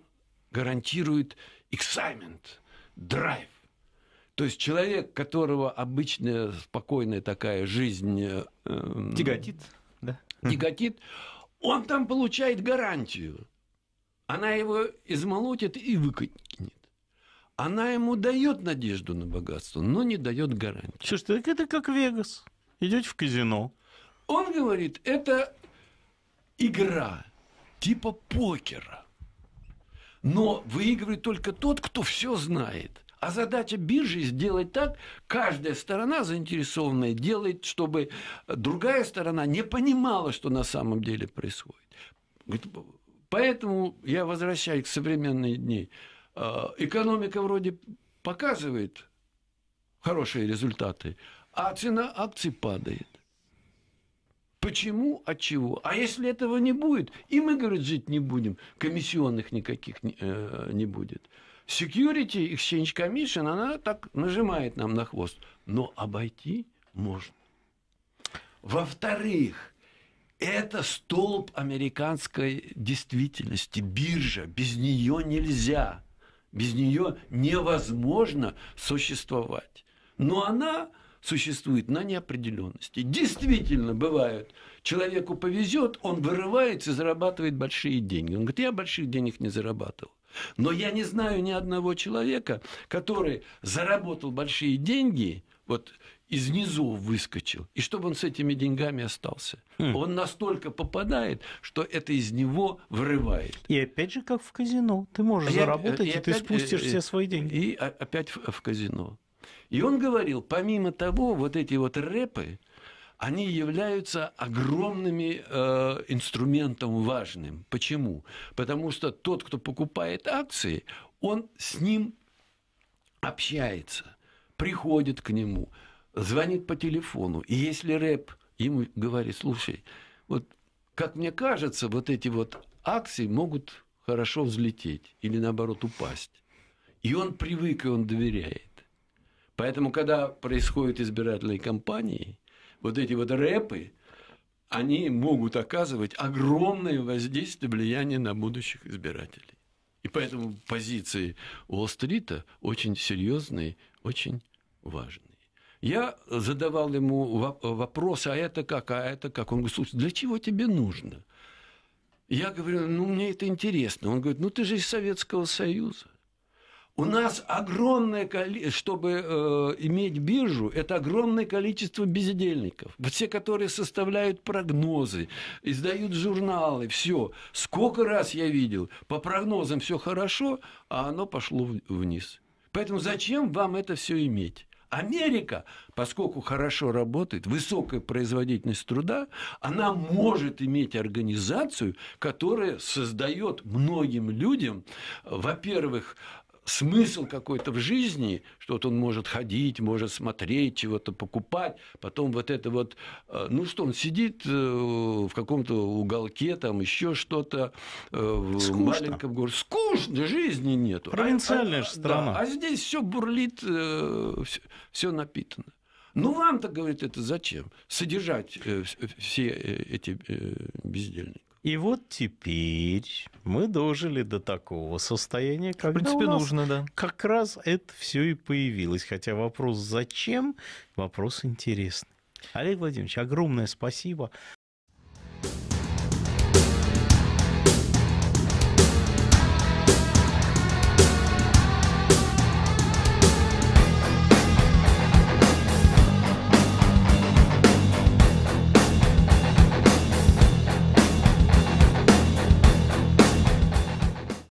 гарантирует excitement, драйв. То есть человек, которого обычная спокойная такая жизнь э, эм, тяготит, тяготит, он там получает гарантию. Она его измолотит и выкинет. Она ему дает надежду на богатство, но не дает гарантии. Слушай, так это как Вегас. Идете в казино. Он говорит, это игра типа покера. Но выигрывает только тот, кто все знает. А задача биржи сделать так, каждая сторона заинтересованная делает, чтобы другая сторона не понимала, что на самом деле происходит. Поэтому я возвращаюсь к современные дни. А, экономика вроде показывает хорошие результаты, а цена акций падает. Почему? От чего? А если этого не будет, и мы, говорит, жить не будем, комиссионных никаких не э, будет. Security Exchange Commission, она так нажимает нам на хвост. Но обойти можно. Во-вторых, это столб американской действительности, биржа. Без нее нельзя, без нее невозможно существовать. Но она существует на неопределенности. Действительно, бывает, Человеку повезет, он вырывается и зарабатывает большие деньги. Он говорит, я больших денег не зарабатывал. Но я не знаю ни одного человека, который заработал большие деньги, вот из низов выскочил, и чтобы он с этими деньгами остался. Mm. Он настолько попадает, что это из него вырывает. И опять же, как в казино. Ты можешь а заработать, э, и, и опять, ты э, спустишь и, э, все свои деньги. И опять в, в казино. И он говорил, помимо того, вот эти вот рэпы, они являются огромным э, инструментом важным. Почему? Потому что тот, кто покупает акции, он с ним общается, приходит к нему, звонит по телефону. И если рэп ему говорит, слушай, вот как мне кажется, вот эти вот акции могут хорошо взлететь или наоборот упасть. И он привык, и он доверяет. Поэтому, когда происходит избирательные кампании, вот эти вот рэпы, они могут оказывать огромное воздействие, влияние на будущих избирателей. И поэтому позиции Уолл-стрита очень серьезные, очень важные. Я задавал ему вопрос, а это как, а это как? Он говорит, слушай, для чего тебе нужно? Я говорю, ну, мне это интересно. Он говорит, ну, ты же из Советского Союза. У нас огромное количество, чтобы э, иметь биржу, это огромное количество бездельников. Все, которые составляют прогнозы, издают журналы, все. Сколько раз я видел, по прогнозам все хорошо, а оно пошло вниз. Поэтому зачем вам это все иметь? Америка, поскольку хорошо работает, высокая производительность труда, она может иметь организацию, которая создает многим людям, во-первых, смысл какой-то в жизни, что вот он может ходить, может смотреть, чего-то покупать, потом вот это вот, э, ну что, он сидит э, в каком-то уголке, там еще что-то, э, в Скучно. маленьком городе. Скучно, жизни нету. А, Провинциальная а, же страна. Да, а здесь все бурлит, все напитано. Ну, вам-то, говорит, это зачем? Содержать все эти бездельники. И вот теперь мы дожили до такого состояния, когда в принципе, у нас нужно, да. как раз это все и появилось. Хотя вопрос «зачем?» – вопрос интересный. Олег Владимирович, огромное спасибо.